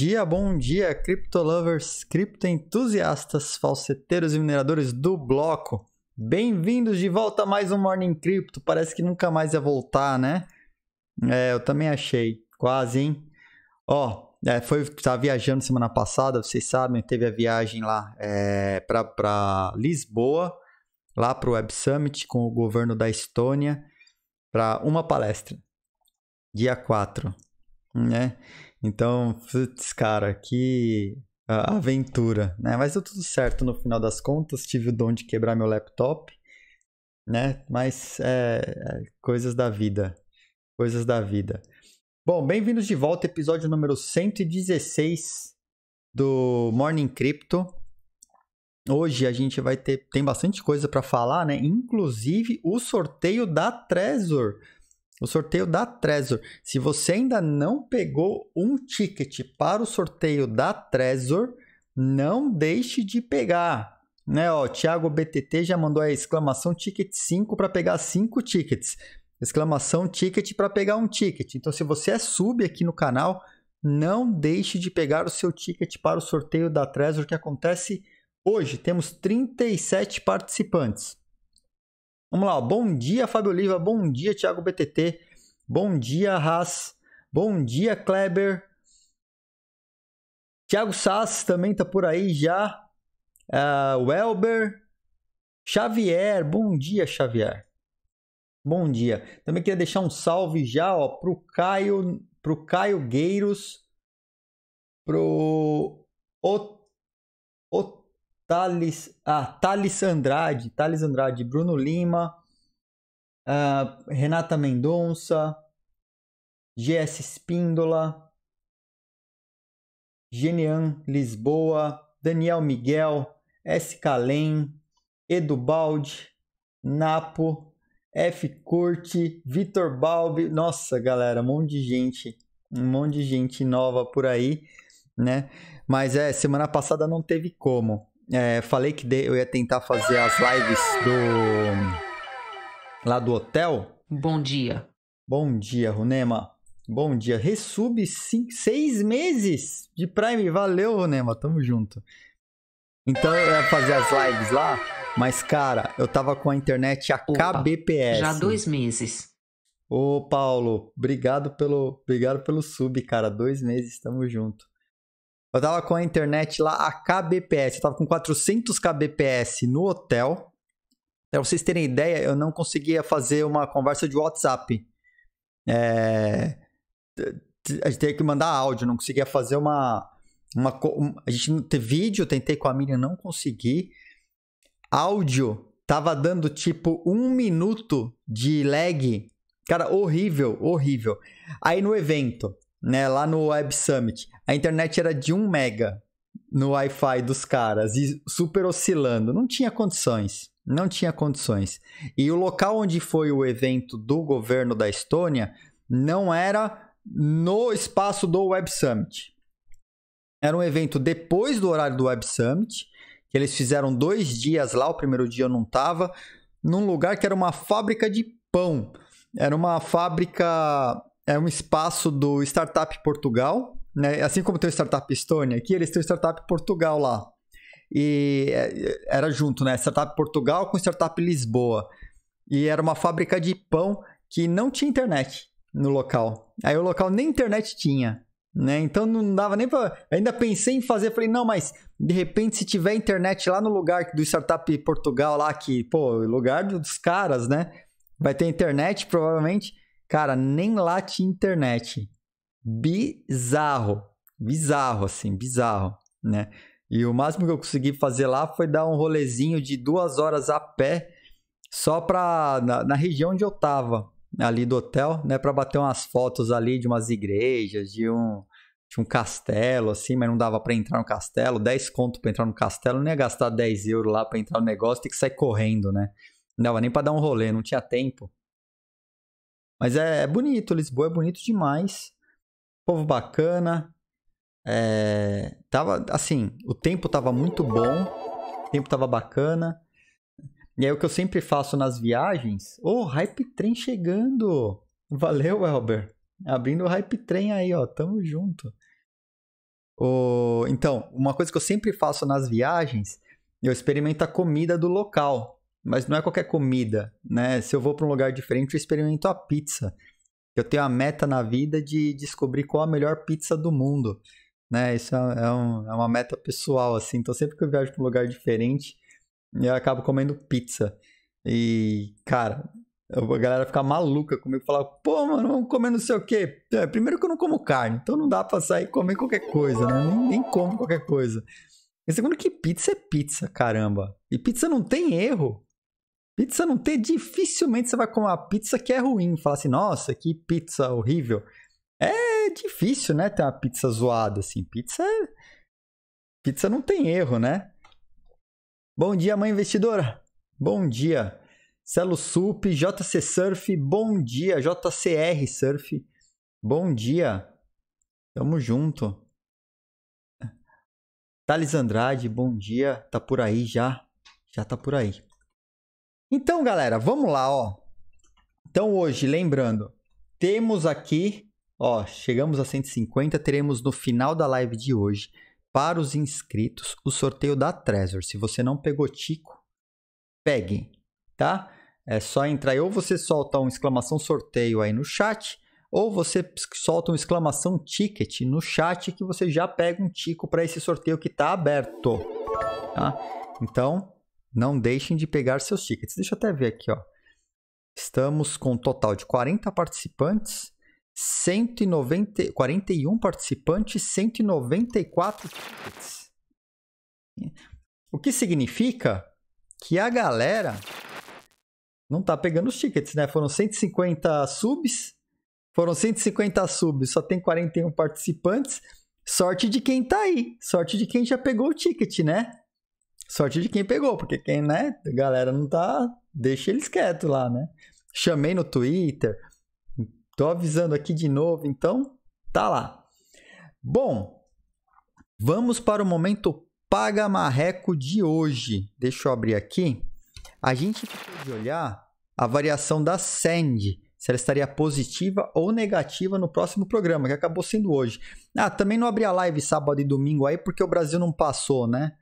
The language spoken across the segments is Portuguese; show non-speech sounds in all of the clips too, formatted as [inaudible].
dia, bom dia, lovers, cripto entusiastas, falseteiros e mineradores do bloco. Bem-vindos de volta a mais um Morning Crypto. Parece que nunca mais ia voltar, né? É, eu também achei, quase, hein? Ó, é, foi tá viajando semana passada, vocês sabem, teve a viagem lá é, para Lisboa, lá para o Web Summit com o governo da Estônia, para uma palestra, dia 4, né? Então, putz, cara, que aventura, né? Mas deu tudo certo no final das contas, tive o dom de quebrar meu laptop, né? Mas é, é coisas da vida, coisas da vida. Bom, bem-vindos de volta, episódio número 116 do Morning Crypto. Hoje a gente vai ter tem bastante coisa para falar, né? Inclusive o sorteio da Trezor o sorteio da Trezor. Se você ainda não pegou um ticket para o sorteio da Trezor, não deixe de pegar. Né, ó, Thiago BTT já mandou a exclamação ticket 5 para pegar 5 tickets. Exclamação ticket para pegar um ticket. Então, se você é sub aqui no canal, não deixe de pegar o seu ticket para o sorteio da Trezor que acontece hoje. Temos 37 participantes. Vamos lá, bom dia Fábio Oliva, bom dia Thiago BTT, bom dia Haas, bom dia Kleber. Thiago Sass também tá por aí já. Uh, Welber, Xavier, bom dia Xavier. Bom dia. Também queria deixar um salve já, ó, pro Caio, pro Caio Gueiros, pro Ot, Thales, ah, Thales Andrade, Thales Andrade, Bruno Lima, ah, Renata Mendonça, GS Espíndola, Genian Lisboa, Daniel Miguel, S. Calem, Edu Baldi, Napo, F. Curti, Vitor Balbi. Nossa, galera, um monte de gente, um monte de gente nova por aí, né? Mas é, semana passada não teve como. É, falei que eu ia tentar fazer as lives do. lá do hotel. Bom dia. Bom dia, Runema. Bom dia. Resub cinco, seis meses de Prime. Valeu, Runema. Tamo junto. Então eu ia fazer as lives lá, mas cara, eu tava com a internet a Opa, KBPS. Já dois meses. Ô, Paulo, obrigado pelo, obrigado pelo sub, cara. Dois meses, tamo junto. Eu tava com a internet lá a kbps, eu tava com 400 kbps no hotel. Pra vocês terem ideia, eu não conseguia fazer uma conversa de WhatsApp. É... A gente teve que mandar áudio, não conseguia fazer uma. uma... A gente não teve vídeo, tentei com a Miriam, não consegui. Áudio tava dando tipo um minuto de lag. Cara, horrível, horrível. Aí no evento, né, lá no Web Summit, a internet era de 1 mega no Wi-Fi dos caras e super oscilando, não tinha condições, não tinha condições. E o local onde foi o evento do governo da Estônia não era no espaço do Web Summit. Era um evento depois do horário do Web Summit, que eles fizeram dois dias lá, o primeiro dia eu não tava, num lugar que era uma fábrica de pão. Era uma fábrica é um espaço do Startup Portugal, né? Assim como tem o Startup Estônia aqui, eles têm o Startup Portugal lá. E é, é, era junto, né? Startup Portugal com Startup Lisboa. E era uma fábrica de pão que não tinha internet no local. Aí o local nem internet tinha, né? Então não dava nem para. Ainda pensei em fazer, falei, não, mas de repente se tiver internet lá no lugar do Startup Portugal lá que, pô, lugar dos caras, né? Vai ter internet provavelmente. Cara, nem lá tinha internet. Bizarro. Bizarro, assim, bizarro, né? E o máximo que eu consegui fazer lá foi dar um rolezinho de duas horas a pé só pra. na, na região onde eu tava, ali do hotel, né? Pra bater umas fotos ali de umas igrejas, de um. de um castelo, assim, mas não dava para entrar no castelo. 10 conto pra entrar no castelo, não ia gastar 10 euros lá pra entrar no negócio, tem que sair correndo, né? Não dava nem pra dar um rolê, não tinha tempo. Mas é, é bonito, Lisboa é bonito demais. Povo bacana. É, tava assim, o tempo tava muito bom, o tempo tava bacana. E aí o que eu sempre faço nas viagens, ô, oh, Hype Trem chegando. Valeu, Elber. Abrindo o Hype Trem aí, ó, tamo junto. Oh, então, uma coisa que eu sempre faço nas viagens, eu experimento a comida do local mas não é qualquer comida, né? Se eu vou para um lugar diferente, eu experimento a pizza. Eu tenho a meta na vida de descobrir qual a melhor pizza do mundo, né? Isso é, é um, é uma meta pessoal, assim. Então, sempre que eu viajo para um lugar diferente, eu acabo comendo pizza. E, cara, a galera fica maluca comigo, fala, pô, mano, vamos comer não sei o quê. É, primeiro que eu não como carne, então não dá pra sair e comer qualquer coisa, né? Nem, nem como qualquer coisa. E segundo que pizza é pizza, caramba. E pizza não tem erro. Pizza não tem dificilmente você vai comer uma pizza que é ruim. Falar assim, nossa, que pizza horrível. É difícil, né? Ter uma pizza zoada, assim. Pizza. Pizza não tem erro, né? Bom dia, mãe investidora. Bom dia. Celo Sup, JC Surf, bom dia. JCR Surf, bom dia. Tamo junto. Thales Andrade, bom dia. Tá por aí já? Já tá por aí. Então, galera, vamos lá, ó. Então, hoje, lembrando, temos aqui, ó, chegamos a 150, teremos no final da live de hoje, para os inscritos, o sorteio da Trezor. Se você não pegou Tico, pegue, tá? É só entrar aí, ou você solta um exclamação sorteio aí no chat, ou você solta um exclamação ticket no chat que você já pega um tico para esse sorteio que está aberto, tá? Então, não deixem de pegar seus tickets. Deixa eu até ver aqui, ó. Estamos com um total de 40 participantes, 190, 41 participantes, 194 tickets. O que significa que a galera não tá pegando os tickets, né? Foram 150 subs, foram 150 subs, só tem 41 participantes. Sorte de quem tá aí, sorte de quem já pegou o ticket, né? Sorte de quem pegou, porque quem, né? A galera não tá. Deixa eles quietos lá, né? Chamei no Twitter. Tô avisando aqui de novo, então tá lá. Bom, vamos para o momento paga marreco de hoje. Deixa eu abrir aqui. A gente pode olhar a variação da SEND, se ela estaria positiva ou negativa no próximo programa, que acabou sendo hoje. Ah, também não abri a live sábado e domingo aí porque o Brasil não passou, né?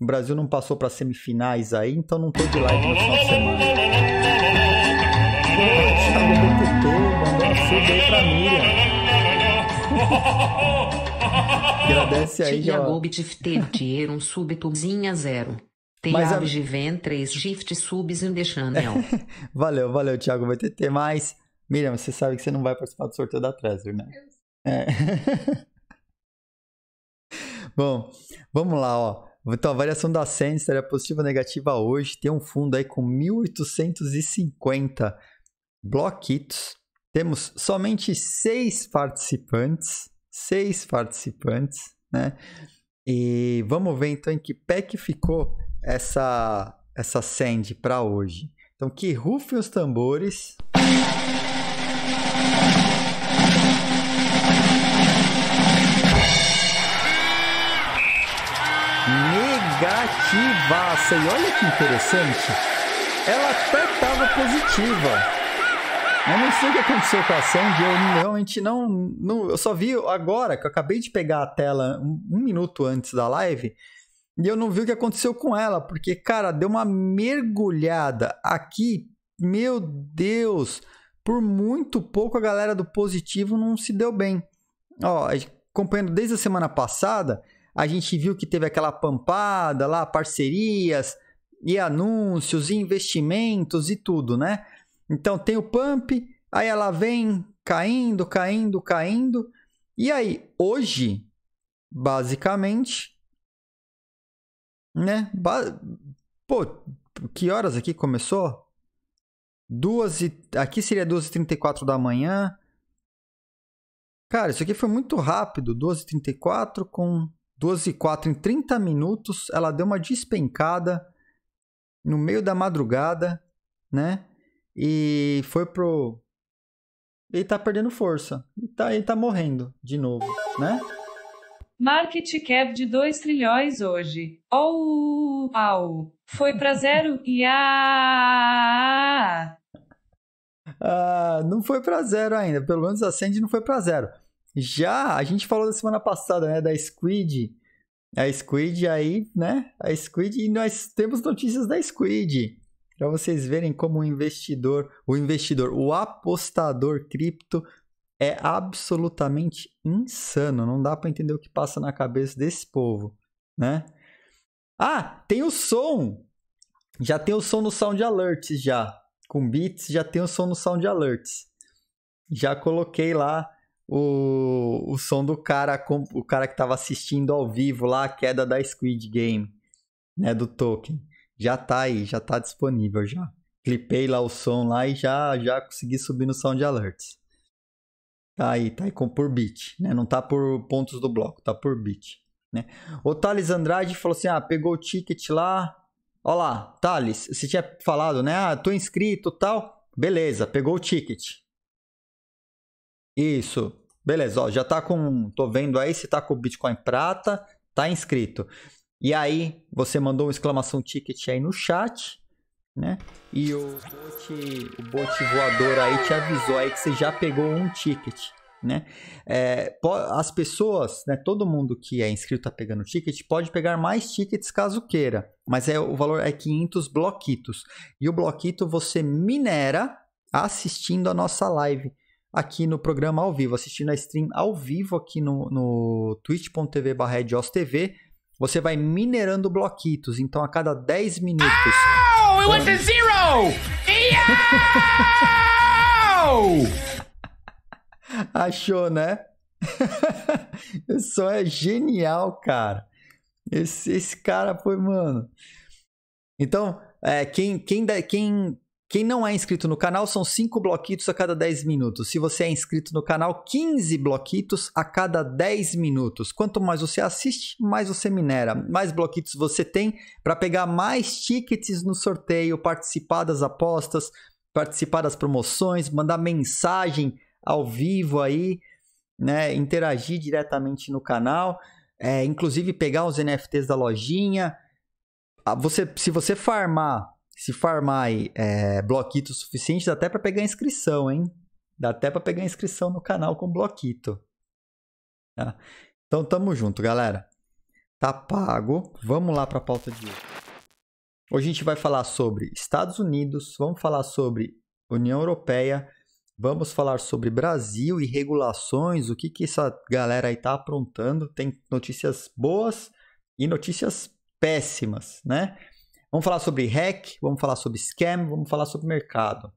O Brasil não passou para semifinais aí, então não tô de live no final de semana. Thiago Bocutor mandou um sub aí pra Miriam. Agradece aí, Thiago um subtuzinha zero. Tem Mas a... Vem 3 Gift Subs in the [laughs] valeu, valeu, Thiago. Vai ter, ter mais. Miriam, você sabe que você não vai participar do sorteio da Trezor, né? É. [laughs] Bom, vamos lá, ó. Então, a variação da Sense era positiva ou negativa hoje. Tem um fundo aí com 1.850 bloquitos. Temos somente seis participantes. Seis participantes, né? E vamos ver então em que pé que ficou essa, essa Send para hoje. Então, que rufem os tambores negativaça. E olha que interessante, ela até estava positiva. Eu não sei o que aconteceu com a Sandy, eu realmente não, não. Eu só vi agora, que eu acabei de pegar a tela um, um minuto antes da live, e eu não vi o que aconteceu com ela, porque, cara, deu uma mergulhada aqui, meu Deus! Por muito pouco a galera do positivo não se deu bem. Ó, acompanhando desde a semana passada, a gente viu que teve aquela pampada lá, parcerias e anúncios e investimentos e tudo, né? Então tem o pump, aí ela vem caindo, caindo, caindo. E aí, hoje, basicamente, né? Ba Pô, que horas aqui começou? Duas e... Aqui seria 2h34 da manhã. Cara, isso aqui foi muito rápido. 2h34 com 12 e 4, em 30 minutos, ela deu uma despencada no meio da madrugada, né? E foi pro. E tá perdendo força. E tá, e tá morrendo de novo, né? Market cap de 2 trilhões hoje. Oh, au. Foi pra zero e a. Ah, não foi pra zero ainda. Pelo menos a Sandy não foi pra zero. Já a gente falou da semana passada, né, da Squid. A Squid aí, né? A Squid e nós temos notícias da Squid. Para vocês verem como o investidor, o investidor, o apostador cripto é absolutamente insano, não dá para entender o que passa na cabeça desse povo, né? Ah, tem o som. Já tem o som no Sound Alerts já. Com beats já tem o som no Sound Alerts. Já coloquei lá o, o som do cara, o cara que tava assistindo ao vivo lá a queda da Squid Game, né, do Tolkien. Já tá aí, já tá disponível já. Clipei lá o som lá e já já consegui subir no Sound Alerts. Tá aí, tá aí com por bit, né? Não tá por pontos do bloco, tá por bit, né? O Thales Andrade falou assim: "Ah, pegou o ticket lá. Ó lá, Thales, você tinha falado, né? Ah, tô inscrito, tal. Beleza, pegou o ticket. Isso. Beleza, ó, já tá com. Tô vendo aí se tá com o Bitcoin Prata, tá inscrito. E aí, você mandou uma exclamação ticket aí no chat, né? E o bot, o bot voador aí te avisou aí que você já pegou um ticket, né? É, as pessoas, né? Todo mundo que é inscrito tá pegando ticket, pode pegar mais tickets caso queira. Mas é, o valor é 500 bloquitos. E o bloquito você minera assistindo a nossa live aqui no programa ao vivo, assistindo a stream ao vivo aqui no, no twitch.tv barra TV, você vai minerando bloquitos. Então a cada 10 minutos. Oh! It went to zero! [laughs] Achou, né? [laughs] Isso é genial, cara. Esse, esse cara foi, mano. Então, é, quem, quem, quem quem não é inscrito no canal são 5 bloquitos a cada 10 minutos. Se você é inscrito no canal, 15 bloquitos a cada 10 minutos. Quanto mais você assiste, mais você minera. Mais bloquitos você tem para pegar mais tickets no sorteio, participar das apostas, participar das promoções, mandar mensagem ao vivo aí, né, interagir diretamente no canal, é, inclusive pegar os NFTs da lojinha. Ah, você, se você farmar se farmar aí, é, bloquito suficiente, dá até para pegar inscrição, hein? Dá até para pegar inscrição no canal com bloquito. Tá? Então tamo junto, galera. Tá pago. Vamos lá para a pauta de hoje. Hoje a gente vai falar sobre Estados Unidos, vamos falar sobre União Europeia, vamos falar sobre Brasil e regulações, o que, que essa galera aí tá aprontando. Tem notícias boas e notícias péssimas, né? Vamos falar sobre hack, vamos falar sobre scam, vamos falar sobre mercado.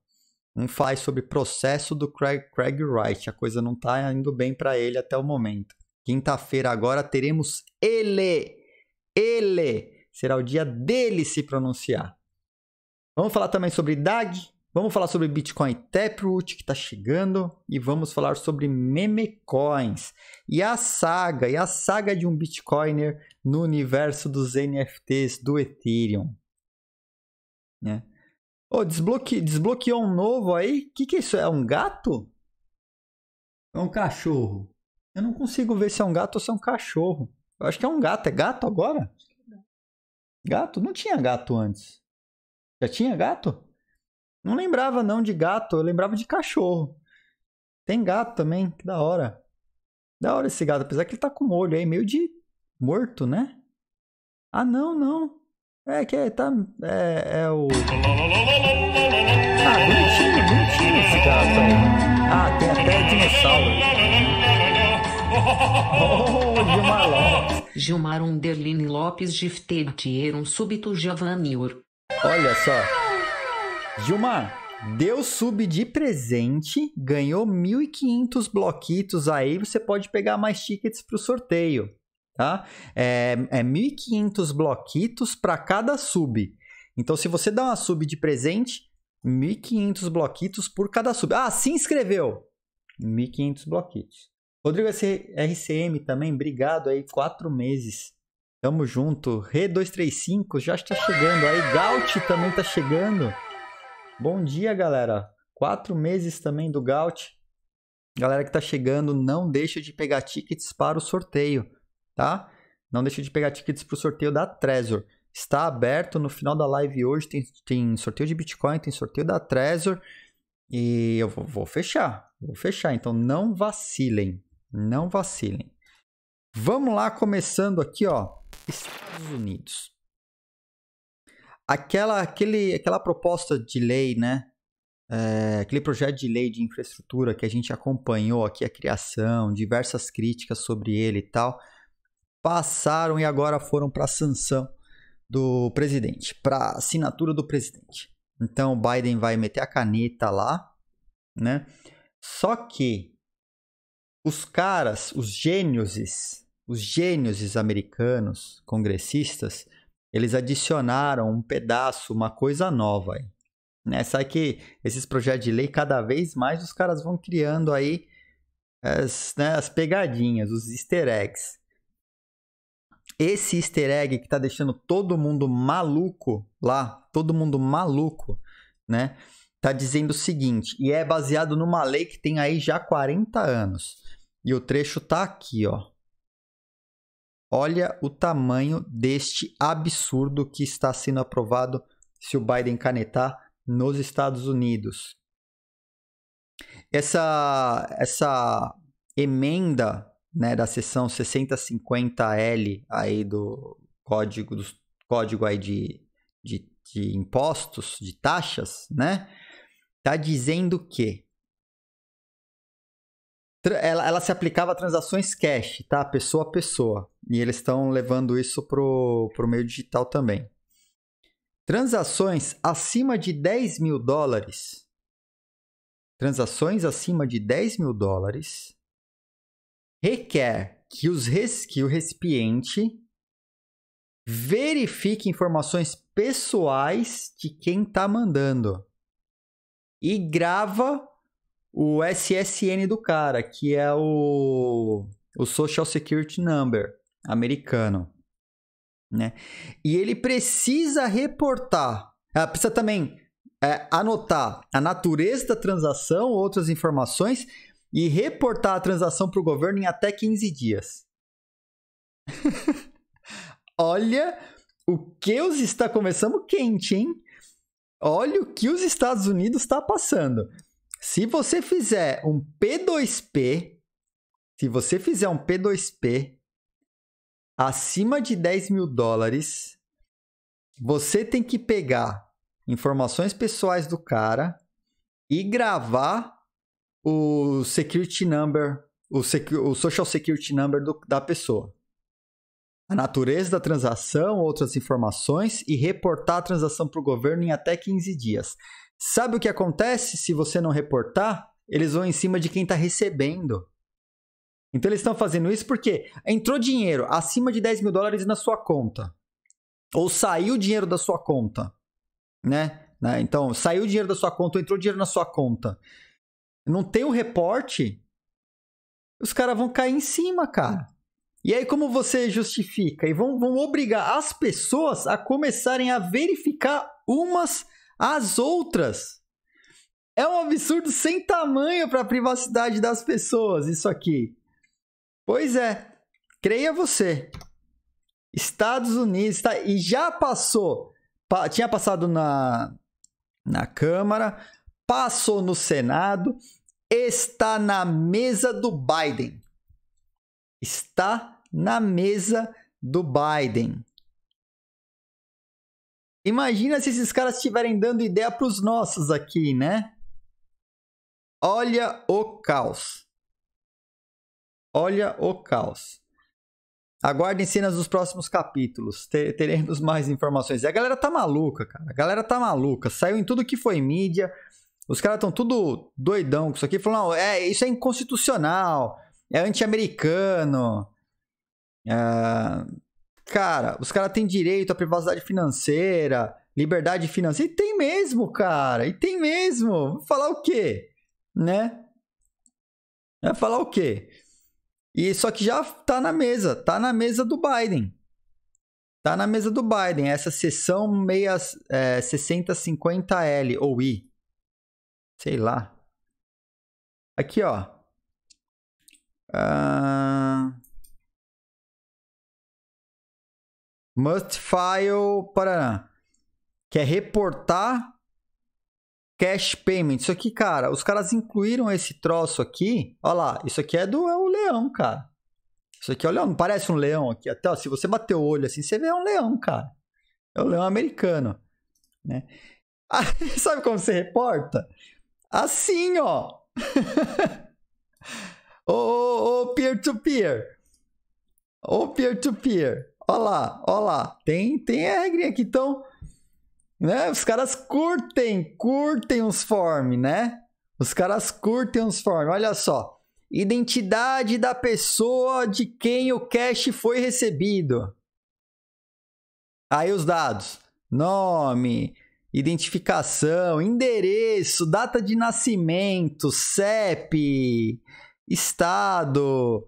Vamos falar sobre processo do Craig, Craig Wright. A coisa não está indo bem para ele até o momento. Quinta-feira agora teremos ele. Ele será o dia dele se pronunciar. Vamos falar também sobre DAG, vamos falar sobre Bitcoin Taproot que está chegando e vamos falar sobre meme coins e a saga, e a saga de um Bitcoiner no universo dos NFTs do Ethereum né? Ô, oh, desbloque... desbloqueou um novo aí? O que, que é isso? É um gato? É um cachorro. Eu não consigo ver se é um gato ou se é um cachorro. Eu acho que é um gato. É gato agora? É gato? Não tinha gato antes. Já tinha gato? Não lembrava não de gato, eu lembrava de cachorro. Tem gato também, que da hora. Da hora esse gato, apesar que ele tá com o olho aí meio de morto, né? Ah, não, não. É que é, tá. É, é o. Ah, bonitinho, bonitinho esse gato aí. Ah, tem até dinossauro. Oh, Gilmar Lopes. Gilmar Underline Lopes Giftetier, um súbito Javanior. Olha só. Gilmar, deu sub de presente, ganhou 1.500 bloquitos aí, você pode pegar mais tickets pro sorteio tá? É, é 1.500 bloquitos para cada sub. Então, se você dá uma sub de presente, 1.500 bloquitos por cada sub. Ah, se inscreveu! 1.500 bloquitos. Rodrigo RCM também, obrigado aí, quatro meses. Tamo junto. Re235 já está chegando. Aí, Gaut também está chegando. Bom dia, galera. Quatro meses também do Gaut. Galera que está chegando, não deixa de pegar tickets para o sorteio tá? Não deixe de pegar tickets para o sorteio da Trezor. Está aberto no final da live hoje. Tem, tem sorteio de Bitcoin, tem sorteio da Trezor. E eu vou, vou fechar. Vou fechar. Então não vacilem. Não vacilem. Vamos lá, começando aqui, ó. Estados Unidos. Aquela, aquele, aquela proposta de lei, né? É, aquele projeto de lei de infraestrutura que a gente acompanhou aqui a criação, diversas críticas sobre ele e tal passaram e agora foram para a sanção do presidente, para assinatura do presidente. Então o Biden vai meter a caneta lá, né? Só que os caras, os gênioses, os gênioses americanos, congressistas, eles adicionaram um pedaço, uma coisa nova aí. Né? Sabe que esses projetos de lei, cada vez mais os caras vão criando aí as, né, as pegadinhas, os easter eggs esse easter egg que tá deixando todo mundo maluco lá, todo mundo maluco, né? Tá dizendo o seguinte, e é baseado numa lei que tem aí já 40 anos. E o trecho tá aqui, ó. Olha o tamanho deste absurdo que está sendo aprovado se o Biden canetar nos Estados Unidos. Essa essa emenda né, da seção 6050L aí do código dos código aí de, de, de impostos, de taxas, né? Tá dizendo que ela, ela, se aplicava a transações cash, tá? Pessoa a pessoa. E eles estão levando isso pro, pro meio digital também. Transações acima de 10 mil dólares. Transações acima de 10 mil dólares requer que, os res, que o recipiente verifique informações pessoais de quem está mandando e grava o SSN do cara, que é o, o Social Security Number americano, né? E ele precisa reportar, ah, precisa também é, anotar a natureza da transação, outras informações, e reportar a transação para o governo em até 15 dias. [laughs] Olha o que os está começando quente, hein? Olha o que os Estados Unidos está passando. Se você fizer um P2P, se você fizer um P2P acima de 10 mil dólares, você tem que pegar informações pessoais do cara e gravar o security number, o, o social security number do, da pessoa, a natureza da transação, outras informações e reportar a transação para o governo em até 15 dias. Sabe o que acontece se você não reportar? Eles vão em cima de quem está recebendo. Então eles estão fazendo isso porque entrou dinheiro acima de 10 mil dólares na sua conta. Ou saiu dinheiro da sua conta. Né? né? Então, saiu dinheiro da sua conta, ou entrou dinheiro na sua conta não tem o reporte, os caras vão cair em cima, cara. E aí, como você justifica? E vão, vão obrigar as pessoas a começarem a verificar umas às outras. É um absurdo sem tamanho para a privacidade das pessoas, isso aqui. Pois é, creia você. Estados Unidos está, e já passou, pa, tinha passado na, na Câmara, passou no Senado, está na mesa do Biden. Está na mesa do Biden. Imagina se esses caras estiverem dando ideia para os nossos aqui, né? Olha o caos. Olha o caos. Aguardem cenas dos próximos capítulos. Teremos mais informações. E a galera tá maluca, cara. A galera tá maluca. Saiu em tudo que foi mídia. Os caras estão tudo doidão com isso aqui, falando, é, isso é inconstitucional, é anti-americano. É... Cara, os caras têm direito à privacidade financeira, liberdade financeira. E tem mesmo, cara. E tem mesmo. Falar o quê? Né? Vai falar o quê? E só que já tá na mesa, tá na mesa do Biden. Tá na mesa do Biden, essa sessão 6050L é, ou I, Sei lá. Aqui, ó. Uh... Must file. Paraná. quer reportar cash payment. Isso aqui, cara, os caras incluíram esse troço aqui. Olha lá, isso aqui é do é o leão, cara. Isso aqui é o leão, não parece um leão aqui. Até ó, se você bater o olho assim, você vê é um leão, cara. É o leão americano, né? [laughs] Ah, sabe como você reporta? Assim, ó. o [laughs] peer-to-peer. O peer-to-peer. Ó lá, ó lá. Tem, tem a regrinha aqui, então. Né? Os caras curtem, curtem os form, né? Os caras curtem os form. Olha só. Identidade da pessoa de quem o cash foi recebido. Aí os dados. Nome, identificação, endereço, data de nascimento, CEP, estado,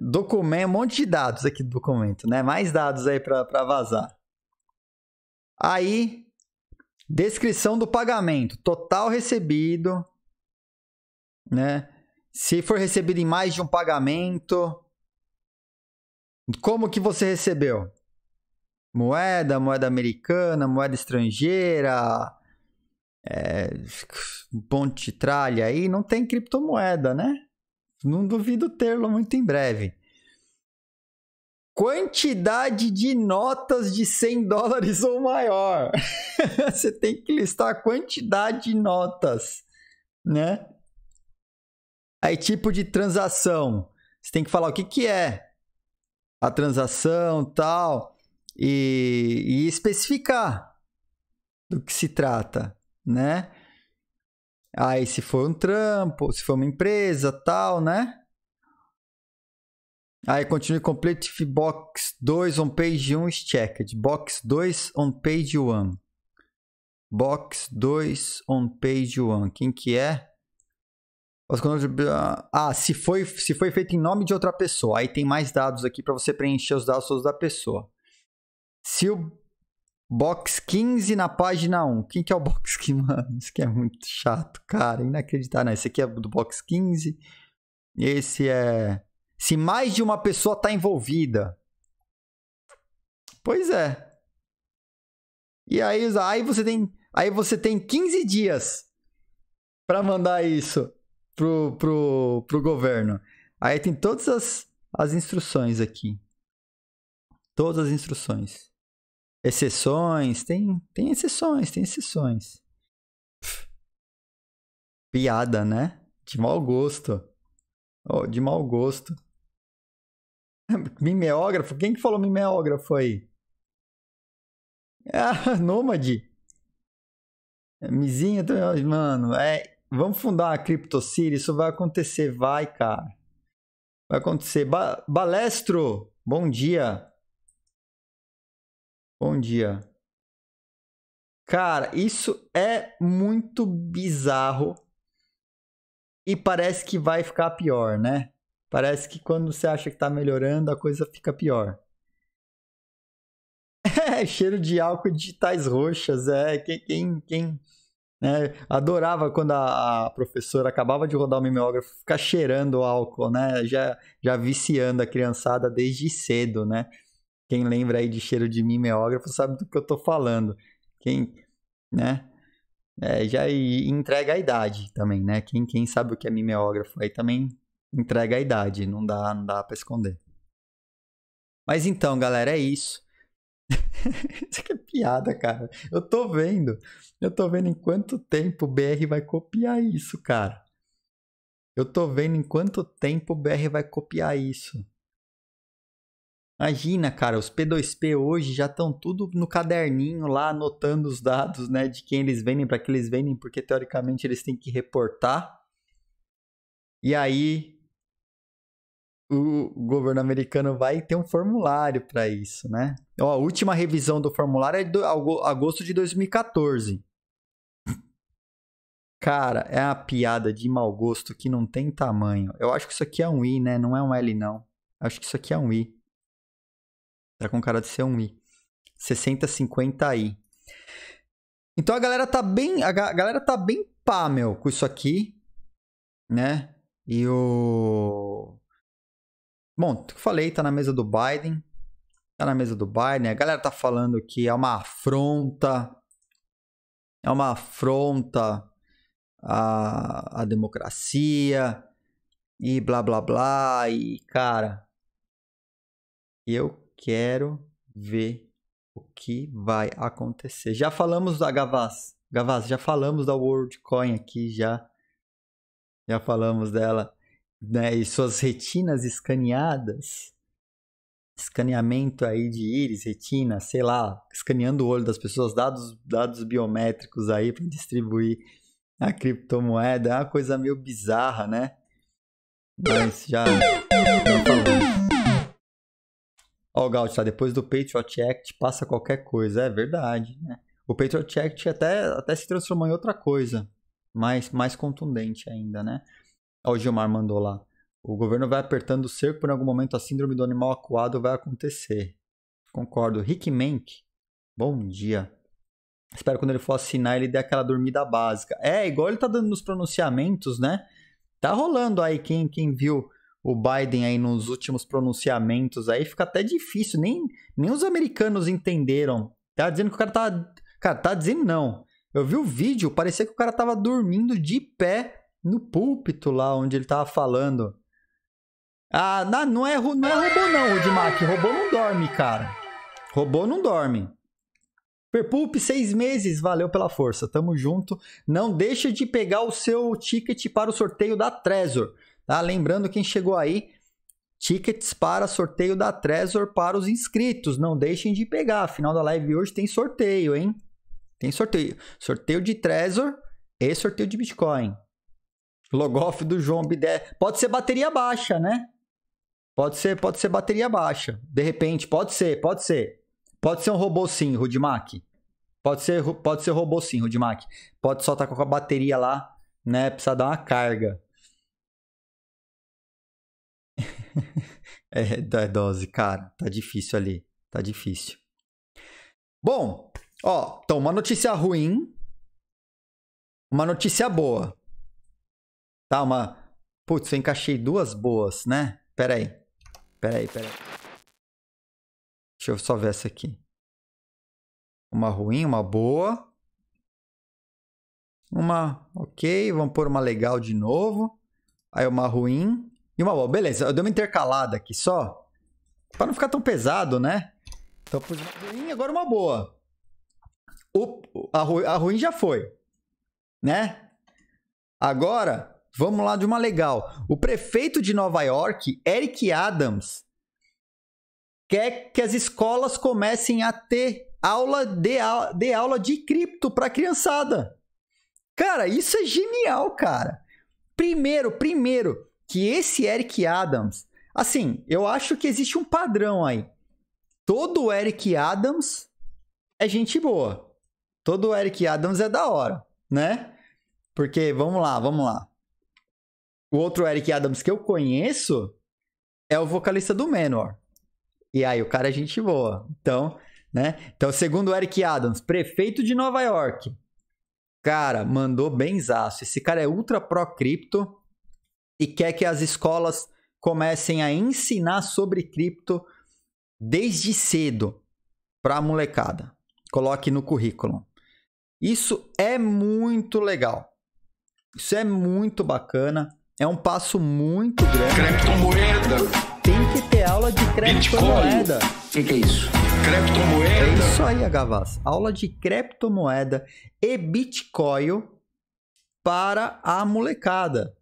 documento, um monte de dados aqui do documento, né? Mais dados aí para vazar. Aí, descrição do pagamento, total recebido, né? Se for recebido em mais de um pagamento, como que você recebeu? moeda, moeda americana, moeda estrangeira, é, ponte tralha aí, não tem criptomoeda, né? Não duvido tê-lo muito em breve. Quantidade de notas de 100 dólares [laughs] ou maior. [laughs] Você tem que listar a quantidade de notas, né? Aí, tipo de transação. Você tem que falar o que, que é a transação tal e, e especificar do que se trata, né? Aí se foi um trampo, se foi uma empresa, tal, né? Aí continue complete box 2 on page 1 is checked. Box 2 on page 1. Box 2 on page 1. Quem que é? Ah, se foi, se foi feito em nome de outra pessoa. Aí tem mais dados aqui para você preencher os dados da pessoa. Se o box 15 na página 1. Quem que é o box 15? [laughs] Mano, isso aqui é muito chato, cara. Inacreditável. Não, esse aqui é do box 15. Esse é. Se mais de uma pessoa está envolvida. Pois é. E aí, aí você tem, aí você tem 15 dias para mandar isso pro, pro, pro governo. Aí tem todas as, as instruções aqui. Todas as instruções. Exceções, tem, tem exceções, tem exceções. Piada, né? De mau gosto. Oh, de mau gosto. [laughs] Mimeógrafo? Quem que falou mimeógrafo aí? Ah, [laughs] Nômade. Mizinha também. Mano, é, vamos fundar uma CryptoCity? Isso vai acontecer, vai, cara. Vai acontecer. Ba Balestro, bom dia. Bom dia. Cara, isso é muito bizarro. E parece que vai ficar pior, né? Parece que quando você acha que tá melhorando, a coisa fica pior. [laughs] É, cheiro de álcool de tais roxas. É, quem. quem, quem né? Adorava quando a, a, professora acabava de rodar o mimeógrafo ficar cheirando o álcool, né? Já, já viciando a criançada desde cedo, né? Quem lembra aí de cheiro de mimeógrafo sabe do que eu tô falando. Quem, né? É, já entrega a idade também, né? Quem, quem sabe o que é mimeógrafo aí também entrega a idade, não dá, não dá para esconder. Mas então, galera, é isso. [laughs] isso aqui é piada, cara. Eu tô vendo. Eu tô vendo em quanto tempo o BR vai copiar isso, cara. Eu tô vendo em quanto tempo o BR vai copiar isso. Imagina, cara, os P2P hoje já estão tudo no caderninho lá, anotando os dados, né, de quem eles vendem, para que eles vendem, porque teoricamente eles têm que reportar. E aí o governo americano vai ter um formulário para isso, né? Ó, a última revisão do formulário é de agosto de 2014. Cara, é uma piada de mau gosto que não tem tamanho. Eu acho que isso aqui é um I, né? Não é um L, não. Eu acho que isso aqui é um I. Tá com cara de ser um i. 60, 50 i. Então a galera tá bem, a galera tá bem pá, meu, com isso aqui, né? E o Bom, eu falei, tá na mesa do Biden. Tá na mesa do Biden. A galera tá falando que é uma afronta. É uma afronta à, à democracia. E blá blá blá. E, cara. Eu quero ver o que vai acontecer. Já falamos da Gavaz. Gavaz, já falamos da WorldCoin aqui, já. Já falamos dela. Né? E suas retinas escaneadas. Escaneamento aí de íris, retina, sei lá, escaneando o olho das pessoas, dados, dados biométricos aí para distribuir a criptomoeda. É uma coisa meio bizarra, né? Mas já, já falamos. Ó, o Gaudi, tá? Depois do Patriot Act passa qualquer coisa. É verdade, né? O Patriot Act até, até se transformou em outra coisa. Mais, mais contundente ainda, né? Ó, o Gilmar mandou lá. O governo vai apertando o cerco, por algum momento a síndrome do animal acuado vai acontecer. Concordo. Rick Menck, bom dia. Espero que quando ele for assinar ele dê aquela dormida básica. É, igual ele tá dando nos pronunciamentos, né? Tá rolando aí quem, quem viu o Biden aí nos últimos pronunciamentos aí, fica até difícil, nem, nem os americanos entenderam. Tá dizendo que o cara tá. Cara, tá dizendo não. Eu vi o vídeo, parecia que o cara tava dormindo de pé no púlpito lá onde ele tava falando. Ah, não, não é, não é robô não, Rudimac. Robô não dorme, cara. Robô não dorme. Perpulp, seis meses, valeu pela força, tamo junto. Não deixa de pegar o seu ticket para o sorteio da Trezor. Tá? Lembrando quem chegou aí, tickets para sorteio da Trezor para os inscritos. Não deixem de pegar. Final da live hoje tem sorteio, hein? Tem sorteio. Sorteio de Trezor e sorteio de Bitcoin. Logoff do João Bidé. Pode ser bateria baixa, né? Pode ser, pode ser bateria baixa. De repente, pode ser, pode ser. Pode ser um robô sim, Rudimac. Pode ser, pode ser robô sim, Rudimac. Pode só estar com a bateria lá, né? Precisa dar uma carga. [laughs] é, da dose, cara. Tá difícil ali. Tá difícil. Bom, ó, então, uma notícia ruim. Uma notícia boa. Tá, uma. Putz, eu encaixei duas boas, né? Pera aí. Pera aí, pera aí. Deixa eu só ver essa aqui. Uma ruim, uma boa. Uma ok, vamos pôr uma legal de novo. Aí uma ruim. E uma boa. Beleza, eu dei uma intercalada aqui só. Pra não ficar tão pesado, né? Então, pus uma ruim, agora é uma boa. O, a, ru, a ruim já foi. Né? Agora, vamos lá de uma legal. O prefeito de Nova York, Eric Adams, quer que as escolas comecem a ter aula de, a, de aula de cripto para criançada. Cara, isso é genial, cara. Primeiro, primeiro, que esse Eric Adams, assim, eu acho que existe um padrão aí. Todo Eric Adams é gente boa. Todo Eric Adams é da hora, né? Porque vamos lá, vamos lá. O outro Eric Adams que eu conheço é o vocalista do Menor. E aí o cara é gente boa. Então, né? Então, segundo o Eric Adams, prefeito de Nova York. Cara, mandou benzaço. Esse cara é ultra pró cripto e quer que as escolas comecem a ensinar sobre cripto desde cedo para a molecada. Coloque no currículo. Isso é muito legal. Isso é muito bacana. É um passo muito grande. Criptomoeda. Tem que ter aula de criptomoeda. O que, que, é isso? Criptomoeda. É isso aí, Agavas. Aula de criptomoeda e Bitcoin para a molecada.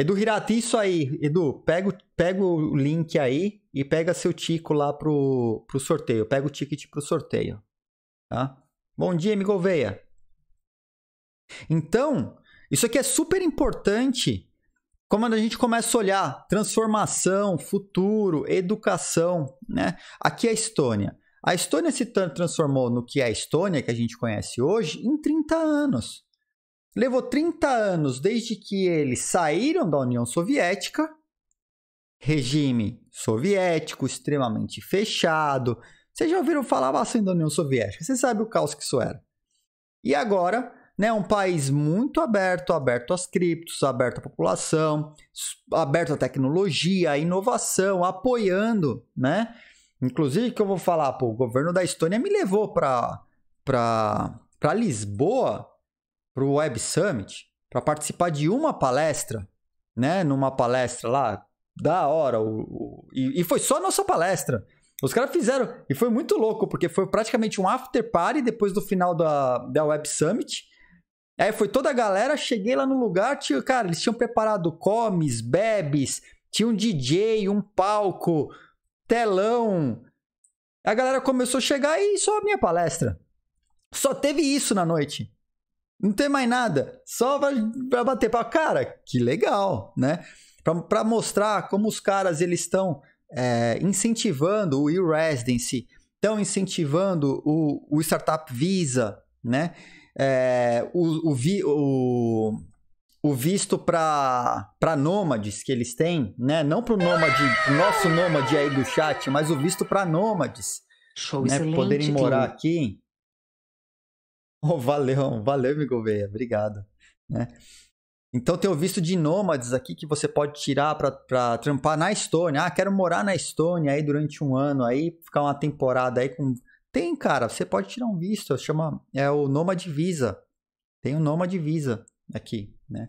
Edu Hirati, isso aí. Edu, pega, pega o link aí e pega seu tico lá pro, pro sorteio. Pega o ticket pro sorteio. Tá? Bom dia, amigo Então, isso aqui é super importante como a gente começa a olhar transformação, futuro, educação, né? Aqui é a Estônia. A Estônia se transformou no que é a Estônia que a gente conhece hoje em 30 anos. Levou 30 anos desde que eles saíram da União Soviética, regime soviético extremamente fechado. Vocês já ouviram falar bastante da União Soviética, você sabe o caos que isso era. E agora, né, um país muito aberto, aberto às criptos, aberto à população, aberto à tecnologia, à inovação, apoiando, né? Inclusive que eu vou falar, pô, o governo da Estônia me levou para para Lisboa para o Web Summit para participar de uma palestra, né? Numa palestra lá, da hora. O, o, e, e, foi só a nossa palestra. Os caras fizeram. E foi muito louco, porque foi praticamente um after party depois do final da, da Web Summit. Aí foi toda a galera, cheguei lá no lugar, tinha, cara, eles tinham preparado comes, bebes, tinha um DJ, um palco, telão. A galera começou a chegar e só a minha palestra. Só teve isso na noite. Não tem mais nada. Só pra, pra bater para cara, que legal, né? Para mostrar como os caras eles estão é, incentivando o e-residency, estão incentivando o, o, startup Visa, né? É, o, o, vi, o, o visto para nômades que eles têm, né? Não para o nosso nômade aí do chat, mas o visto para nômades. Show, né? Poderem morar aqui. Oh, [laughs] valeu, valeu, amigo Veia, obrigado. Né? Então tem o visto de nômades aqui que você pode tirar para trampar na Estônia. Ah, quero morar na Estônia aí durante um ano, aí ficar uma temporada aí com. Tem, cara, você pode tirar um visto, chama. É o Nômade Visa. Tem o um Nômade Visa aqui, né?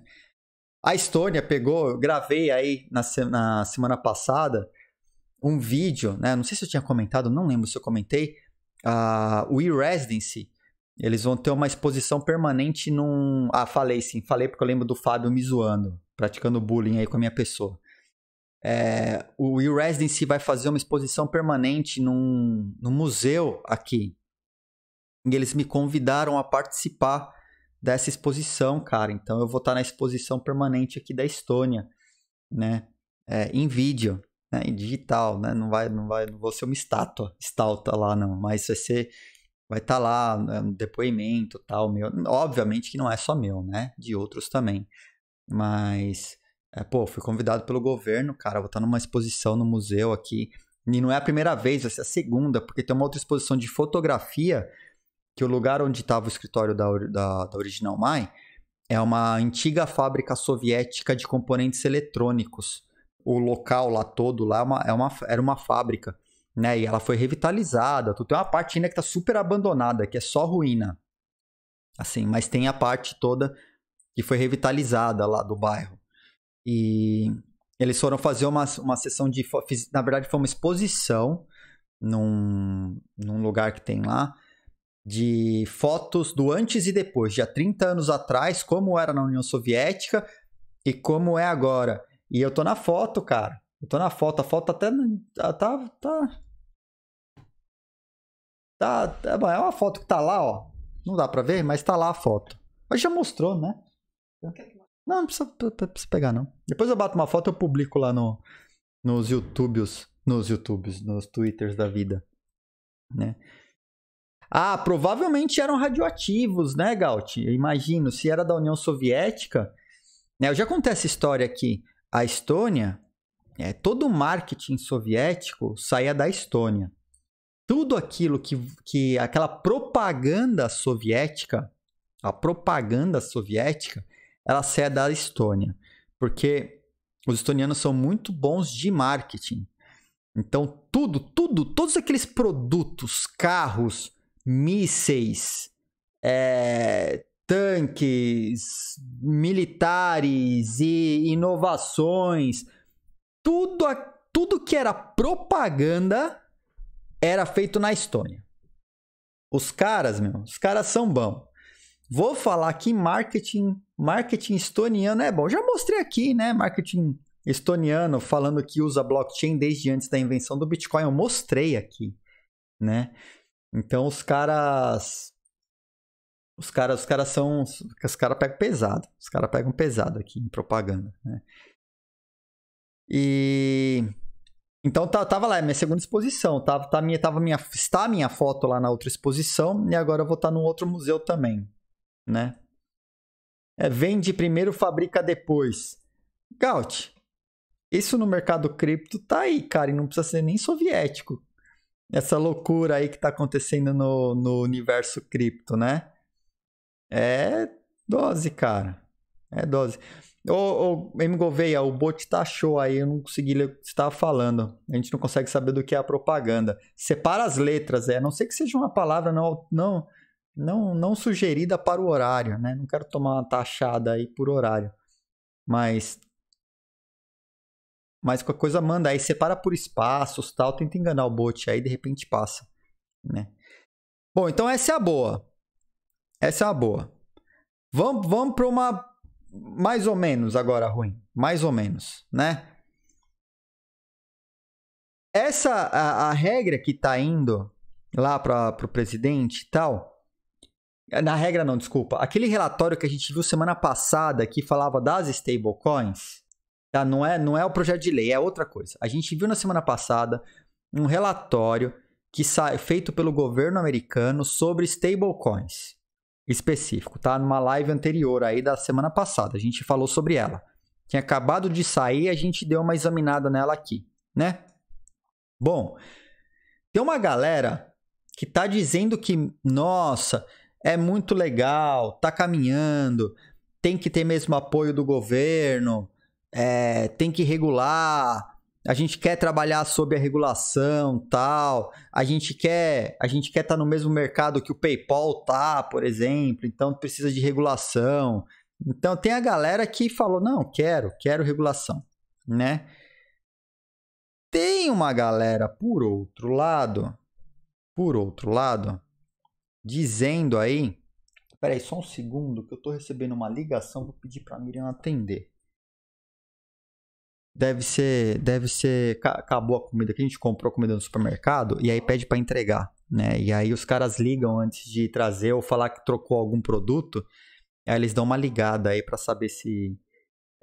A Estônia pegou, gravei aí na, na semana passada um vídeo, né? Não sei se eu tinha comentado, não lembro se eu comentei. Uh, o e-residency eles vão ter uma exposição permanente num. Ah, falei sim, falei porque eu lembro do Fábio me zoando, praticando bullying aí com a minha pessoa. É, o Will Residency vai fazer uma exposição permanente num, num museu aqui. E eles me convidaram a participar dessa exposição, cara. Então eu vou estar na exposição permanente aqui da Estônia, né? É, em vídeo, né? em digital, né? Não vai, não vai, não vou ser uma estátua, estalta lá não, mas vai ser vai estar tá lá né, no um depoimento tal meu obviamente que não é só meu né de outros também mas é, pô fui convidado pelo governo cara vou estar tá numa exposição no museu aqui e não é a primeira vez vai ser a segunda porque tem uma outra exposição de fotografia que o lugar onde estava o escritório da, da, da Original Mai é uma antiga fábrica soviética de componentes eletrônicos o local lá todo lá é uma, é uma era uma fábrica né? E ela foi revitalizada. Tu tem uma parte ainda que tá super abandonada, que é só ruína. Assim, mas tem a parte toda que foi revitalizada lá do bairro. E eles foram fazer uma, uma sessão de. Na verdade, foi uma exposição num, num lugar que tem lá de fotos do antes e depois, de há 30 anos atrás, como era na União Soviética e como é agora. E eu tô na foto, cara. Eu tô na foto, a foto tá até. Tá. Tá. tá, tá é, é uma foto que tá lá, ó. Não dá pra ver, mas tá lá a foto. Mas já mostrou, né? Não, não precisa, precisa pegar, não. Depois eu bato uma foto e eu publico lá no, nos YouTubes. Nos YouTubes, nos Twitters da vida. Né? Ah, provavelmente eram radioativos, né, Gaut? Eu imagino, se era da União Soviética. Né? Eu já contei essa história aqui. A Estônia é, todo o marketing soviético saía da Estônia. Tudo aquilo que, que aquela propaganda soviética, a propaganda soviética, ela saía da Estônia, porque os estonianos são muito bons de marketing. Então tudo, tudo, todos aqueles produtos, carros, mísseis, é, tanques, militares e inovações tudo, a, tudo que era propaganda era feito na Estônia. Os caras, meu, os caras são bons. Vou falar que marketing, marketing estoniano é bom. Já mostrei aqui, né? Marketing estoniano falando que usa blockchain desde antes da invenção do Bitcoin. Eu mostrei aqui, né? Então os caras os caras, os caras são. Os caras pegam pesado. Os caras pegam pesado aqui em propaganda. Né? E. Então tá, tava lá, é minha segunda exposição. Tava, tá, tá minha, tava minha, está a minha foto lá na outra exposição e agora eu vou estar tá num outro museu também, né? É, vende primeiro, fabrica depois. Gaut, isso no mercado cripto tá aí, cara, e não precisa ser nem soviético. Essa loucura aí que tá acontecendo no, no universo cripto, né? É dose, cara. É dose. Ô, ô M. Gouveia, o bot taxou tá aí, eu não consegui ler o que você estava falando. A gente não consegue saber do que é a propaganda. Separa as letras, é. A não sei que seja uma palavra não, não, não, não sugerida para o horário, né? Não quero tomar uma taxada aí por horário. Mas. Mas qualquer coisa manda aí, separa por espaços tal, tenta enganar o bot, aí de repente passa, né? Bom, então essa é a boa. Essa é a boa. Vamos, vamos para uma mais ou menos agora ruim, mais ou menos, né? Essa a, a regra que tá indo lá para o presidente e tal, na regra não, desculpa, aquele relatório que a gente viu semana passada que falava das stablecoins, tá? Não é, não é o projeto de lei, é outra coisa. A gente viu na semana passada um relatório que sai feito pelo governo americano sobre stablecoins específico, tá? Numa live anterior aí da semana passada, a gente falou sobre ela. Tinha acabado de sair, a gente deu uma examinada nela aqui, né? Bom, tem uma galera que tá dizendo que, nossa, é muito legal, tá caminhando, tem que ter mesmo apoio do governo, é, tem que regular, a gente quer trabalhar sobre a regulação, tal, a gente quer, a gente quer estar tá no mesmo mercado que o PayPal tá, por exemplo, então precisa de regulação. Então tem a galera que falou: "Não, quero, quero regulação", né? Tem uma galera por outro lado, por outro lado, dizendo aí, peraí só um segundo que eu tô recebendo uma ligação, vou pedir para Miriam atender deve ser, deve ser, acabou a comida que a gente comprou comida no supermercado e aí pede para entregar, né? E aí os caras ligam antes de trazer ou falar que trocou algum produto, aí eles dão uma ligada aí para saber se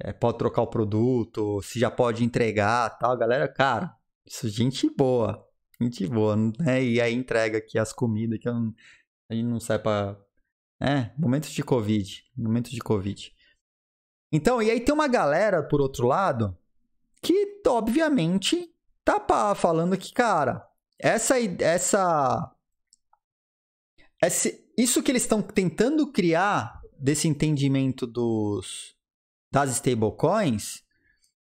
é, pode trocar o produto, se já pode entregar, tal. Galera, cara, isso é gente boa, gente boa, né? E aí entrega aqui as comidas que não, a gente não sai para é, né? momentos de covid, momentos de covid. Então, e aí tem uma galera por outro lado que obviamente tá falando que, cara, essa essa esse, isso que eles estão tentando criar desse entendimento dos das stablecoins,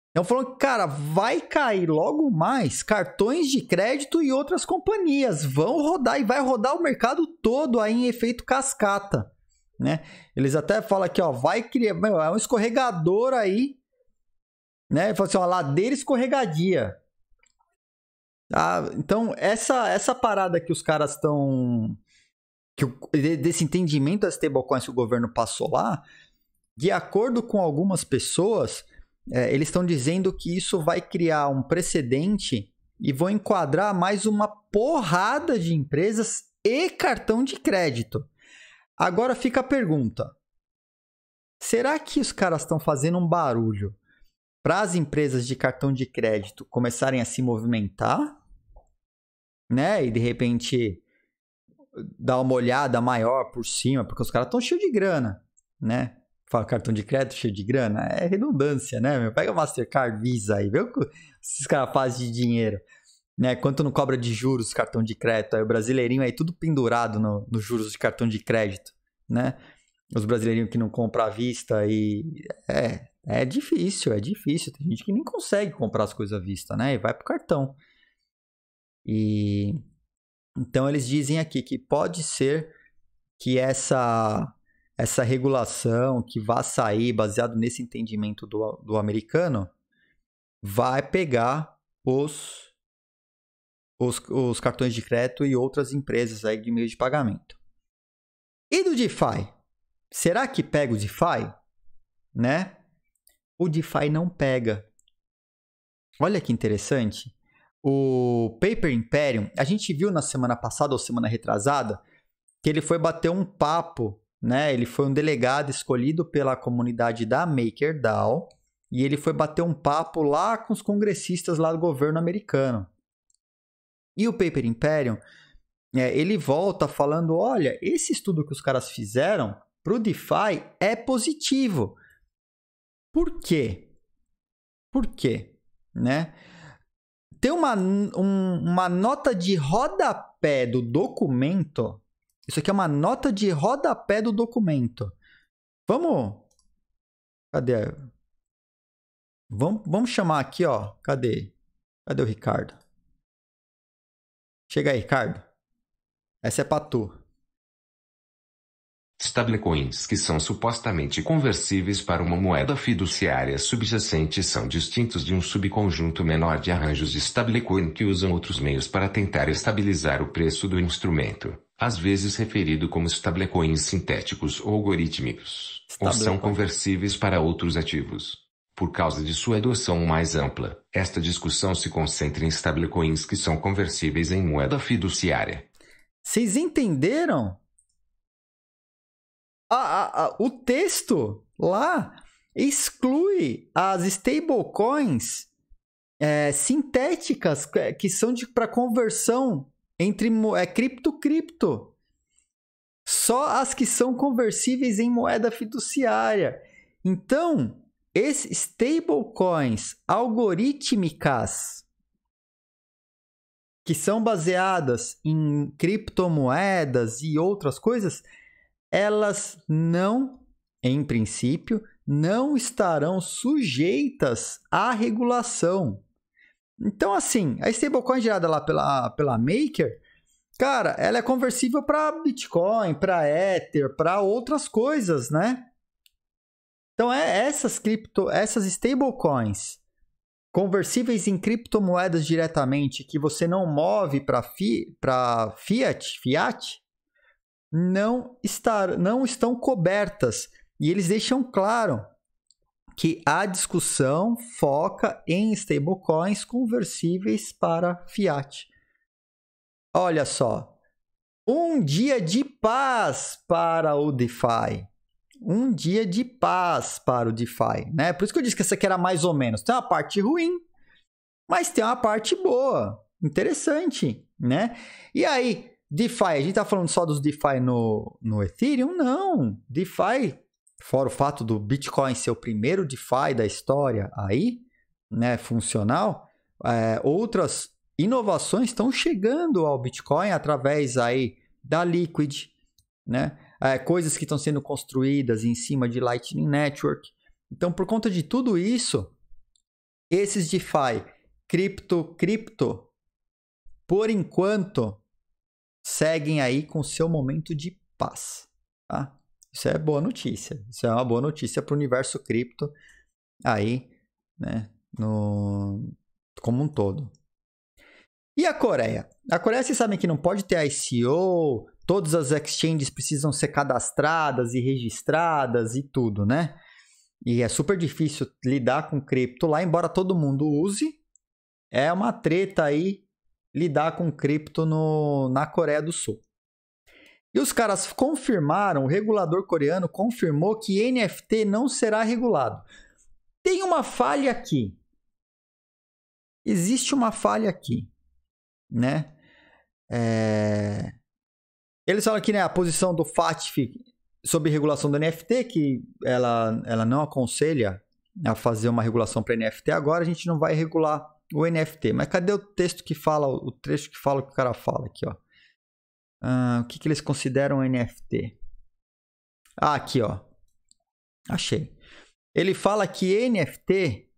estão falando que, cara, vai cair logo mais cartões de crédito e outras companhias vão rodar e vai rodar o mercado todo aí em efeito cascata, né? Eles até falam aqui, ó, vai criar, meu, é um escorregador aí né? Ele falou assim, ó, ladeira escorregadia. Ah, então, essa, essa parada que os caras estão. Desse entendimento das stablecoins que o governo passou lá, de acordo com algumas pessoas, é, eles estão dizendo que isso vai criar um precedente e vão enquadrar mais uma porrada de empresas e cartão de crédito. Agora fica a pergunta: será que os caras estão fazendo um barulho para as empresas de cartão de crédito começarem a se movimentar, né? E de repente dar uma olhada maior por cima, porque os caras estão cheios de grana, né? Fala cartão de crédito cheio de grana, é redundância, né? Meu? Pega o Mastercard, Visa aí, vê o que esses caras fazem de dinheiro. Né? Quanto não cobra de juros cartão de crédito? Aí o brasileirinho aí tudo pendurado nos no juros de cartão de crédito, né? Os brasileirinhos que não compram à vista e... É, é difícil, é difícil. Tem gente que nem consegue comprar as coisas à vista, né? E vai pro cartão. E então eles dizem aqui que pode ser que essa essa regulação que vá sair baseado nesse entendimento do, do americano vai pegar os, os, os cartões de crédito e outras empresas aí de meio de pagamento. E do DeFi? Será que pega o DeFi? Né? o DeFi não pega. Olha que interessante. O Paper Imperium, a gente viu na semana passada ou semana retrasada que ele foi bater um papo, né? Ele foi um delegado escolhido pela comunidade da MakerDAO e ele foi bater um papo lá com os congressistas lá do governo americano. E o Paper Imperium, é, ele volta falando: olha, esse estudo que os caras fizeram para o DeFi é positivo. Por quê? Por quê? Né? Tem uma, um, uma nota de rodapé do documento. Isso aqui é uma nota de rodapé do documento. Vamos. Cadê? Vamos, vamos chamar aqui, ó. Cadê? Cadê o Ricardo? Chega aí, Ricardo. Essa é pra tu. Stablecoins que são supostamente conversíveis para uma moeda fiduciária subjacente são distintos de um subconjunto menor de arranjos de stablecoin que usam outros meios para tentar estabilizar o preço do instrumento, às vezes referido como stablecoins sintéticos ou algorítmicos, ou são conversíveis para outros ativos. Por causa de sua adoção mais ampla, esta discussão se concentra em stablecoins que são conversíveis em moeda fiduciária. Vocês entenderam? a, a, o texto lá exclui as stablecoins é, sintéticas que são para conversão entre é, cripto-cripto. Só as que são conversíveis em moeda fiduciária. Então, esses stablecoins algorítmicas que são baseadas em criptomoedas e outras coisas, elas não, em princípio, não estarão sujeitas à regulação. Então, assim, a stablecoin gerada lá pela, pela Maker, cara, ela é conversível para Bitcoin, para Ether, para outras coisas, né? Então, é essas cripto, essas stablecoins conversíveis em criptomoedas diretamente que você não move para fi, fiat, fiat, não, estar, não estão cobertas. E eles deixam claro que a discussão foca em stablecoins conversíveis para fiat. Olha só, um dia de paz para o DeFi. Um dia de paz para o DeFi, né? Por isso que eu disse que essa aqui era mais ou menos. Tem uma parte ruim, mas tem uma parte boa, interessante, né? E aí, DeFi, a gente tá falando só dos DeFi no, no Ethereum? Não. DeFi, fora o fato do Bitcoin ser o primeiro DeFi da história aí, né, funcional, é, outras inovações estão chegando ao Bitcoin através aí da Liquid, né? É, coisas que estão sendo construídas em cima de Lightning Network. Então, por conta de tudo isso, esses DeFi, cripto, cripto, por enquanto, seguem aí com seu momento de paz, tá? Isso é boa notícia. Isso é uma boa notícia para o universo cripto aí, né? No como um todo. E a Coreia? A Coreia, vocês sabem que não pode ter ICO, todas as exchanges precisam ser cadastradas e registradas e tudo, né? E é super difícil lidar com cripto lá, embora todo mundo use. É uma treta aí lidar com cripto no, na Coreia do Sul. E os caras confirmaram, o regulador coreano confirmou que NFT não será regulado. Tem uma falha aqui. Existe uma falha aqui, né? É... Eles falam aqui, né, a posição do FATF sobre regulação do NFT, que ela, ela não aconselha a fazer uma regulação para NFT agora, a gente não vai regular o NFT. Mas cadê o texto que fala, o trecho que fala o que o cara fala aqui, ó? Uh, o que, que eles consideram NFT? Ah, aqui, ó. Achei. Ele fala que NFT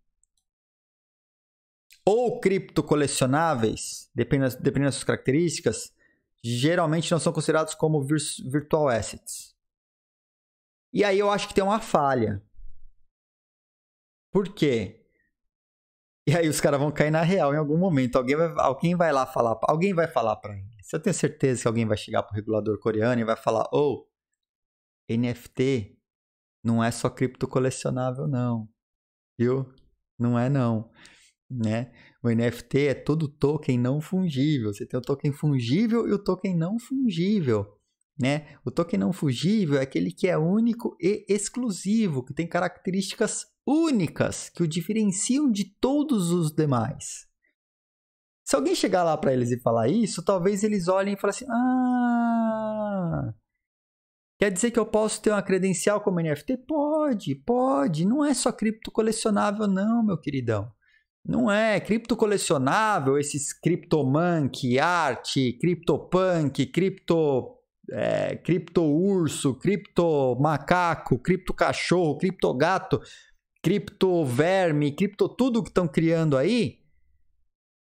ou cripto colecionáveis, dependendo, dependendo das suas características, geralmente não são considerados como virtual assets. E aí eu acho que tem uma falha. Por quê? E aí os caras vão cair na real em algum momento. Alguém vai, alguém vai lá falar, alguém vai falar para eles. Se eu tenho certeza que alguém vai chegar pro regulador coreano e vai falar: "Ou oh, NFT não é só cripto colecionável não". Viu? Não é não, né? O NFT é todo token não fungível. Você tem o token fungível e o token não fungível. Né? O token não fugível é aquele que é único e exclusivo, que tem características únicas que o diferenciam de todos os demais. Se alguém chegar lá para eles e falar isso, talvez eles olhem e falem assim: Ah, quer dizer que eu posso ter uma credencial como NFT? Pode, pode. Não é só cripto colecionável, não, meu queridão. Não é. Cripto colecionável, esses criptomank, arte, criptopunk, cripto é, cripto urso, cripto macaco, cripto cachorro, cripto gato, cripto verme, cripto tudo que estão criando aí,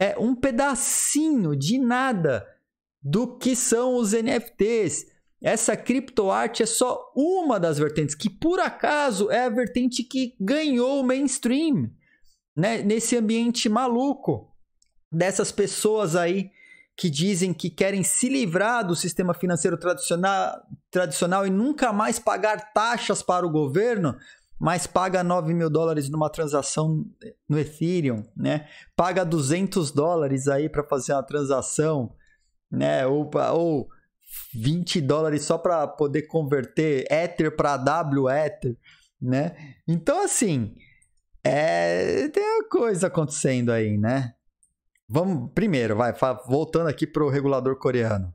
é um pedacinho de nada do que são os NFTs. Essa criptoarte é só uma das vertentes, que por acaso é a vertente que ganhou o mainstream, né? nesse ambiente maluco dessas pessoas aí que dizem que querem se livrar do sistema financeiro tradicional, tradicional e nunca mais pagar taxas para o governo, mas paga 9 mil dólares numa transação no Ethereum, né? Paga 200 dólares aí para fazer uma transação, né? Ou, ou 20 dólares só para poder converter Ether para W Ether, né? Então, assim, é, tem uma coisa acontecendo aí, né? Vamos primeiro, vai, voltando aqui para o regulador coreano.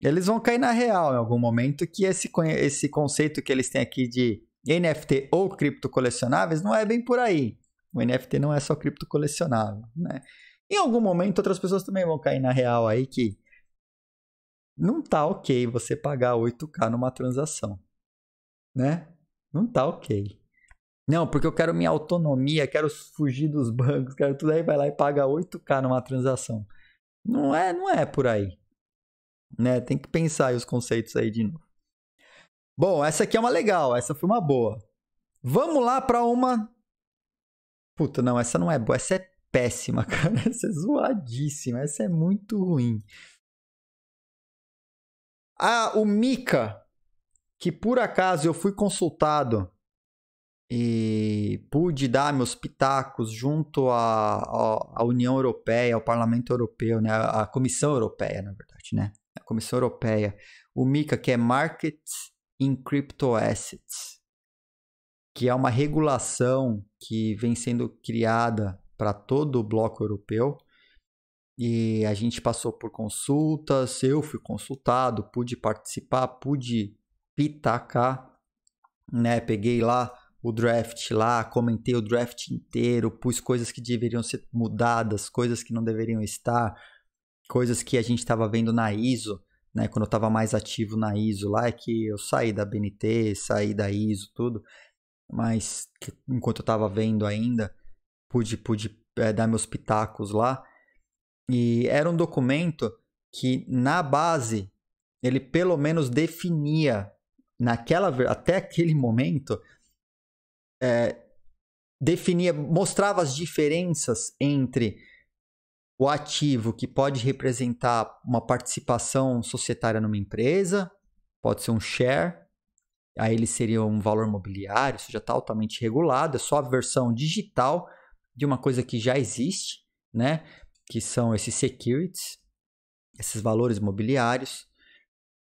Eles vão cair na real em algum momento que esse, esse conceito que eles têm aqui de NFT ou cripto colecionáveis não é bem por aí. O NFT não é só cripto colecionável, né? Em algum momento outras pessoas também vão cair na real aí que não tá OK você pagar 8k numa transação, né? Não tá OK. Não, porque eu quero minha autonomia, quero fugir dos bancos, quero tudo aí, vai lá e paga 8K numa transação. Não é, não é por aí. Né? Tem que pensar aí os conceitos aí de novo. Bom, essa aqui é uma legal, essa foi uma boa. Vamos lá para uma Puta, não, essa não é boa, essa é péssima, [laughs] cara. Essa é zoadíssima, essa é muito ruim. Ah, o Mika, que por acaso eu fui consultado e pude dar meus pitacos junto à, à, União Europeia, ao Parlamento Europeu, né? à Comissão Europeia, na verdade, né? A Comissão Europeia. O MICA, que é Market in Crypto Assets, que é uma regulação que vem sendo criada para todo o bloco europeu. E a gente passou por consultas, eu fui consultado, pude participar, pude pitacar, né? Peguei lá o draft lá, comentei o draft inteiro, pus coisas que deveriam ser mudadas, coisas que não deveriam estar, coisas que a gente estava vendo na ISO, né? Quando eu estava mais ativo na ISO lá, é que eu saí da BNT, saí da ISO, tudo. Mas enquanto eu estava vendo ainda, pude, pude é, dar meus pitacos lá. E era um documento que na base ele pelo menos definia naquela até aquele momento é, definia, mostrava as diferenças entre o ativo que pode representar uma participação societária numa empresa, pode ser um share, aí ele seria um valor mobiliário, isso já está altamente regulado, é só a versão digital de uma coisa que já existe, né? Que são esses securities, esses valores mobiliários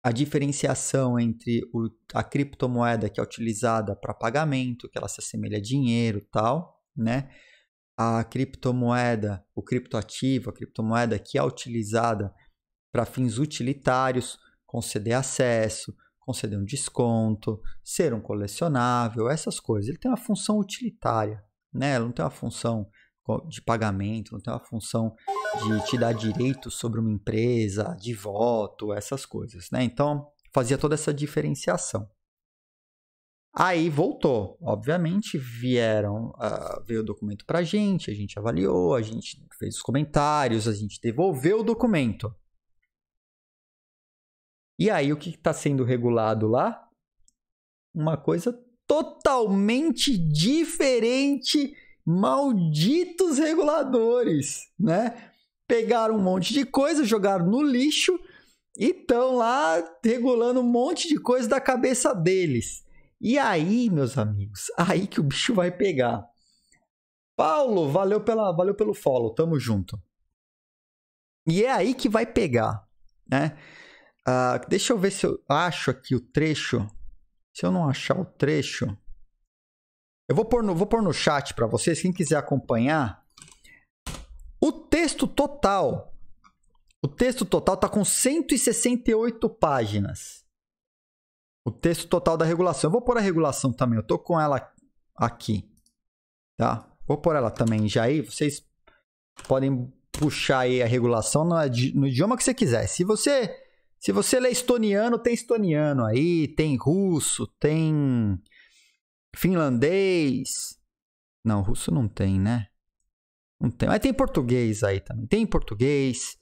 a diferenciação entre o, a criptomoeda que é utilizada para pagamento, que ela se assemelha a dinheiro tal, né? A criptomoeda, o criptoativo, a criptomoeda que é utilizada para fins utilitários, conceder acesso, conceder um desconto, ser um colecionável, essas coisas. Ele tem uma função utilitária, né? Ela não tem uma função de pagamento, não tem uma função de te dar direito sobre uma empresa, de voto, essas coisas, né? Então, fazia toda essa diferenciação. Aí voltou, obviamente, vieram, uh, veio o documento pra gente, a gente avaliou, a gente fez os comentários, a gente devolveu o documento. E aí o que está sendo regulado lá? Uma coisa totalmente diferente Malditos reguladores, né? Pegaram um monte de coisa, jogaram no lixo e estão lá regulando um monte de coisa da cabeça deles. E aí, meus amigos, aí que o bicho vai pegar. Paulo, valeu pela, valeu pelo follow, tamo junto. E é aí que vai pegar, né? Uh, deixa eu ver se eu acho aqui o trecho. Se eu não achar o trecho, eu vou pôr no, vou pôr no chat para vocês, quem quiser acompanhar. O texto total. O texto total está com 168 páginas. O texto total da regulação. Eu vou pôr a regulação também. Eu tô com ela aqui. Tá? Vou pôr ela também já aí. Vocês podem puxar aí a regulação no, no idioma que você quiser. Se você se você lê estoniano, tem estoniano aí, tem russo, tem finlandês. Não, russo não tem, né? Não tem. Mas tem português aí também. Tem português,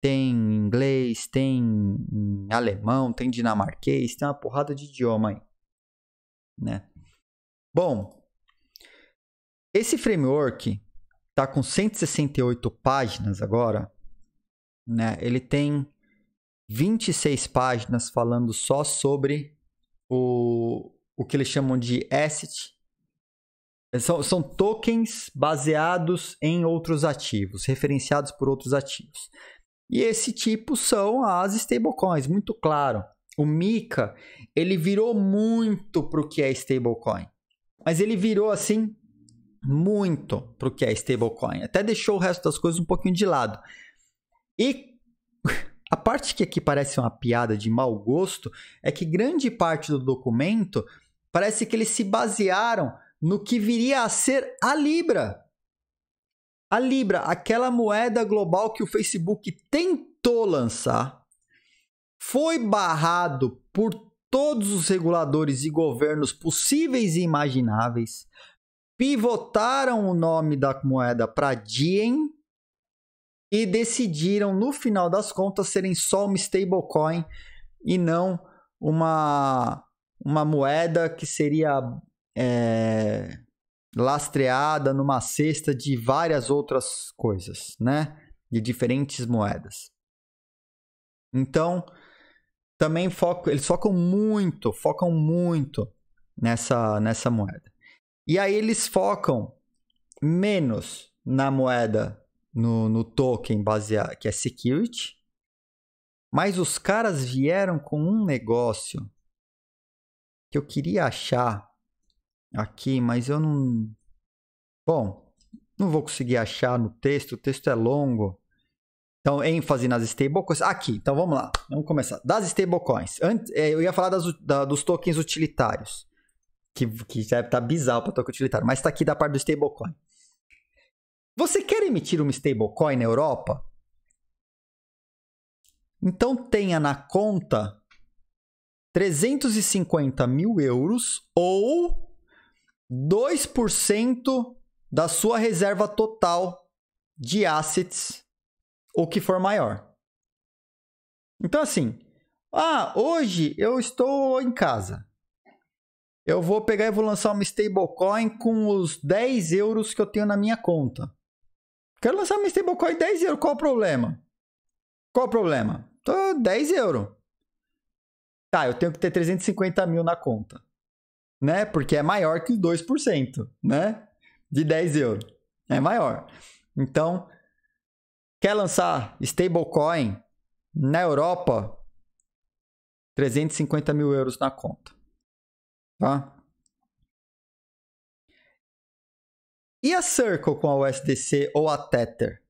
tem inglês, tem alemão, tem dinamarquês, tem uma porrada de idioma aí, né? Bom, esse framework tá com 168 páginas agora, né? Ele tem 26 páginas falando só sobre o, o que eles chamam de asset. É, são, são tokens baseados em outros ativos, referenciados por outros ativos. E esse tipo são as stablecoins, muito claro. O Mica, ele virou muito para o que é stablecoin. Mas ele virou assim muito para o que é stablecoin. Até deixou o resto das coisas um pouquinho de lado. E [laughs] a parte que aqui parece uma piada de mau gosto é que grande parte do documento Parece que eles se basearam no que viria a ser a Libra. A Libra, aquela moeda global que o Facebook tentou lançar, foi barrado por todos os reguladores e governos possíveis e imagináveis, pivotaram o nome da moeda para Diem e decidiram, no final das contas, serem só uma stablecoin e não uma uma moeda que seria é, lastreada numa cesta de várias outras coisas, né? De diferentes moedas. Então, também foco, eles focam muito, focam muito nessa, nessa moeda. E aí eles focam menos na moeda, no, no token baseado, que é security, mas os caras vieram com um negócio que eu queria achar aqui, mas eu não. Bom, não vou conseguir achar no texto, o texto é longo. Então, ênfase nas stablecoins. Aqui, então vamos lá, vamos começar. Das stablecoins. Antes, é, eu ia falar das, da, dos tokens utilitários, que, que estar tá bizarro para token utilitário, mas está aqui da parte do stablecoin. Você quer emitir uma stablecoin na Europa? Então tenha na conta 350 mil euros ou 2% da sua reserva total de assets, ou que for maior. Então, assim, ah, hoje eu estou em casa. Eu vou pegar e vou lançar uma stablecoin com os 10 euros que eu tenho na minha conta. Quero lançar uma stablecoin 10 euros, qual o problema? Qual o problema? Tô 10 euros tá, eu tenho que ter 350 mil na conta, né? Porque é maior que 2%, né? De 10 euros. É maior. Então, quer lançar stablecoin na Europa? 350 mil euros na conta. Tá? E a Circle com a USDC ou a Tether?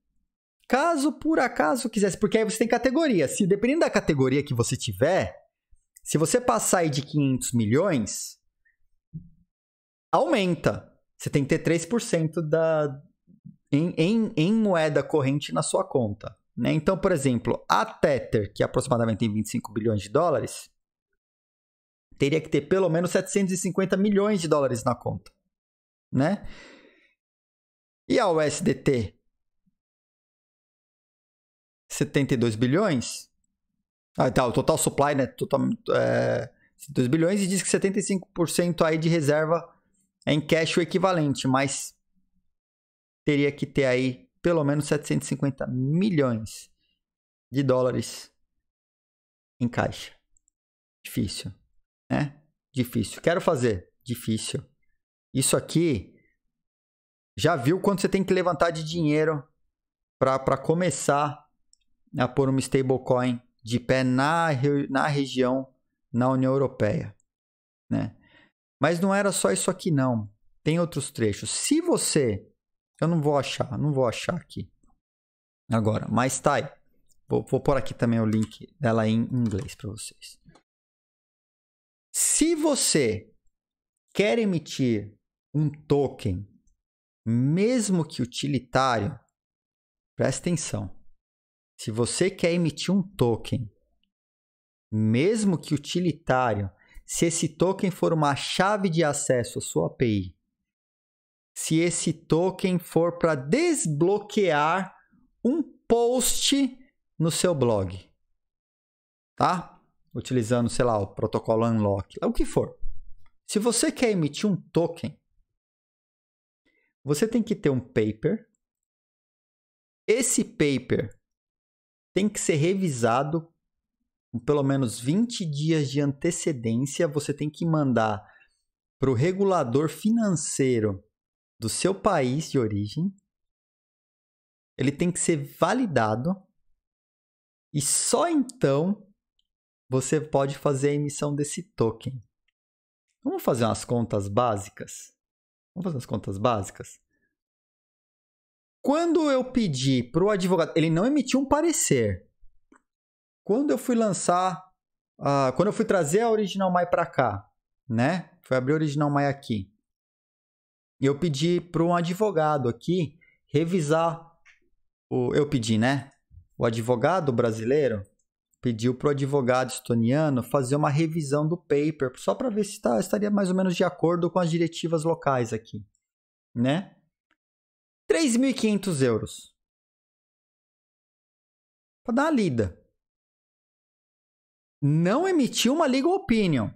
Caso por acaso quisesse, porque aí você tem categoria. Se dependendo da categoria que você tiver, se você passar aí de 500 milhões, aumenta. Você tem que ter 3% da, em, em, em, moeda corrente na sua conta. Né? Então, por exemplo, a Tether, que aproximadamente tem 25 bilhões de dólares, teria que ter pelo menos 750 milhões de dólares na conta. Né? E a USDT? 72 bilhões? Ah, tá, o total supply, né? Total, é, 2 bilhões e diz que 75% aí de reserva é em cash o equivalente, mas teria que ter aí pelo menos 750 milhões de dólares em caixa. Difícil, né? Difícil. Quero fazer? Difícil. Isso aqui já viu quanto você tem que levantar de dinheiro para começar a pôr uma stablecoin de pé na, na região, na União Europeia. Né? Mas não era só isso aqui, não. Tem outros trechos. Se você. Eu não vou achar, não vou achar aqui agora, mas tá aí. Vou, vou pôr aqui também o link dela em inglês para vocês. Se você quer emitir um token, mesmo que utilitário, preste atenção. Se você quer emitir um token, mesmo que utilitário, se esse token for uma chave de acesso à sua API, se esse token for para desbloquear um post no seu blog, tá? Utilizando, sei lá, o protocolo unlock, é o que for. Se você quer emitir um token, você tem que ter um paper. Esse paper tem que ser revisado com pelo menos 20 dias de antecedência. Você tem que mandar para o regulador financeiro do seu país de origem. Ele tem que ser validado e só então você pode fazer a emissão desse token. Vamos fazer umas contas básicas? Vamos fazer umas contas básicas? Quando eu pedi para o advogado, ele não emitiu um parecer. Quando eu fui lançar, uh, quando eu fui trazer a Original Mai para cá, né? Foi abrir a Original Mai aqui. Eu pedi para um advogado aqui revisar o, eu pedi, né? O advogado brasileiro pediu para o advogado estoniano fazer uma revisão do paper, só para ver se tá, estaria mais ou menos de acordo com as diretivas locais aqui, né? 3.500 euros. Para dar uma lida. Não emitiu uma legal opinion.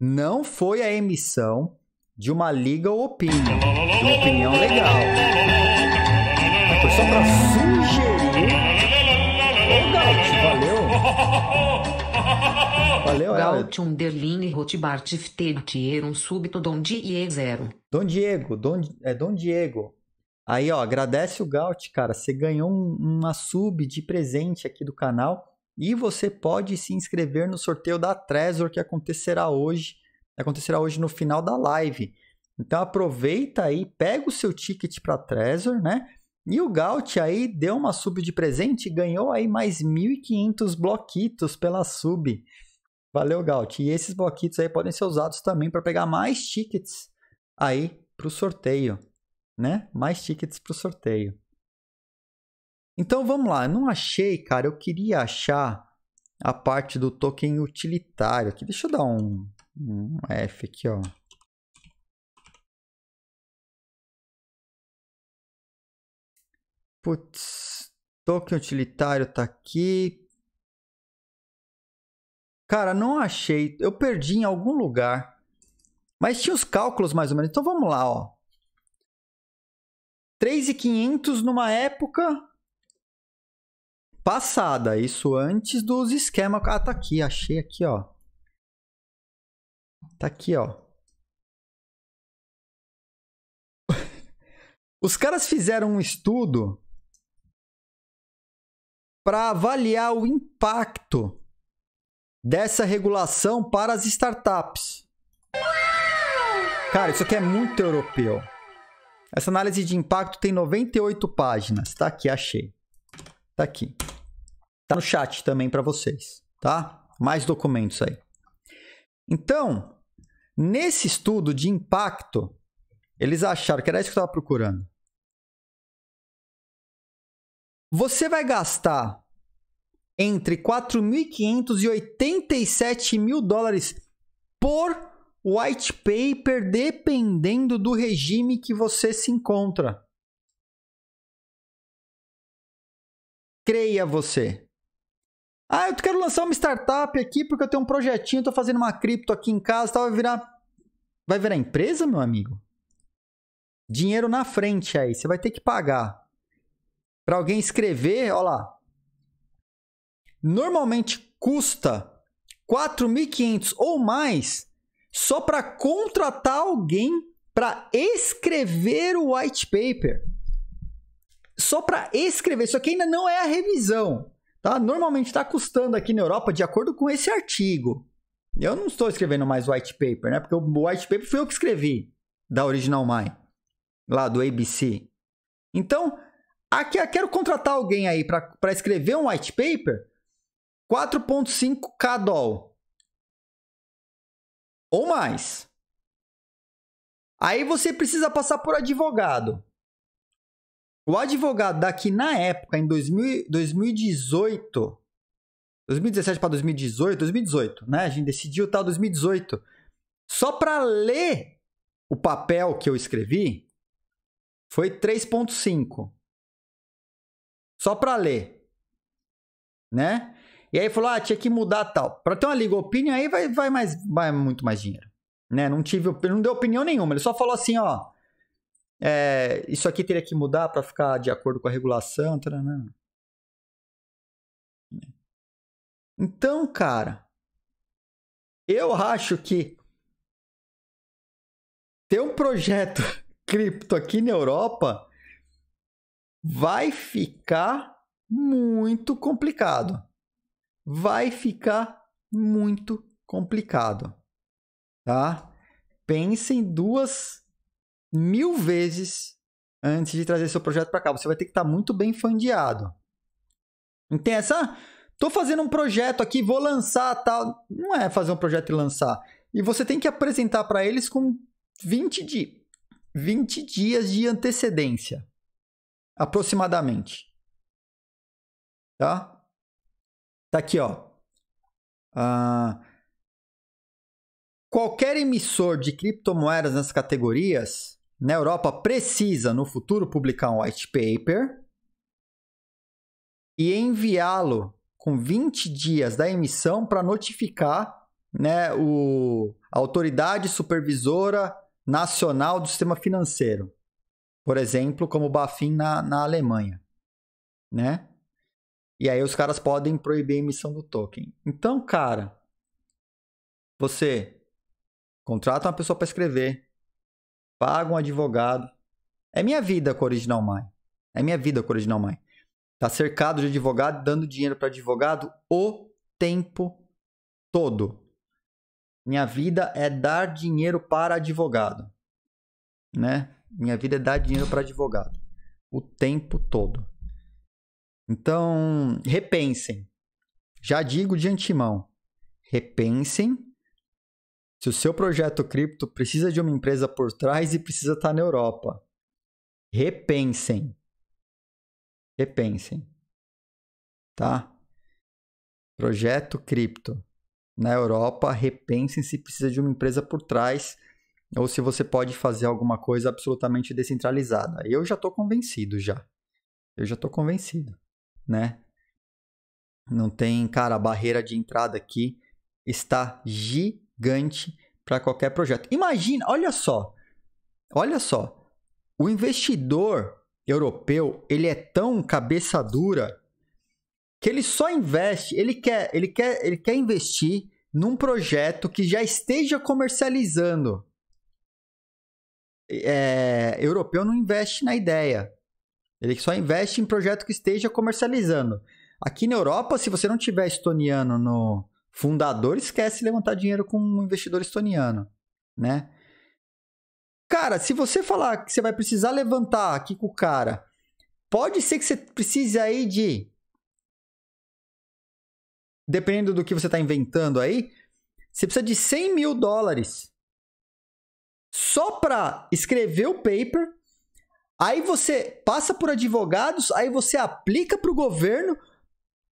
Não foi a emissão de uma legal opinion. De uma opinião legal. Foi só para sugerir. Ô, valeu. Valeu, Gaut, um Derlin e Rotbart Ftetier, um súbito Dom Diego. Dom Diego, Dom, é Dom Diego. Aí, ó, agradece o Gaut, cara. Você ganhou um, uma sub de presente aqui do canal. E você pode se inscrever no sorteio da Trezor que acontecerá hoje. Acontecerá hoje no final da live. Então aproveita aí, pega o seu ticket para Trezor, né? E o Gaut aí deu uma sub de presente e ganhou aí mais 1.500 bloquitos pela sub. Valeu, Gaut. E esses bloquitos aí podem ser usados também para pegar mais tickets aí para o sorteio né? Mais tickets para o sorteio. Então vamos lá, eu não achei, cara, eu queria achar a parte do token utilitário aqui. Deixa eu dar um, um F aqui, ó. Putz, token utilitário tá aqui. Cara, não achei. Eu perdi em algum lugar. Mas tinha os cálculos mais ou menos. Então vamos lá, ó. 3,500 numa época passada. Isso antes dos esquemas. Ah, tá aqui. Achei aqui, ó. Tá aqui, ó. [laughs] Os caras fizeram um estudo para avaliar o impacto dessa regulação para as startups. Cara, isso aqui é muito europeu. Essa análise de impacto tem 98 páginas. Tá aqui, achei. Tá aqui. Tá no chat também para vocês, tá? Mais documentos aí. Então, nesse estudo de impacto, eles acharam que era isso que eu estava procurando. Você vai gastar entre 4.500 e mil dólares por white paper dependendo do regime que você se encontra. Creia você. Ah, eu quero lançar uma startup aqui porque eu tenho um projetinho, estou fazendo uma cripto aqui em casa, tá, vai virar vai virar empresa, meu amigo? Dinheiro na frente aí, você vai ter que pagar. Para alguém escrever, olha lá. Normalmente custa 4.500 ou mais só para contratar alguém para escrever o white paper. Só para escrever, isso aqui ainda não é a revisão, tá? Normalmente está custando aqui na Europa, de acordo com esse artigo. Eu não estou escrevendo mais white paper, né? Porque o white paper foi eu que escrevi da Original Mind, lá do ABC. Então, aqui eu quero contratar alguém aí para escrever um white paper, 4.5k doll ou mais. Aí você precisa passar por advogado. O advogado daqui na época, em 2000, 2018, 2017 para 2018, 2018, né? A gente decidiu tal 2018. Só para ler o papel que eu escrevi foi 3.5. Só para ler, né? E aí falou, ah, tinha que mudar tal. Para ter uma liga opinião aí vai, vai, mais, vai muito mais dinheiro. Né? Não, tive, não deu opinião nenhuma, ele só falou assim, ó... É, isso aqui teria que mudar para ficar de acordo com a regulação, taranã. Então, cara, eu acho que ter um projeto [laughs] cripto aqui na Europa vai ficar muito complicado vai ficar muito complicado, tá? Pensem duas mil vezes antes de trazer seu projeto para cá. Você vai ter que estar tá muito bem fundiado. Entende essa? Tô fazendo um projeto aqui, vou lançar, tal. Não é fazer um projeto e lançar. E você tem que apresentar para eles com 20, di 20 dias de antecedência, aproximadamente. Tá? Tá aqui, ó. Ah, qualquer emissor de criptomoedas nas categorias na Europa precisa, no futuro, publicar um white paper e enviá-lo com 20 dias da emissão para notificar né, o, a autoridade supervisora nacional do sistema financeiro, por exemplo, como o BaFin na, na Alemanha. Né? E aí os caras podem proibir a emissão do token. Então, cara, você contrata uma pessoa para escrever, paga um advogado. É minha vida com o Original Mine. É minha vida com o Original Mine. Tá cercado de advogado, dando dinheiro para advogado o tempo todo. Minha vida é dar dinheiro para advogado, né? Minha vida é dar dinheiro para advogado o tempo todo. Então, repensem. Já digo de antemão, repensem se o seu projeto cripto precisa de uma empresa por trás e precisa estar tá na Europa. Repensem. Repensem. Tá? Projeto cripto na Europa, repensem se precisa de uma empresa por trás ou se você pode fazer alguma coisa absolutamente descentralizada. Eu já estou convencido já. Eu já estou convencido né? Não tem, cara, a barreira de entrada aqui está gigante para qualquer projeto. Imagina, olha só. Olha só. O investidor europeu, ele é tão cabeça dura que ele só investe, ele quer, ele quer, ele quer investir num projeto que já esteja comercializando. É, europeu não investe na ideia. Ele só investe em projeto que esteja comercializando. Aqui na Europa, se você não tiver estoniano no fundador, esquece de levantar dinheiro com um investidor estoniano, né? Cara, se você falar que você vai precisar levantar aqui com o cara, pode ser que você precise aí de dependendo do que você está inventando aí, você precisa de 100 mil dólares só para escrever o paper Aí você passa por advogados, aí você aplica para o governo,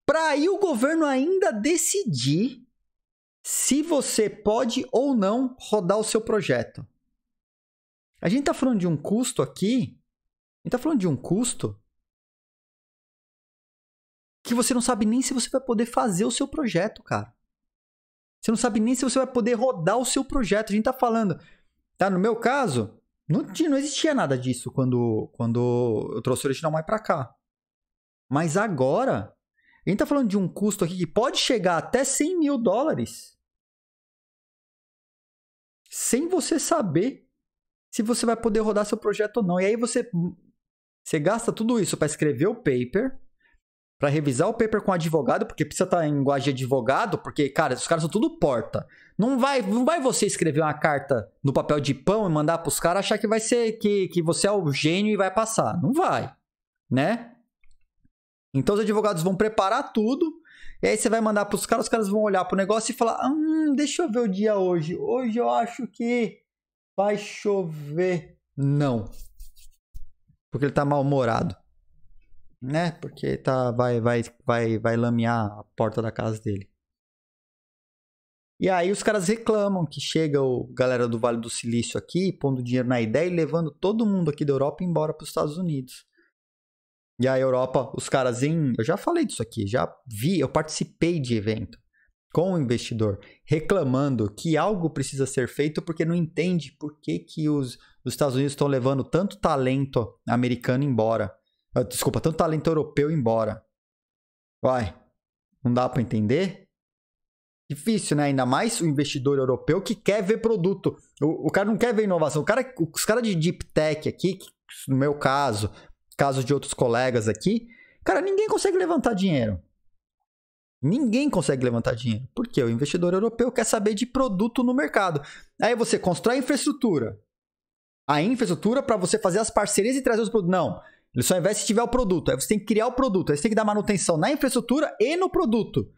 para aí o governo ainda decidir se você pode ou não rodar o seu projeto. A gente está falando de um custo aqui, a gente está falando de um custo que você não sabe nem se você vai poder fazer o seu projeto, cara. Você não sabe nem se você vai poder rodar o seu projeto. A gente está falando, tá? No meu caso, não, não existia nada disso quando, quando eu trouxe o original mais para cá. Mas agora, a gente tá falando de um custo aqui que pode chegar até 100 mil dólares. Sem você saber se você vai poder rodar seu projeto ou não. E aí você, você gasta tudo isso para escrever o paper, para revisar o paper com advogado, porque precisa estar tá em linguagem de advogado, porque, cara, os caras são tudo porta. Não vai, não vai você escrever uma carta no papel de pão e mandar pros caras achar que vai ser que, que você é o gênio e vai passar. Não vai, né? Então os advogados vão preparar tudo, e aí você vai mandar pros caras, os caras vão olhar pro negócio e falar: "Hum, deixa eu ver o dia hoje. Hoje eu acho que vai chover". Não. Porque ele tá mal-humorado né? Porque tá, vai, vai, vai, vai lamear a porta da casa dele. E aí os caras reclamam que chega o galera do Vale do Silício aqui, pondo dinheiro na ideia e levando todo mundo aqui da Europa embora para os Estados Unidos. E a Europa, os caras em, eu já falei disso aqui, já vi, eu participei de evento com o investidor reclamando que algo precisa ser feito porque não entende por que, que os, os Estados Unidos estão levando tanto talento americano embora. Ah, desculpa, tanto talento europeu embora. Vai. Não dá para entender? Difícil, né? Ainda mais o investidor europeu que quer ver produto. O, o cara não quer ver inovação. O cara, os caras de deep tech aqui, no meu caso, caso de outros colegas aqui, cara, ninguém consegue levantar dinheiro. Ninguém consegue levantar dinheiro. Porque o investidor europeu quer saber de produto no mercado. Aí você constrói infraestrutura. A infraestrutura para você fazer as parcerias e trazer os produtos. Não. Ele só investe se tiver o produto. Aí você tem que criar o produto. Aí você tem que dar manutenção na infraestrutura e no produto.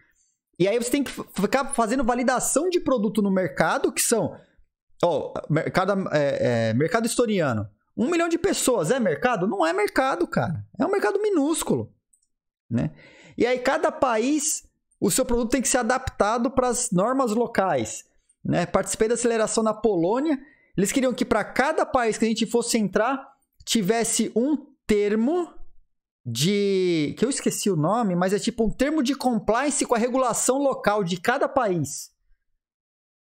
E aí você tem que ficar fazendo validação de produto no mercado, que são. Ó, oh, mercado, é, é, mercado historiano. Um milhão de pessoas é mercado? Não é mercado, cara. É um mercado minúsculo. Né? E aí, cada país, o seu produto tem que ser adaptado para as normas locais. Né? Participei da aceleração na Polônia. Eles queriam que para cada país que a gente fosse entrar, tivesse um termo de. que eu esqueci o nome, mas é tipo um termo de compliance com a regulação local de cada país.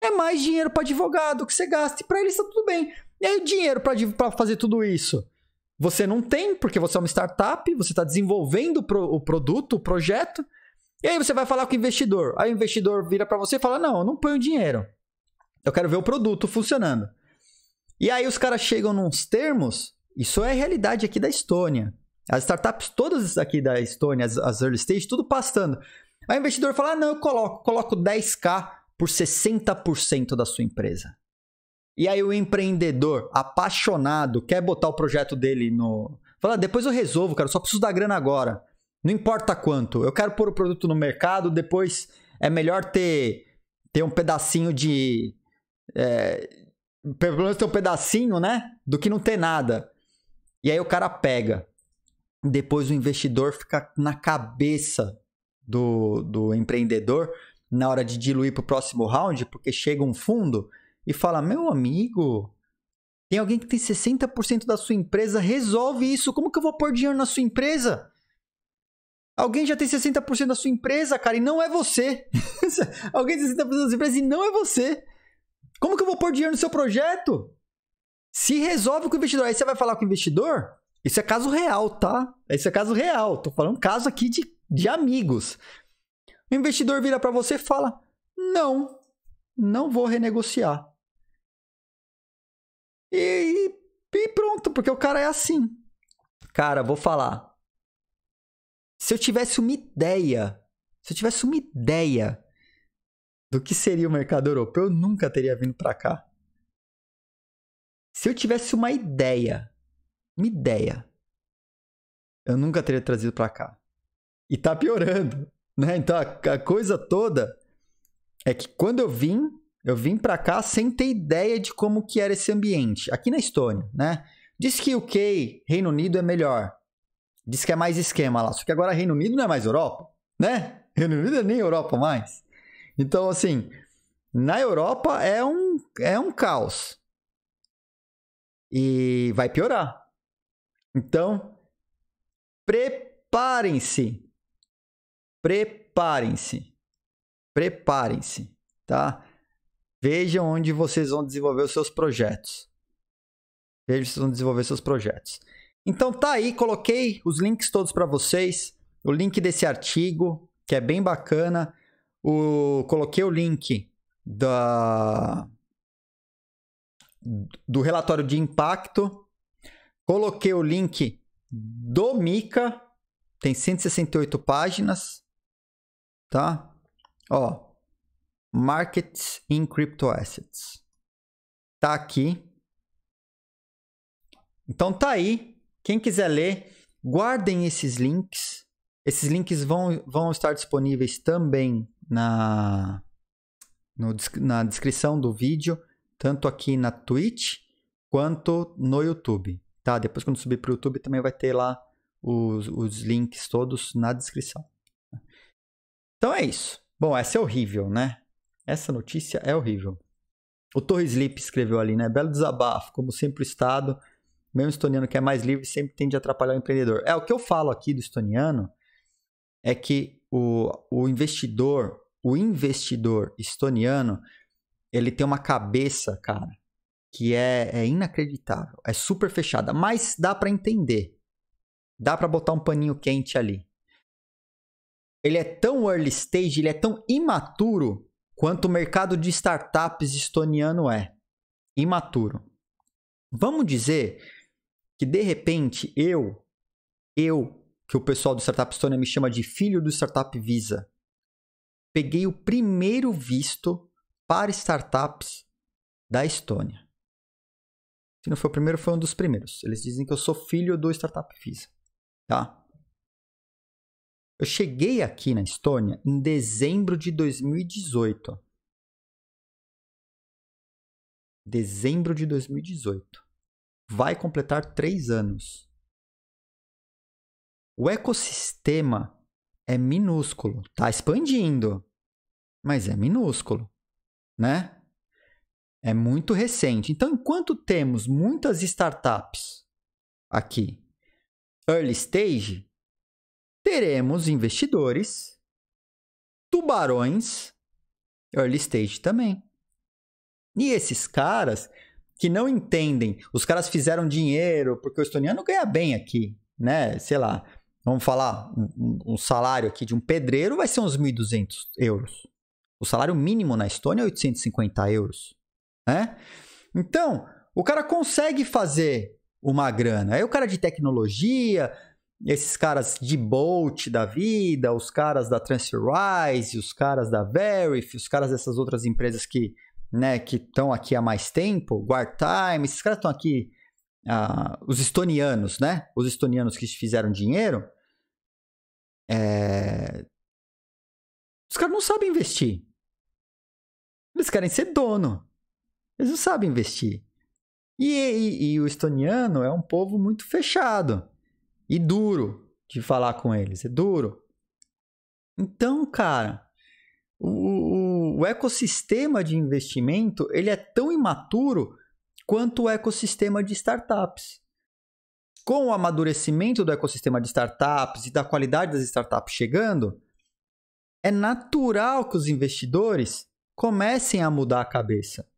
É mais dinheiro para advogado que você gasta e para ele está tudo bem. E aí, o dinheiro para fazer tudo isso? Você não tem, porque você é uma startup, você está desenvolvendo pro, o produto, o projeto. E aí você vai falar com o investidor. Aí o investidor vira para você e fala: Não, eu não ponho dinheiro. Eu quero ver o produto funcionando. E aí os caras chegam nos termos isso é a realidade aqui da Estônia. As startups todas aqui da Estônia, as, as early stage, tudo pastando. Aí o investidor fala: ah, não, eu coloco, coloco 10k por 60% da sua empresa. E aí o empreendedor apaixonado quer botar o projeto dele no. Fala, ah, depois eu resolvo, cara, eu só preciso da grana agora. Não importa quanto. Eu quero pôr o produto no mercado, depois é melhor ter, ter um pedacinho de. É, pelo menos ter um pedacinho, né? Do que não ter nada. E aí o cara pega. Depois o investidor fica na cabeça do, do empreendedor na hora de diluir para o próximo round, porque chega um fundo e fala: Meu amigo, tem alguém que tem 60% da sua empresa, resolve isso. Como que eu vou pôr dinheiro na sua empresa? Alguém já tem 60% da sua empresa, cara, e não é você. [laughs] alguém tem 60% da sua empresa e não é você. Como que eu vou pôr dinheiro no seu projeto? Se resolve com o investidor. Aí você vai falar com o investidor? Isso é caso real, tá? Isso é caso real. Tô falando caso aqui de, de amigos. O investidor vira para você e fala: Não, não vou renegociar. E, e pronto, porque o cara é assim. Cara, vou falar. Se eu tivesse uma ideia, se eu tivesse uma ideia do que seria o mercado europeu, eu nunca teria vindo para cá. Se eu tivesse uma ideia, uma ideia, eu nunca teria trazido para cá. E tá piorando, né? Então a, a coisa toda é que quando eu vim, eu vim para cá sem ter ideia de como que era esse ambiente, aqui na Estônia, né? Diz que o Reino Unido é melhor. Diz que é mais esquema lá, só que agora Reino Unido não é mais Europa, né? Reino Unido é nem Europa mais. Então assim, na Europa é um é um caos e vai piorar. Então, preparem-se. Preparem-se. Preparem-se, tá? Vejam onde vocês vão desenvolver os seus projetos. Vejam se vocês vão desenvolver seus projetos. Então tá aí, coloquei os links todos para vocês, o link desse artigo, que é bem bacana, o coloquei o link da do relatório de impacto. Coloquei o link do Mica, tem 168 páginas, tá? Ó, Markets in Crypto Assets. Tá aqui. Então tá aí. Quem quiser ler, guardem esses links. Esses links vão, vão estar disponíveis também na, no, na descrição do vídeo tanto aqui na Twitch quanto no YouTube, tá? Depois quando subir para o YouTube também vai ter lá os, os links todos na descrição. Então é isso. Bom, essa é horrível, né? Essa notícia é horrível. O Torre Sleep escreveu ali, né? Belo desabafo, como sempre o Estado, mesmo estoniano que é mais livre, sempre tende a atrapalhar o empreendedor. É, o que eu falo aqui do estoniano é que o, o investidor, o investidor estoniano, ele tem uma cabeça, cara, que é, é inacreditável. É super fechada, mas dá para entender. Dá para botar um paninho quente ali. Ele é tão early stage, ele é tão imaturo quanto o mercado de startups estoniano é. Imaturo. Vamos dizer que de repente eu, eu, que o pessoal do Startup Estônia me chama de filho do Startup Visa, peguei o primeiro visto para startups da Estônia. Se não foi o primeiro, foi um dos primeiros. Eles dizem que eu sou filho do Startup Visa. Tá? Eu cheguei aqui na Estônia em dezembro de 2018. Dezembro de 2018. Vai completar três anos. O ecossistema é minúsculo. Tá expandindo, mas é minúsculo né? É muito recente. Então, enquanto temos muitas startups aqui early stage, teremos investidores, tubarões early stage também. E esses caras que não entendem, os caras fizeram dinheiro porque o estoniano ganha bem aqui, né? Sei lá, vamos falar, um, um salário aqui de um pedreiro vai ser uns 1.200 euros. O salário mínimo na Estônia é 850 euros. Né? Então, o cara consegue fazer uma grana. Aí o cara de tecnologia, esses caras de Bolt da vida, os caras da TransferWise, os caras da Verif, os caras dessas outras empresas que né, que estão aqui há mais tempo, Guardtime, esses caras estão aqui, uh, os estonianos, né? Os estonianos que fizeram dinheiro, é... os caras não sabem investir. Eles querem ser dono. Eles não sabem investir. E, e, e o estoniano é um povo muito fechado e duro de falar com eles. É duro. Então, cara, o, o, o ecossistema de investimento ele é tão imaturo quanto o ecossistema de startups. Com o amadurecimento do ecossistema de startups e da qualidade das startups chegando, é natural que os investidores comecem a mudar a cabeça.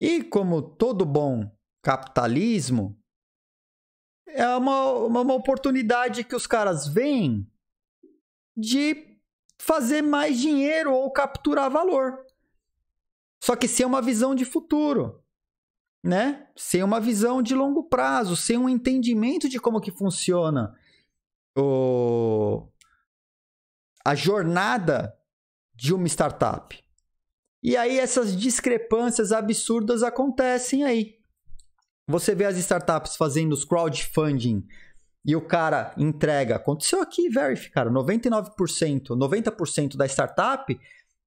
E como todo bom capitalismo, é uma, uma, uma oportunidade que os caras veem de fazer mais dinheiro ou capturar valor. Só que sem uma visão de futuro, né? Sem uma visão de longo prazo, sem um entendimento de como que funciona o... a jornada de uma startup. E aí essas discrepâncias absurdas acontecem aí. Você vê as startups fazendo os crowdfunding e o cara entrega. Aconteceu aqui, Verif, cara, 99%, 90% da startup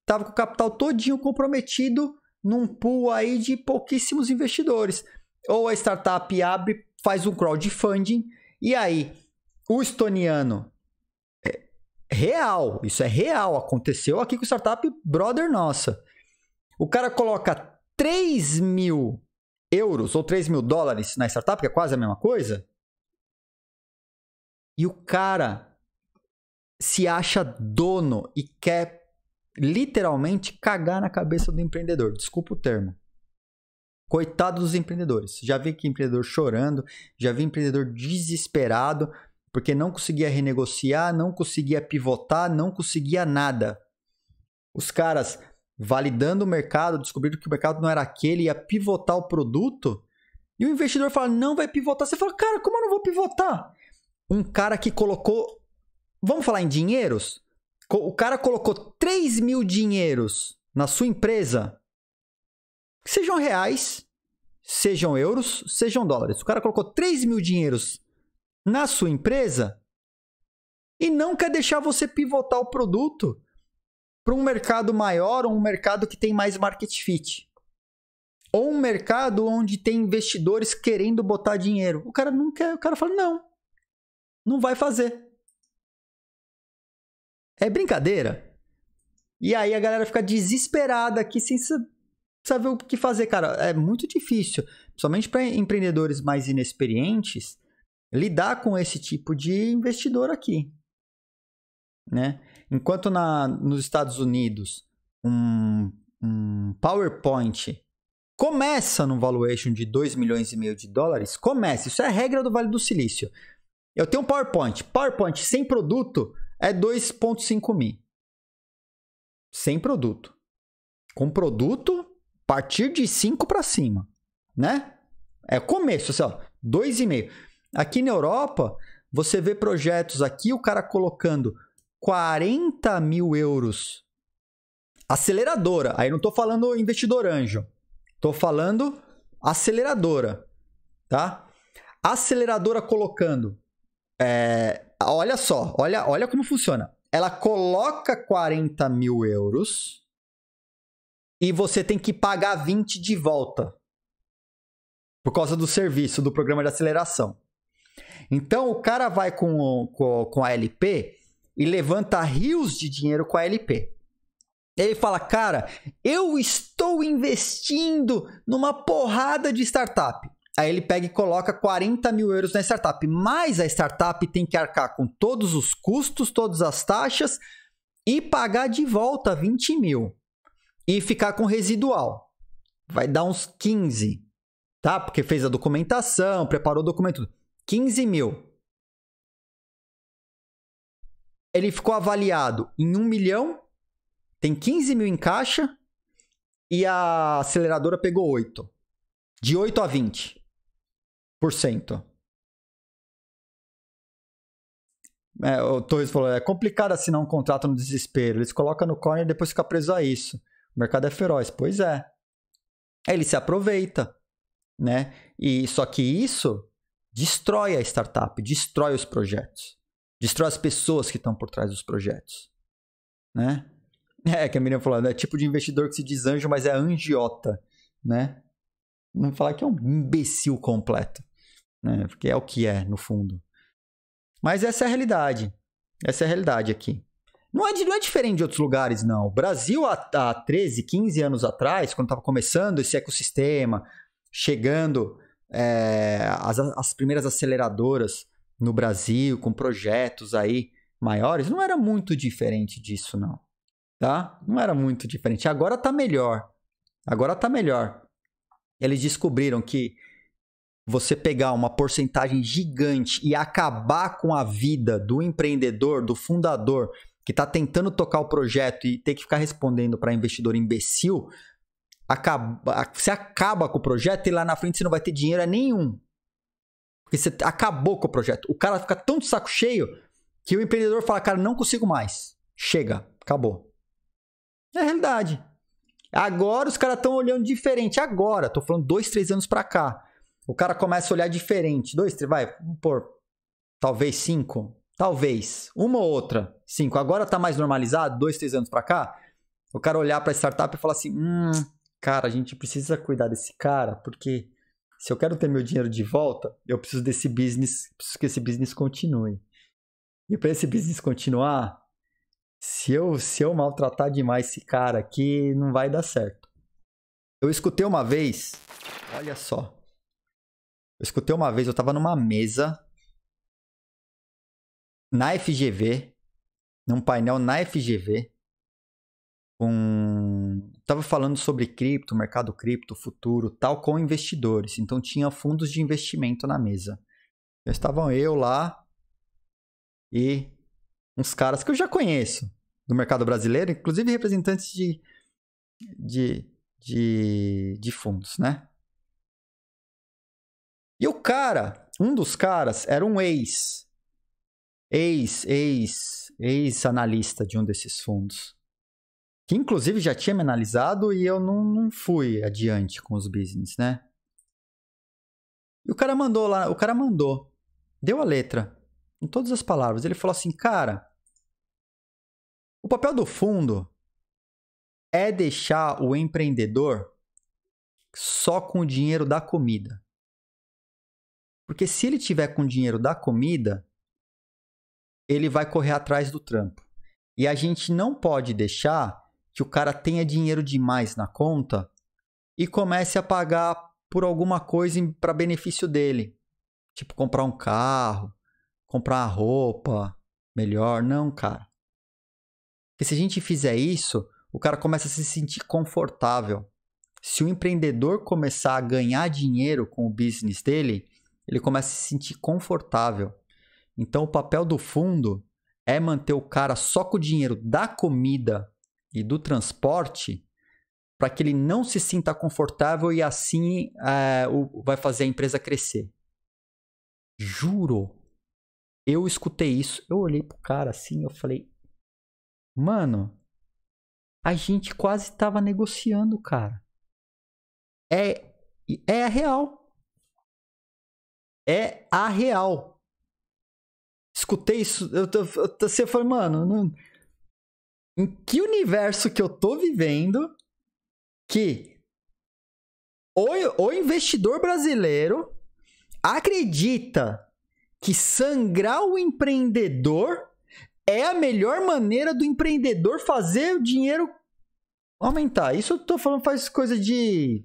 estava com o capital todinho comprometido num pool aí de pouquíssimos investidores. Ou a startup abre, faz um crowdfunding e aí o estoniano é, real, isso é real, aconteceu aqui com startup brother nossa. O cara coloca 3 mil euros ou 3 mil dólares na startup, que é quase a mesma coisa, e o cara se acha dono e quer literalmente cagar na cabeça do empreendedor. Desculpa o termo. Coitado dos empreendedores. Já vi que empreendedor chorando, já vi empreendedor desesperado porque não conseguia renegociar, não conseguia pivotar, não conseguia nada. Os caras validando o mercado, descobrindo que o mercado não era aquele, ia pivotar o produto, e o investidor fala, não vai pivotar. Você fala, cara, como eu não vou pivotar? Um cara que colocou, vamos falar em dinheiros? O cara colocou 3 mil dinheiros na sua empresa, sejam reais, sejam euros, sejam dólares. O cara colocou 3 mil dinheiros na sua empresa e não quer deixar você pivotar o produto para um mercado maior ou um mercado que tem mais market fit. Ou um mercado onde tem investidores querendo botar dinheiro. O cara não quer, o cara fala, não, não vai fazer. É brincadeira. E aí a galera fica desesperada aqui sem saber o que fazer, cara. É muito difícil, principalmente para empreendedores mais inexperientes, lidar com esse tipo de investidor aqui, né? Enquanto na, nos Estados Unidos, um, um PowerPoint começa num valuation de 2 milhões e meio de dólares, começa. Isso é a regra do Vale do Silício. Eu tenho um PowerPoint. PowerPoint sem produto é 2,5 mil. Sem produto. Com produto, partir de 5 para cima, né? É começo, assim, ó, 2,5. Aqui na Europa, você vê projetos aqui, o cara colocando 40 mil euros. Aceleradora. Aí não estou falando investidor anjo. Estou falando aceleradora. Tá? Aceleradora colocando. É, olha só, olha, olha como funciona. Ela coloca 40 mil euros e você tem que pagar 20 de volta. Por causa do serviço, do programa de aceleração. Então o cara vai com, com, com a LP e levanta rios de dinheiro com a LP. Ele fala, cara, eu estou investindo numa porrada de startup. Aí ele pega e coloca 40 mil euros na startup, mas a startup tem que arcar com todos os custos, todas as taxas e pagar de volta 20 mil e ficar com residual. Vai dar uns 15, tá? Porque fez a documentação, preparou o documento, 15 mil ele ficou avaliado em 1 milhão, tem 15 mil em caixa e a aceleradora pegou 8. De 8 a 20%. É, o Torres falou, é complicado assinar um contrato no desespero. Eles colocam no corner e depois fica preso a isso. O mercado é feroz. Pois é. Ele se aproveita, né? E só que isso destrói a startup, destrói os projetos. Destrói as pessoas que estão por trás dos projetos. Né? É, que a Miriam falou, é tipo de investidor que se diz anjo, mas é angiota, né? Não falar que é um imbecil completo, né? Porque é o que é, no fundo. Mas essa é a realidade. Essa é a realidade aqui. Não é, não é diferente de outros lugares, não. O Brasil, há, há 13, 15 anos atrás, quando estava começando esse ecossistema, chegando é, as, as primeiras aceleradoras, no Brasil, com projetos aí maiores, não era muito diferente disso, não. Tá? Não era muito diferente. Agora tá melhor. Agora tá melhor. Eles descobriram que você pegar uma porcentagem gigante e acabar com a vida do empreendedor, do fundador que está tentando tocar o projeto e ter que ficar respondendo para investidor imbecil, acaba, você acaba com o projeto e lá na frente você não vai ter dinheiro nenhum. Porque você acabou com o projeto. O cara fica tão de saco cheio que o empreendedor fala, cara, não consigo mais. Chega, acabou. É a realidade. Agora os caras estão olhando diferente. Agora, tô falando dois, três anos pra cá. O cara começa a olhar diferente. Dois, três, vai, por talvez cinco, talvez uma ou outra, cinco. Agora tá mais normalizado, dois, três anos pra cá. O cara olhar pra startup e falar assim: hum, cara, a gente precisa cuidar desse cara, porque se eu quero ter meu dinheiro de volta, eu preciso desse business, preciso que esse business continue. E para esse business continuar, se eu, se eu maltratar demais esse cara aqui, não vai dar certo. Eu escutei uma vez, olha só. Eu escutei uma vez, eu estava numa mesa na FGV, num painel na FGV, com. Estava falando sobre cripto, mercado cripto, futuro, tal, com investidores. Então tinha fundos de investimento na mesa. Então, estavam eu lá e uns caras que eu já conheço do mercado brasileiro, inclusive representantes de, de, de, de fundos, né? E o cara, um dos caras, era um ex. Ex, ex, ex-analista de um desses fundos que inclusive já tinha me analisado e eu não, não fui adiante com os business, né? E o cara mandou lá, o cara mandou, deu a letra, em todas as palavras. Ele falou assim, cara, o papel do fundo é deixar o empreendedor só com o dinheiro da comida. Porque se ele tiver com o dinheiro da comida, ele vai correr atrás do trampo. E a gente não pode deixar que o cara tenha dinheiro demais na conta e comece a pagar por alguma coisa para benefício dele. Tipo, comprar um carro, comprar uma roupa melhor. Não, cara. Porque se a gente fizer isso, o cara começa a se sentir confortável. Se o empreendedor começar a ganhar dinheiro com o business dele, ele começa a se sentir confortável. Então, o papel do fundo é manter o cara só com o dinheiro da comida e do transporte para que ele não se sinta confortável e assim é, o, vai fazer a empresa crescer. Juro, eu escutei isso, eu olhei pro cara assim, eu falei, mano, a gente quase estava negociando, cara. É, é a real. É a real. Escutei isso, eu, eu, eu, você foi, mano, não, em que universo que eu tô vivendo que o, o investidor brasileiro acredita que sangrar o empreendedor é a melhor maneira do empreendedor fazer o dinheiro aumentar. Isso eu tô falando faz coisa de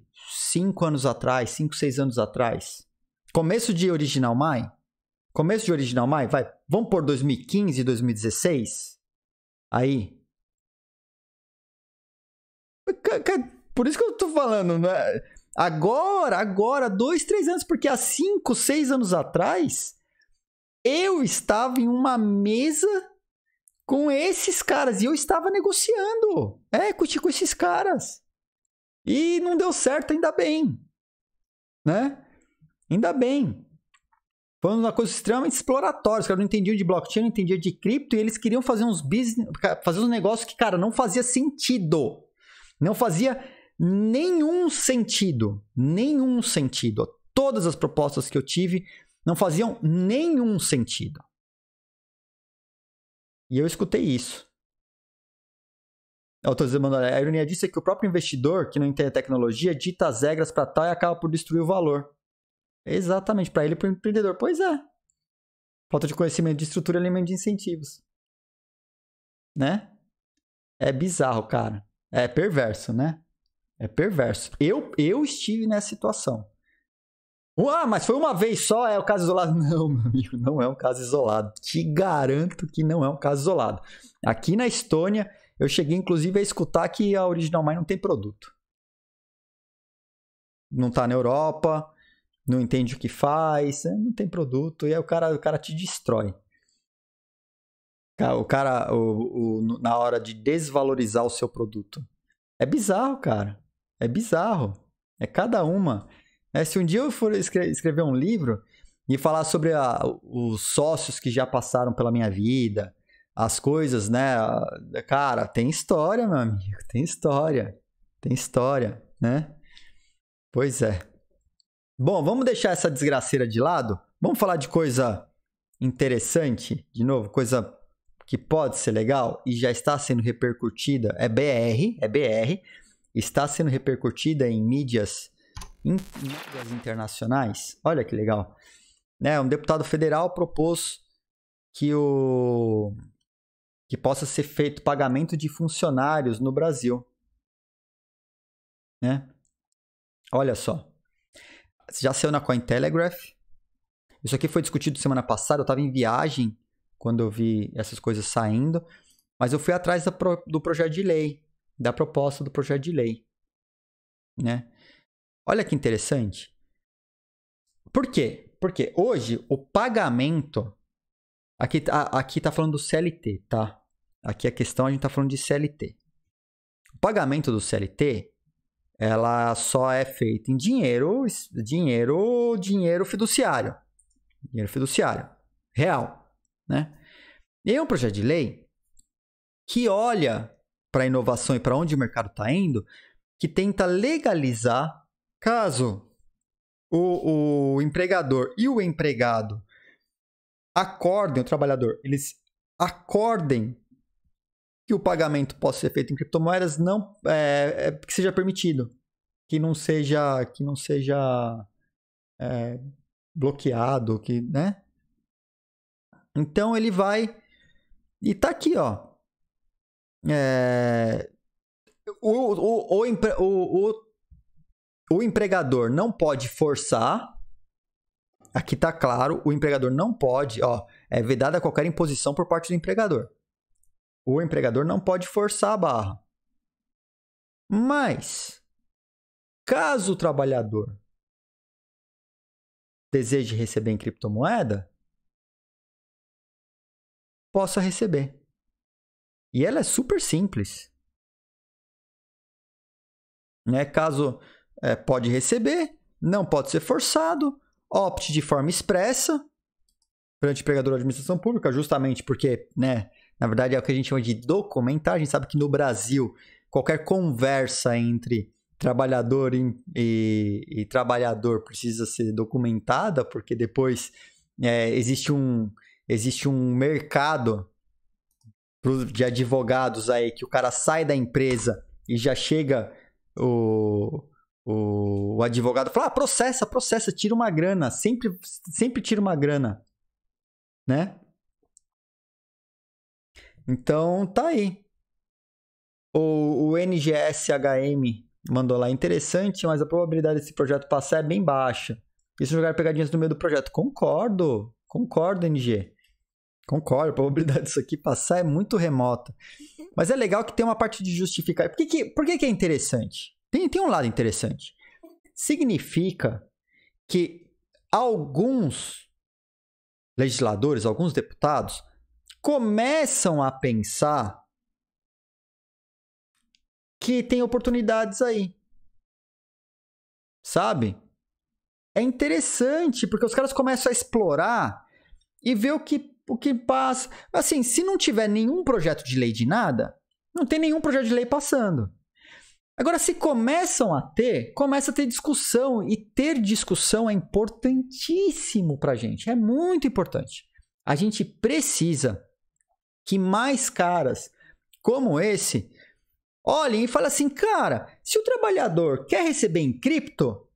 5 anos atrás, 5, 6 anos atrás. Começo de Original Mai. Começo de Original Mai, vai, vamos por 2015, 2016. Aí, por isso que eu tô falando, né? Agora, agora, dois, três anos, porque há cinco, seis anos atrás, eu estava em uma mesa com esses caras e eu estava negociando é, com tipo, esses caras. E não deu certo, ainda bem. Né? Ainda bem. Falando uma coisa extremamente exploratória. Os caras não entendiam de blockchain, não entendiam de cripto e eles queriam fazer uns business, fazer uns negócios que, cara, não fazia sentido. Não fazia nenhum sentido, nenhum sentido. Todas as propostas que eu tive não faziam nenhum sentido. E eu escutei isso. Eu tô dizendo, a ironia disso é que o próprio investidor que não entende tecnologia dita as regras para tal e acaba por destruir o valor. Exatamente, para ele e para o empreendedor. Pois é. Falta de conhecimento de estrutura e elemento de incentivos. Né? É bizarro, cara. É perverso, né? É perverso. Eu, eu estive nessa situação. Ah, mas foi uma vez só, é o caso isolado. [laughs] Não, meu amigo, não é um caso isolado. Te garanto que não é um caso isolado. Aqui na Estônia, eu cheguei inclusive a escutar que a Original Mine não tem produto. Não tá na Europa, não entende o que faz, não tem produto, e aí o cara, o cara te destrói. O cara, o, o, na hora de desvalorizar o seu produto. É bizarro, cara. É bizarro. É cada uma. É, se um dia eu for escrever um livro e falar sobre a, os sócios que já passaram pela minha vida, as coisas, né? Cara, tem história, meu amigo. Tem história. Tem história, né? Pois é. Bom, vamos deixar essa desgraceira de lado. Vamos falar de coisa interessante, de novo, coisa que pode ser legal e já está sendo repercutida, é BR, é BR, está sendo repercutida em mídias, em mídias internacionais. Olha que legal. Né, um deputado federal propôs que o que possa ser feito pagamento de funcionários no Brasil. Né? Olha só. Já saiu na Cointelegraph. Isso aqui foi discutido semana passada, eu estava em viagem quando eu vi essas coisas saindo, mas eu fui atrás pro, do projeto de lei, da proposta do projeto de lei, né? Olha que interessante. Por quê? Porque hoje o pagamento aqui tá, aqui tá falando do CLT, tá? Aqui a questão a gente tá falando de CLT. O pagamento do CLT ela só é feita em dinheiro, dinheiro, dinheiro fiduciário. Dinheiro fiduciário, real. Né? E é um projeto de lei que olha para a inovação e para onde o mercado está indo, que tenta legalizar caso o, o empregador e o empregado acordem, o trabalhador, eles acordem que o pagamento possa ser feito em criptomoedas não é, é que seja permitido que não seja que não seja é, bloqueado que né então ele vai e tá aqui, ó. É... O, o, o, o, empregador não pode forçar. Aqui tá claro, o empregador não pode, ó, é vedada qualquer imposição por parte do empregador. O empregador não pode forçar a barra. Mas, caso o trabalhador deseje receber em criptomoeda, possa receber. E ela é super simples. Né? Caso é, pode receber, não pode ser forçado, opte de forma expressa perante o empregador da administração pública, justamente porque, né, na verdade é o que a gente chama de documentar. A gente sabe que no Brasil, qualquer conversa entre trabalhador e, e, e trabalhador precisa ser documentada, porque depois é, existe um existe um mercado de advogados aí que o cara sai da empresa e já chega o, o, o advogado fala: ah, processa, processa, tira uma grana, sempre, sempre tira uma grana, né? Então tá aí. O, o NGSHM mandou lá: interessante, mas a probabilidade desse projeto passar é bem baixa. Isso jogar pegadinhas no meio do projeto. Concordo, concordo, NG. Concordo, a probabilidade [laughs] disso aqui passar é muito remota. [laughs] Mas é legal que tem uma parte de justificar. Por que, que, por que, que é interessante? Tem, tem um lado interessante. Significa que alguns legisladores, alguns deputados, começam a pensar que tem oportunidades aí. Sabe? É interessante, porque os caras começam a explorar e ver o que o que passa. Assim, se não tiver nenhum projeto de lei de nada, não tem nenhum projeto de lei passando. Agora, se começam a ter, começa a ter discussão. E ter discussão é importantíssimo para a gente. É muito importante. A gente precisa que mais caras como esse olhem e falem assim: cara, se o trabalhador quer receber em cripto,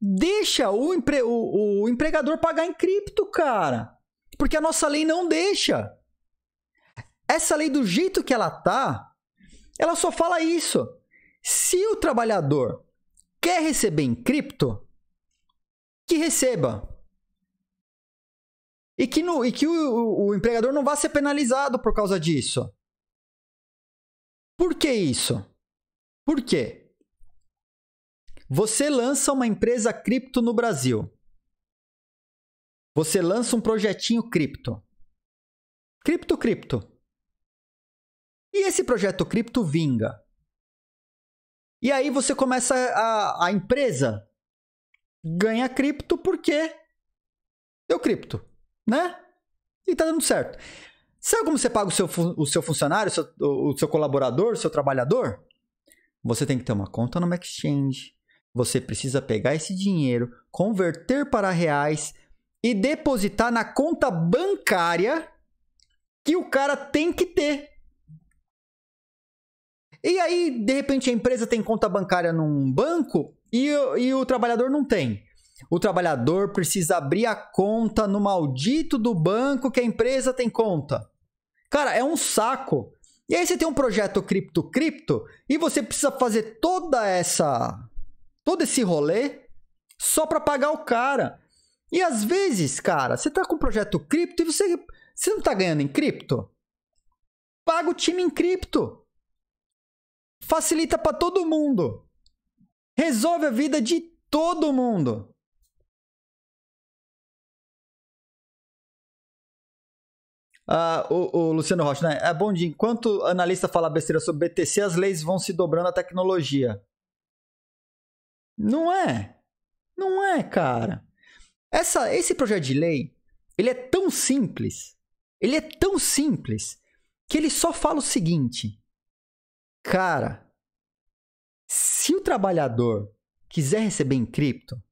deixa o, empre o, o empregador pagar em cripto, cara. Porque a nossa lei não deixa. Essa lei, do jeito que ela tá, ela só fala isso. Se o trabalhador quer receber em cripto, que receba. E que, no, e que o, o, o empregador não vá ser penalizado por causa disso. Por que isso? Por quê? Você lança uma empresa cripto no Brasil. Você lança um projetinho cripto. Cripto, cripto. E esse projeto cripto vinga. E aí você começa a, a empresa ganha cripto porque deu cripto, né? E tá dando certo. Sabe como você paga o seu, o seu funcionário, o seu, o seu colaborador, o seu trabalhador? Você tem que ter uma conta numa exchange. Você precisa pegar esse dinheiro, converter para reais, e depositar na conta bancária que o cara tem que ter. E aí, de repente, a empresa tem conta bancária num banco e, e o trabalhador não tem. O trabalhador precisa abrir a conta no maldito do banco que a empresa tem conta. Cara, é um saco. E aí você tem um projeto cripto cripto e você precisa fazer toda essa todo esse rolê só para pagar o cara. E às vezes, cara, você tá com um projeto cripto e você, você não tá ganhando em cripto? Paga o time em cripto. Facilita para todo mundo. Resolve a vida de todo mundo. Ah, o, o, Luciano Rocha, né? É bom dia. Enquanto analista fala besteira sobre BTC, as leis vão se dobrando a tecnologia. Não é? Não é, cara. Essa, esse projeto de lei, ele é tão simples, ele é tão simples, que ele só fala o seguinte: cara, se o trabalhador quiser receber em cripto,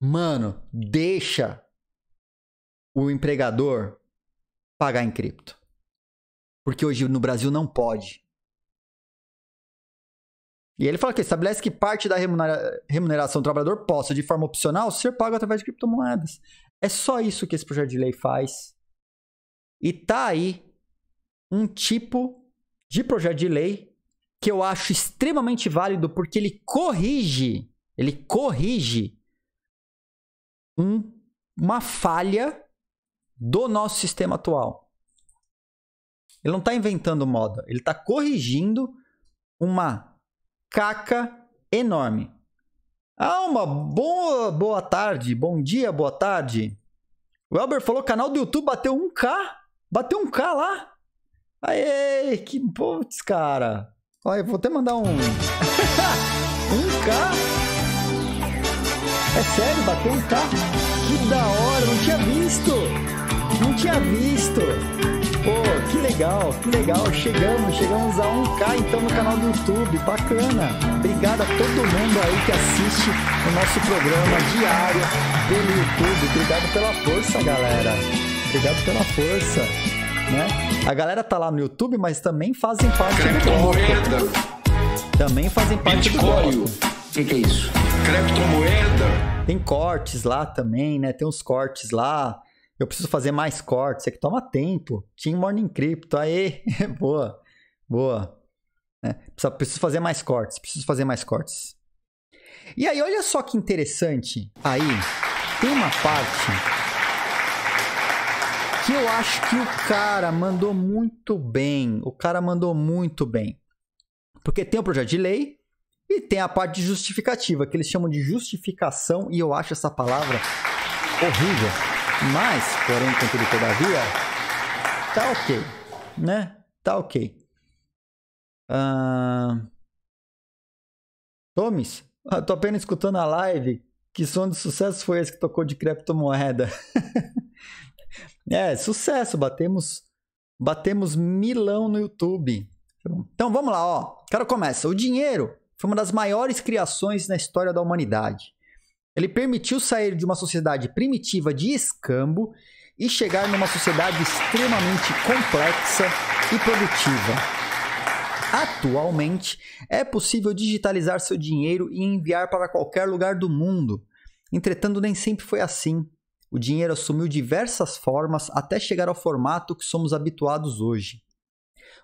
mano, deixa o empregador pagar em cripto. Porque hoje no Brasil não pode. E ele fala que estabelece que parte da remunera remuneração do trabalhador possa, de forma opcional, ser pago através de criptomoedas. É só isso que esse projeto de lei faz. E tá aí um tipo de projeto de lei que eu acho extremamente válido porque ele corrige, ele corrige um, uma falha do nosso sistema atual. Ele não está inventando moda, ele está corrigindo uma caca enorme. Ah, uma boa, boa tarde, bom dia, boa tarde. O Elber falou: canal do YouTube bateu 1K. Bateu 1K lá. Aê, que putz, cara. Olha, eu vou até mandar um. 1K? [laughs] É sério, bateu 1K? Que da hora, não tinha visto. Não tinha visto legal, que legal. Chegamos, chegamos a 1K então no canal do YouTube. Bacana. Obrigado a todo mundo aí que assiste o nosso programa diário pelo YouTube. Obrigado pela força, galera. Obrigado pela força. Né? A galera tá lá no YouTube, mas também fazem parte Creptomoeda. do Também fazem parte Bitcoin. do O que, que é isso? Criptomoeda. Tem cortes lá também, né? Tem uns cortes lá eu preciso fazer mais cortes, isso é aqui toma tempo. Team Morning Crypto, aê! [laughs] boa, boa. É, preciso fazer mais cortes, preciso fazer mais cortes. E aí, olha só que interessante. Aí, tem uma parte que eu acho que o cara mandou muito bem. O cara mandou muito bem. Porque tem o projeto de lei e tem a parte de justificativa, que eles chamam de justificação, e eu acho essa palavra horrível. Mas, porém, contudo, todavia, tá ok, né? Tá ok. Ah, Thomas, ah, tô apenas escutando a live. Que som de sucesso foi esse que tocou de criptomoeda? [laughs] é, sucesso. Batemos, batemos milão no YouTube. Então vamos lá, ó. Cara, começa. O dinheiro foi uma das maiores criações na história da humanidade. Ele permitiu sair de uma sociedade primitiva de escambo e chegar numa sociedade extremamente complexa e produtiva. Atualmente, é possível digitalizar seu dinheiro e enviar para qualquer lugar do mundo. Entretanto, nem sempre foi assim. O dinheiro assumiu diversas formas até chegar ao formato que somos habituados hoje.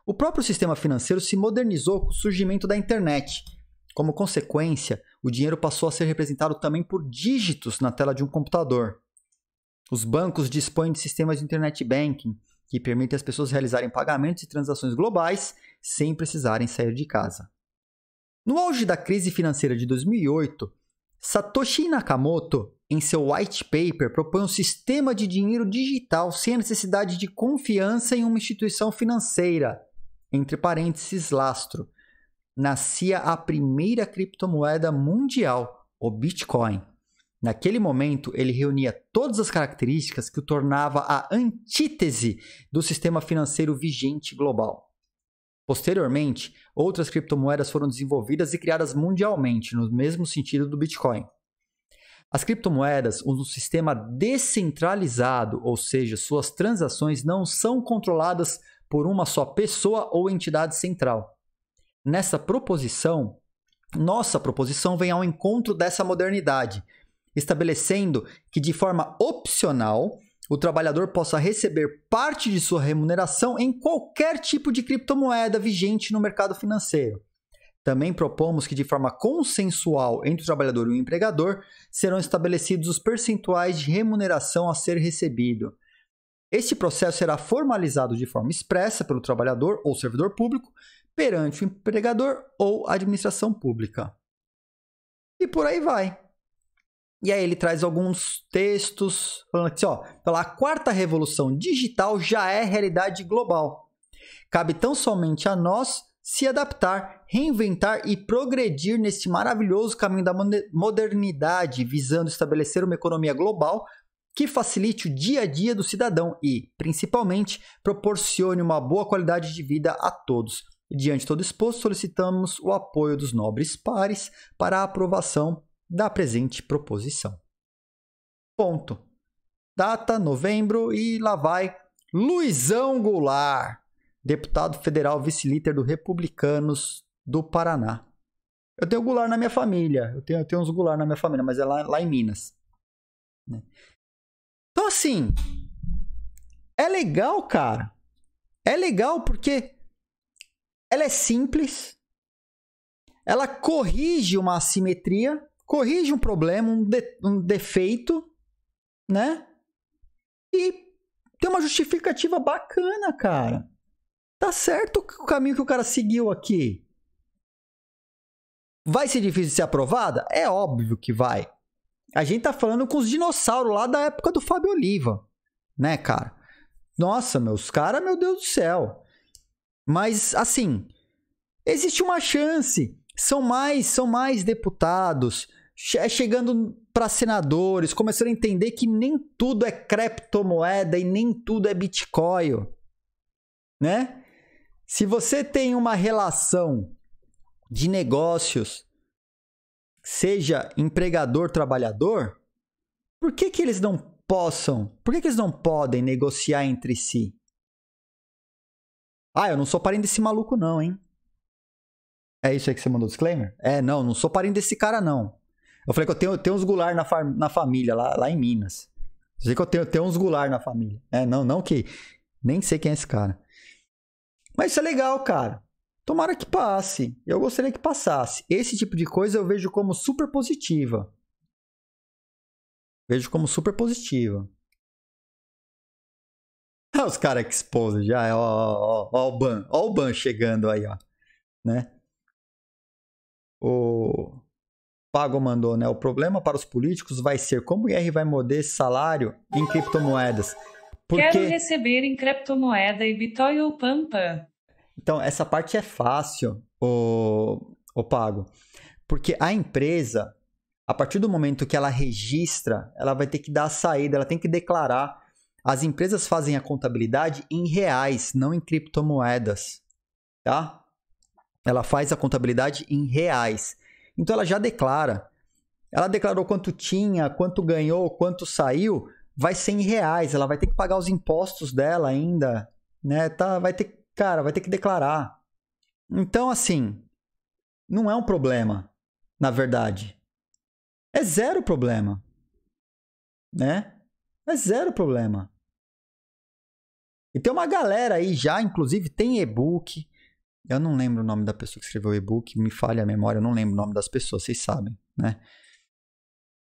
O próprio sistema financeiro se modernizou com o surgimento da internet. Como consequência, o dinheiro passou a ser representado também por dígitos na tela de um computador. Os bancos dispõem de sistemas de internet banking que permitem às pessoas realizarem pagamentos e transações globais sem precisarem sair de casa. No auge da crise financeira de 2008, Satoshi Nakamoto, em seu white paper, propõe um sistema de dinheiro digital sem a necessidade de confiança em uma instituição financeira, entre parênteses, lastro, nascia a primeira criptomoeda mundial, o Bitcoin. Naquele momento, ele reunia todas as características que o tornava a antítese do sistema financeiro vigente global. Posteriormente, outras criptomoedas foram desenvolvidas e criadas mundialmente, no mesmo sentido do Bitcoin. As criptomoedas usam um sistema descentralizado, ou seja, suas transações não são controladas por uma só pessoa ou entidade central nessa proposição, nossa proposição vem ao encontro dessa modernidade, estabelecendo que de forma opcional o trabalhador possa receber parte de sua remuneração em qualquer tipo de criptomoeda vigente no mercado financeiro. Também propomos que, de forma consensual entre o trabalhador e o empregador, serão estabelecidos os percentuais de remuneração a ser recebido. Este processo será formalizado de forma expressa pelo trabalhador ou servidor público perante o empregador ou a administração pública. E por aí vai. E aí ele traz alguns textos falando assim, ó, pela quarta revolução digital já é realidade global. Cabe tão somente a nós se adaptar, reinventar e progredir nesse maravilhoso caminho da modernidade, visando estabelecer uma economia global que facilite o dia a dia do cidadão e, principalmente, proporcione uma boa qualidade de vida a todos. Diante de todo exposto, solicitamos o apoio dos nobres pares para a aprovação da presente proposição. Ponto. Data novembro e lá vai Luizão Goulart, deputado federal vice-líder do Republicanos do Paraná. Eu tenho Goulart na minha família, eu tenho, eu tenho uns Goulart na minha família, mas é lá, lá em Minas. Né? Então, assim, é legal, cara. É legal porque ela é simples. Ela corrige uma assimetria, corrige um problema, um, de, um defeito, né? E tem uma justificativa bacana, cara. Tá certo o caminho que o cara seguiu aqui. Vai ser difícil de ser aprovada? É óbvio que vai. A gente tá falando com os dinossauros lá da época do Fábio Oliva, né, cara? Nossa, meus caras, meu Deus do céu. Mas assim, existe uma chance. São mais, são mais deputados é chegando para senadores, começando a entender que nem tudo é criptomoeda e nem tudo é Bitcoin, né? Se você tem uma relação de negócios, seja empregador trabalhador, por que que eles não possam? Por que, que eles não podem negociar entre si? Ah, eu não sou parente desse maluco, não, hein? É isso aí que você mandou o disclaimer? É, não, não sou parente desse cara, não. Eu falei que eu tenho, eu tenho uns gular na, na família, lá, lá em Minas. Eu sei que eu tenho, eu tenho uns gular na família. É, não, não que. Nem sei quem é esse cara. Mas isso é legal, cara. Tomara que passe. Eu gostaria que passasse. Esse tipo de coisa eu vejo como super positiva. Vejo como super positiva. Olha os caras que expôs já, ó, ó, ó, ó, o ban, ó o ban chegando aí, ó, né? O Pago mandou, né? O problema para os políticos vai ser como o IR vai morder esse salário em criptomoedas. Porque... Quero receber em criptomoeda e Bitcoin ou Pampa. Então, essa parte é fácil, o, o Pago. Porque a empresa, a partir do momento que ela registra, ela vai ter que dar a saída, ela tem que declarar as empresas fazem a contabilidade em reais, não em criptomoedas, tá? Ela faz a contabilidade em reais. Então ela já declara. Ela declarou quanto tinha, quanto ganhou, quanto saiu, vai ser em reais. Ela vai ter que pagar os impostos dela ainda, né? Tá, vai ter, cara, vai ter que declarar. Então assim, não é um problema, na verdade. É zero problema, né? É zero problema. E tem uma galera aí já, inclusive tem e-book. Eu não lembro o nome da pessoa que escreveu o e-book, me falha a memória, eu não lembro o nome das pessoas, vocês sabem, né? [laughs]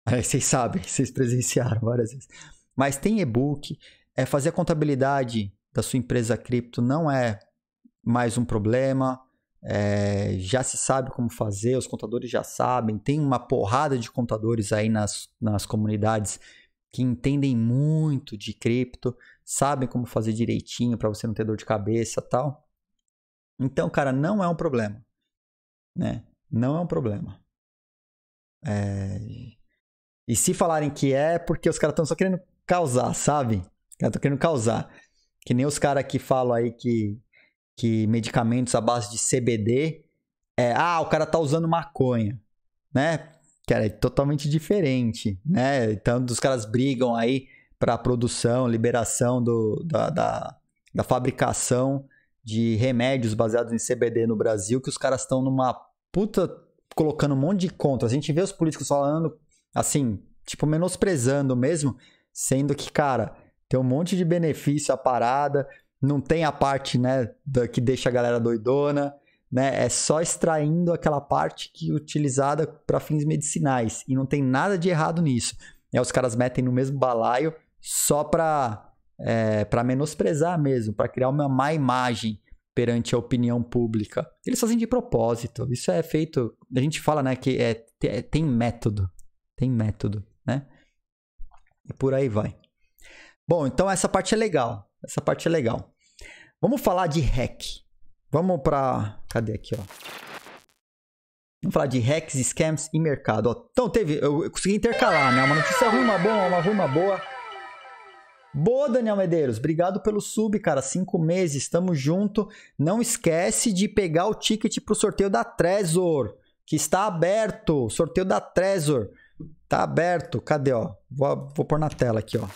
É, vocês sabem, vocês presenciaram várias vezes. Mas tem e-book, é fazer a contabilidade da sua empresa cripto não é mais um problema, é, já se sabe como fazer, os contadores já sabem, tem uma porrada de contadores aí nas, nas comunidades que entendem muito de cripto, sabem como fazer direitinho para você não ter dor de cabeça tal. Então, cara, não é um problema, né? Não é um problema. É... E se falarem que é, é porque os caras estão só querendo causar, sabe? Estão querendo causar. Que nem os caras que falam aí que, que medicamentos à base de CBD é, ah, o cara tá usando maconha, né? Cara, é totalmente diferente, né? Então, os caras brigam aí para a produção, liberação do, da, da, da fabricação de remédios baseados em CBD no Brasil, que os caras estão numa puta colocando um monte de contas. A gente vê os políticos falando assim, tipo, menosprezando mesmo, sendo que, cara, tem um monte de benefício a parada, não tem a parte, né, da, que deixa a galera doidona, né? É só extraindo aquela parte que é utilizada para fins medicinais e não tem nada de errado nisso. É, os caras metem no mesmo balaio só para é, para menosprezar mesmo, para criar uma má imagem perante a opinião pública. Eles fazem de propósito. Isso é feito. A gente fala, né, que é, é, tem método, tem método, né? E por aí vai. Bom, então essa parte é legal. Essa parte é legal. Vamos falar de hack. Vamos para cadê aqui, ó? Vamos falar de hacks, scams e mercado. Ó, então teve, eu, eu consegui intercalar, né? Uma notícia ruim, uma boa, uma ruim, uma boa Boa, Daniel Medeiros, obrigado pelo sub, cara. Cinco meses, estamos junto. Não esquece de pegar o ticket para o sorteio da Trezor, que está aberto. Sorteio da Trezor. Tá aberto. Cadê, ó? Vou, vou pôr na tela aqui, ó.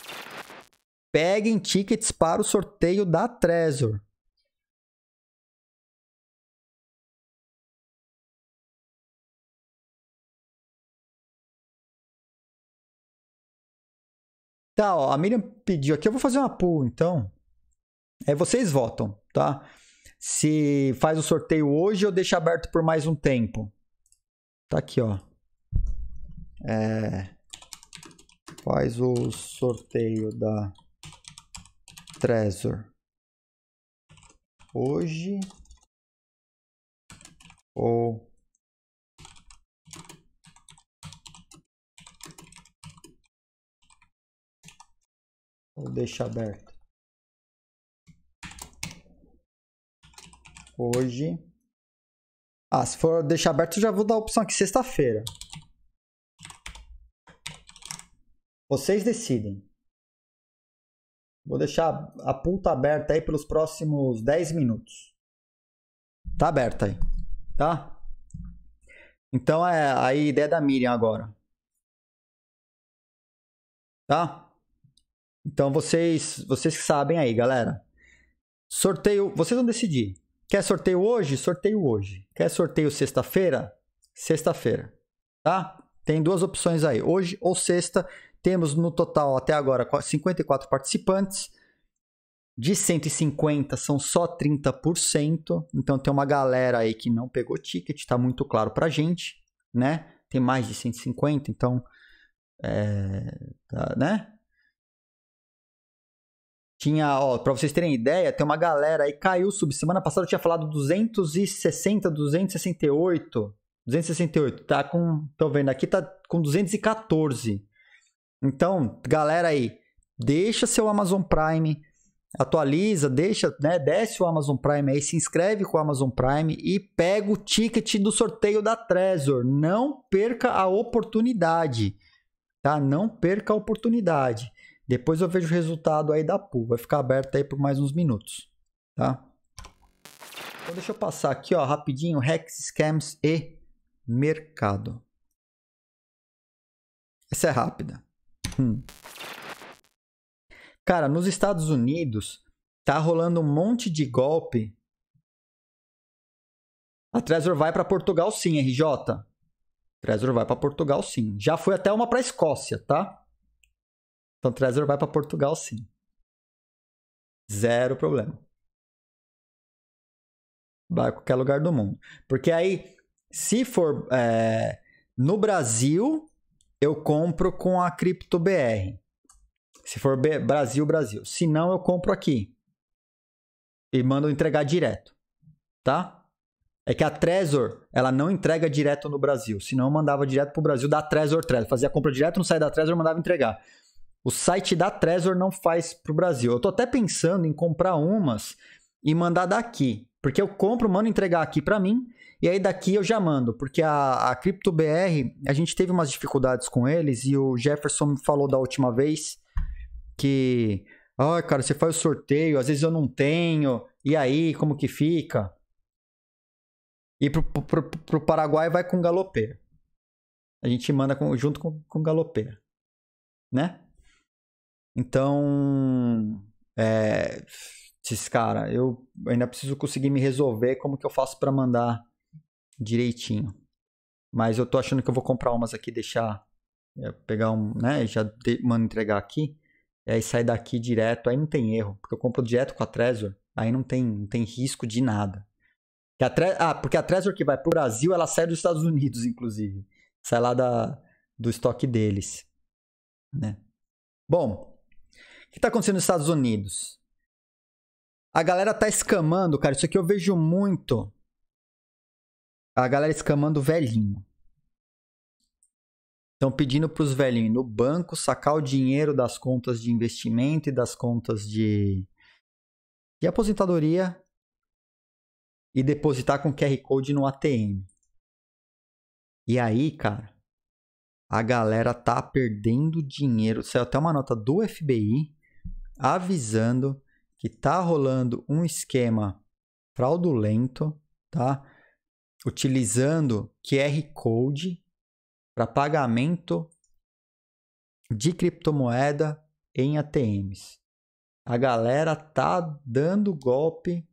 Peguem tickets para o sorteio da Trezor. Tá, ó, a Miriam pediu aqui. Eu vou fazer uma pool, então. É, vocês votam, tá? Se faz o sorteio hoje ou deixa aberto por mais um tempo. Tá aqui, ó. É, faz o sorteio da Trezor hoje ou Vou deixar aberto. Hoje. Ah, se for deixar aberto, já vou dar a opção aqui sexta-feira. Vocês decidem. Vou deixar a puta aberta aí pelos próximos 10 minutos. Tá aberta aí, tá? Então é a ideia é da Miriam agora. Tá? Então vocês, vocês que sabem aí, galera. Sorteio, vocês vão decidir. Quer sorteio hoje? Sorteio hoje. Quer sorteio sexta-feira? Sexta-feira, tá? Tem duas opções aí, hoje ou sexta. Temos no total até agora 54 participantes. De 150 são só 30%, então tem uma galera aí que não pegou ticket, tá muito claro pra gente, né? Tem mais de 150, então é, tá, né? Tinha, ó, pra vocês terem ideia, tem uma galera aí, caiu sub. Semana passada eu tinha falado 260, 268. 268, tá com. Tô vendo aqui, tá com 214. Então, galera aí, deixa seu Amazon Prime, atualiza, deixa, né? Desce o Amazon Prime aí, se inscreve com o Amazon Prime e pega o ticket do sorteio da Trezor. Não perca a oportunidade, tá? Não perca a oportunidade. Depois eu vejo o resultado aí da pool. Vai ficar aberta aí por mais uns minutos, tá? Então deixa eu passar aqui, ó, rapidinho, Hex Scams e Mercado. Essa é rápida. Hum. Cara, nos Estados Unidos tá rolando um monte de golpe. A Trezor vai para Portugal sim, RJ. Trezor vai para Portugal sim. Já foi até uma para Escócia, tá? Então, Trezor vai para Portugal, sim. Zero problema. Vai a qualquer lugar do mundo. Porque aí, se for é, no Brasil, eu compro com a BR. Se for B, Brasil, Brasil. Se não, eu compro aqui. E mando entregar direto. Tá? É que a Trezor, ela não entrega direto no Brasil. Se eu mandava direto pro Brasil da Trezor Trezor. Fazia a compra direto, não saía da Trezor, mandava entregar. O site da Trezor não faz para o Brasil. Eu estou até pensando em comprar umas e mandar daqui. Porque eu compro, mando entregar aqui para mim e aí daqui eu já mando. Porque a, a CryptoBR, a gente teve umas dificuldades com eles e o Jefferson me falou da última vez que... Ah, cara, você faz o sorteio, às vezes eu não tenho. E aí, como que fica? E pro, pro, pro Paraguai vai com galopeira. A gente manda com, junto com, com galopeira. Né? Então, é, diz, cara, eu ainda preciso conseguir me resolver como que eu faço para mandar direitinho. Mas eu tô achando que eu vou comprar umas aqui, deixar, é, pegar um, né, já de, mando entregar aqui, e aí sai daqui direto, aí não tem erro, porque eu compro direto com a Trezor, aí não tem, não tem risco de nada. Que a Tre ah, porque a Trezor que vai pro Brasil, ela sai dos Estados Unidos, inclusive. Sai lá da, do estoque deles, né? Bom, o que está acontecendo nos Estados Unidos? A galera tá escamando, cara. Isso aqui eu vejo muito. A galera escamando velhinho. Estão pedindo para os velhinhos no banco sacar o dinheiro das contas de investimento e das contas de, de aposentadoria e depositar com QR Code no ATM. E aí, cara, a galera tá perdendo dinheiro. Saiu até uma nota do FBI avisando que está rolando um esquema fraudulento, tá? Utilizando QR Code para pagamento de criptomoeda em ATMs. A galera tá dando golpe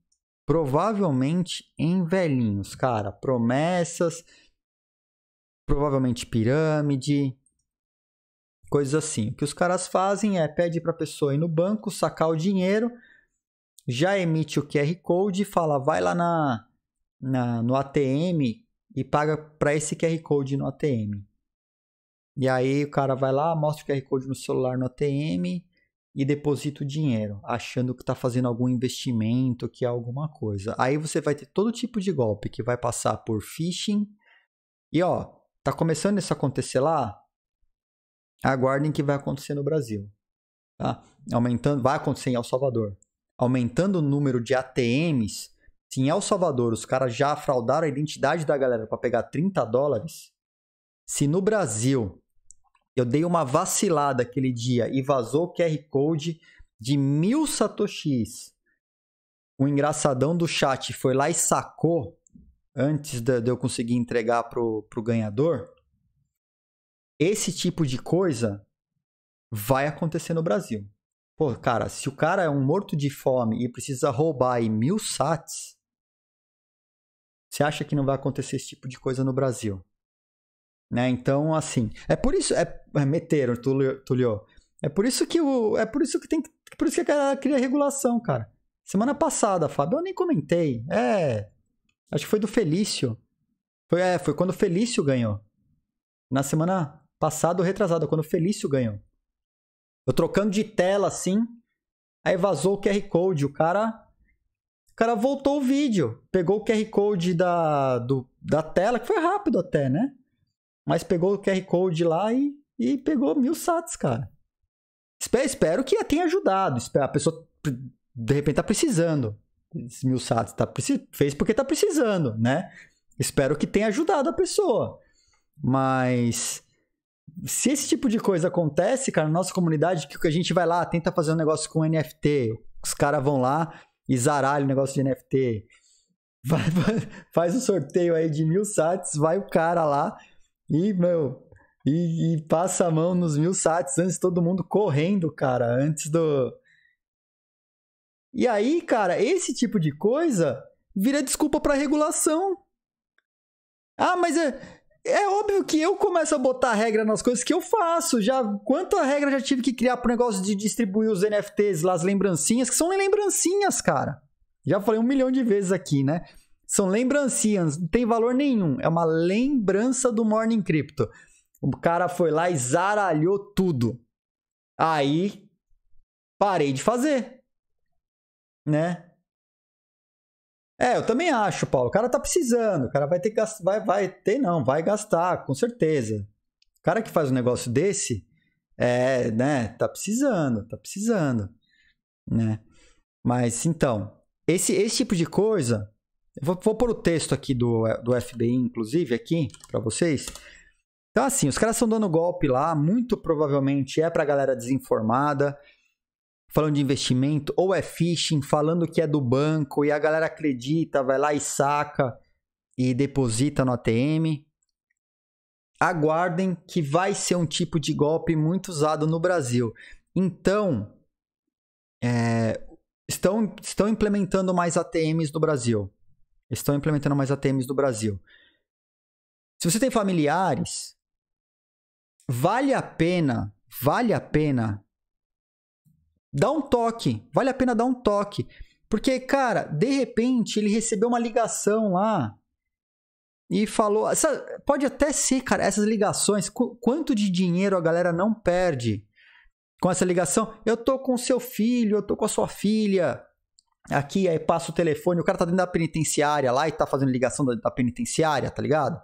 provavelmente em velhinhos, cara, promessas, provavelmente pirâmide, coisas assim. O que os caras fazem é pede para a pessoa ir no banco, sacar o dinheiro, já emite o QR Code e fala: vai lá na, na no ATM e paga para esse QR Code no ATM. E aí o cara vai lá, mostra o QR Code no celular no ATM e deposita o dinheiro, achando que está fazendo algum investimento, que é alguma coisa. Aí você vai ter todo tipo de golpe que vai passar por phishing. E ó, tá começando isso a acontecer lá? aguardem que vai acontecer no Brasil. Tá? Aumentando, vai acontecer em El Salvador. Aumentando o número de ATMs. Se em El Salvador os caras já fraudaram a identidade da galera para pegar 30 dólares, se no Brasil eu dei uma vacilada aquele dia e vazou o QR Code de mil satoshis, o engraçadão do chat foi lá e sacou antes de eu conseguir entregar pro, pro ganhador, esse tipo de coisa vai acontecer no Brasil. Pô, cara, se o cara é um morto de fome e precisa roubar aí mil sats, você acha que não vai acontecer esse tipo de coisa no Brasil? Né? Então, assim, é por isso, é, é meteram, Tulio, é por isso que o, é por isso que tem, por isso que a galera cria regulação, cara. Semana passada, Fábio, eu nem comentei, é, acho que foi do Felício, foi, é, foi quando o Felício ganhou, na semana passado ou retrasado, quando o Felício ganhou. Eu trocando de tela assim, aí vazou o QR Code, o cara. O cara voltou o vídeo, pegou o QR Code da, do, da tela, que foi rápido até, né? Mas pegou o QR Code lá e, e pegou mil sats, cara. Espero, espero que tenha ajudado. A pessoa, de repente, tá precisando. Esse mil sats tá, fez porque tá precisando, né? Espero que tenha ajudado a pessoa. Mas se esse tipo de coisa acontece, cara, na nossa comunidade, que a gente vai lá, tenta fazer um negócio com NFT, os caras vão lá e zaralham o negócio de NFT. Vai, vai, faz um sorteio aí de mil sats, vai o cara lá e, meu, e, e, passa a mão nos mil sats antes todo mundo correndo, cara, antes do. E aí, cara, esse tipo de coisa vira desculpa pra regulação. Ah, mas é é óbvio que eu começo a botar regra nas coisas que eu faço. Já quanta regra já tive que criar pro negócio de distribuir os NFTs lá, as lembrancinhas, que são lembrancinhas, cara. Já falei um milhão de vezes aqui, né? São lembrancinhas, não tem valor nenhum. É uma lembrança do Morning Crypto. O cara foi lá e zaralhou tudo. Aí parei de fazer, né? É, eu também acho, Paulo. O cara tá precisando, o cara vai ter que gastar, vai, vai ter não, vai gastar, com certeza. O cara que faz um negócio desse, é, né, tá precisando, tá precisando, né? Mas então, esse, esse tipo de coisa, vou, vou pôr o texto aqui do, do FBI, inclusive, aqui, para vocês. Então, assim, os caras estão dando golpe lá, muito provavelmente é pra galera desinformada, falando de investimento, ou é phishing, falando que é do banco e a galera acredita, vai lá e saca e deposita no ATM. Aguardem que vai ser um tipo de golpe muito usado no Brasil. Então, é, estão, estão implementando mais ATMs no Brasil. Estão implementando mais ATMs no Brasil. Se você tem familiares, vale a pena, vale a pena Dá um toque, vale a pena dar um toque. Porque, cara, de repente ele recebeu uma ligação lá e falou. pode até ser, cara, essas ligações. Quanto de dinheiro a galera não perde com essa ligação? Eu tô com seu filho, eu tô com a sua filha. Aqui, aí passa o telefone, o cara tá dentro da penitenciária lá e tá fazendo ligação da, da penitenciária, tá ligado?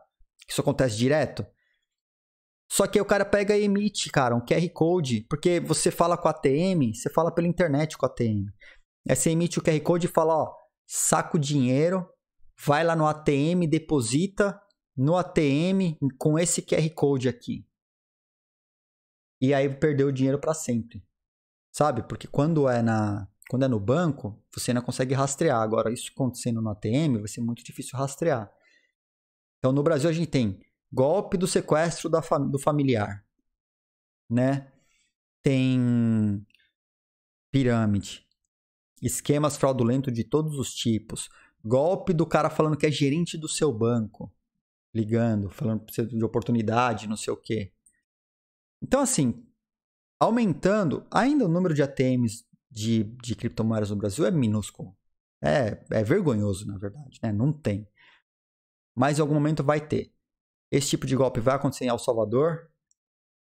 Isso acontece direto. Só que aí o cara pega e emite, cara, um QR Code, porque você fala com a ATM, você fala pela internet com a ATM. Aí você emite o QR Code e fala, ó, saca o dinheiro, vai lá no ATM, deposita no ATM com esse QR Code aqui. E aí perdeu o dinheiro para sempre. Sabe? Porque quando é na quando é no banco, você não consegue rastrear. Agora, isso acontecendo no ATM, vai ser muito difícil rastrear. Então, no Brasil, a gente tem golpe do sequestro da fam do familiar, né? Tem pirâmide, esquemas fraudulentos de todos os tipos, golpe do cara falando que é gerente do seu banco, ligando, falando de oportunidade, não sei o quê. Então, assim, aumentando, ainda o número de ATMs de, de criptomoedas no Brasil é minúsculo. É, é vergonhoso, na verdade, né? Não tem. Mas em algum momento vai ter. Esse tipo de golpe vai acontecer em El Salvador,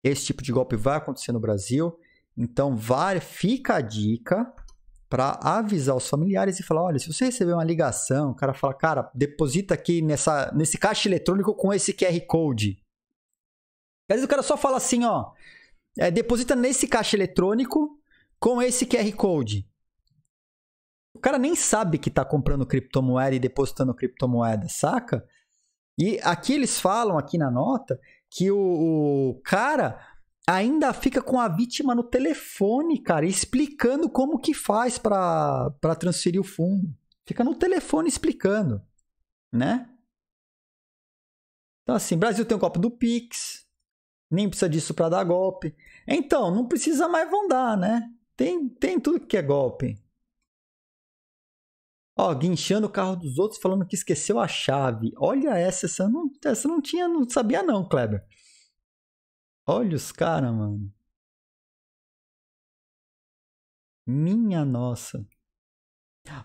esse tipo de golpe vai acontecer no Brasil. Então, vai, fica a dica para avisar os familiares e falar: olha, se você receber uma ligação, o cara fala, cara, deposita aqui nessa, nesse caixa eletrônico com esse QR Code. Às vezes o cara só fala assim: ó, é, deposita nesse caixa eletrônico com esse QR Code. O cara nem sabe que está comprando criptomoeda e depositando criptomoeda, saca? E aqui eles falam, aqui na nota, que o, o cara ainda fica com a vítima no telefone, cara, explicando como que faz para transferir o fundo. Fica no telefone explicando, né? Então, assim, Brasil tem o um copo do Pix, nem precisa disso para dar golpe. Então, não precisa mais, vão dar, né? Tem, tem tudo que é golpe. Ó, guinchando o carro dos outros falando que esqueceu a chave. Olha essa, essa não, essa não tinha, não sabia não, Kleber. Olha os caras, mano. Minha nossa.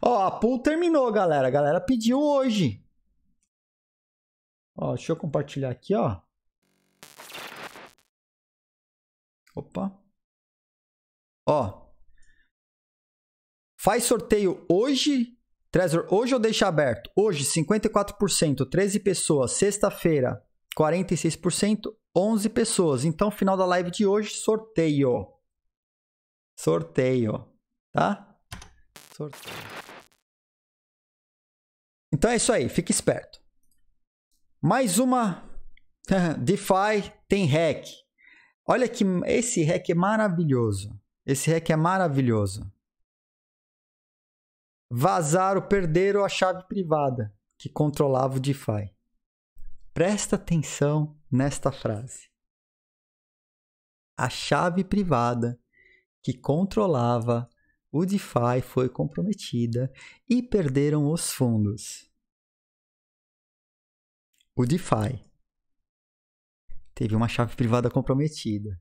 Ó, a pool terminou, galera. A galera pediu hoje. Ó, deixa eu compartilhar aqui, ó. Opa. Ó. Faz sorteio hoje Trezor, hoje eu deixo aberto. Hoje, 54%, 13 pessoas. Sexta-feira, 46%, 11 pessoas. Então, final da live de hoje, sorteio. Sorteio, tá? Sorteio. Então é isso aí, fique esperto. Mais uma [laughs] DeFi tem hack. Olha que esse hack é maravilhoso. Esse hack é maravilhoso vazaram, perderam a chave privada que controlava o DeFi. Presta atenção nesta frase. A chave privada que controlava o DeFi foi comprometida e perderam os fundos. O DeFi teve uma chave privada comprometida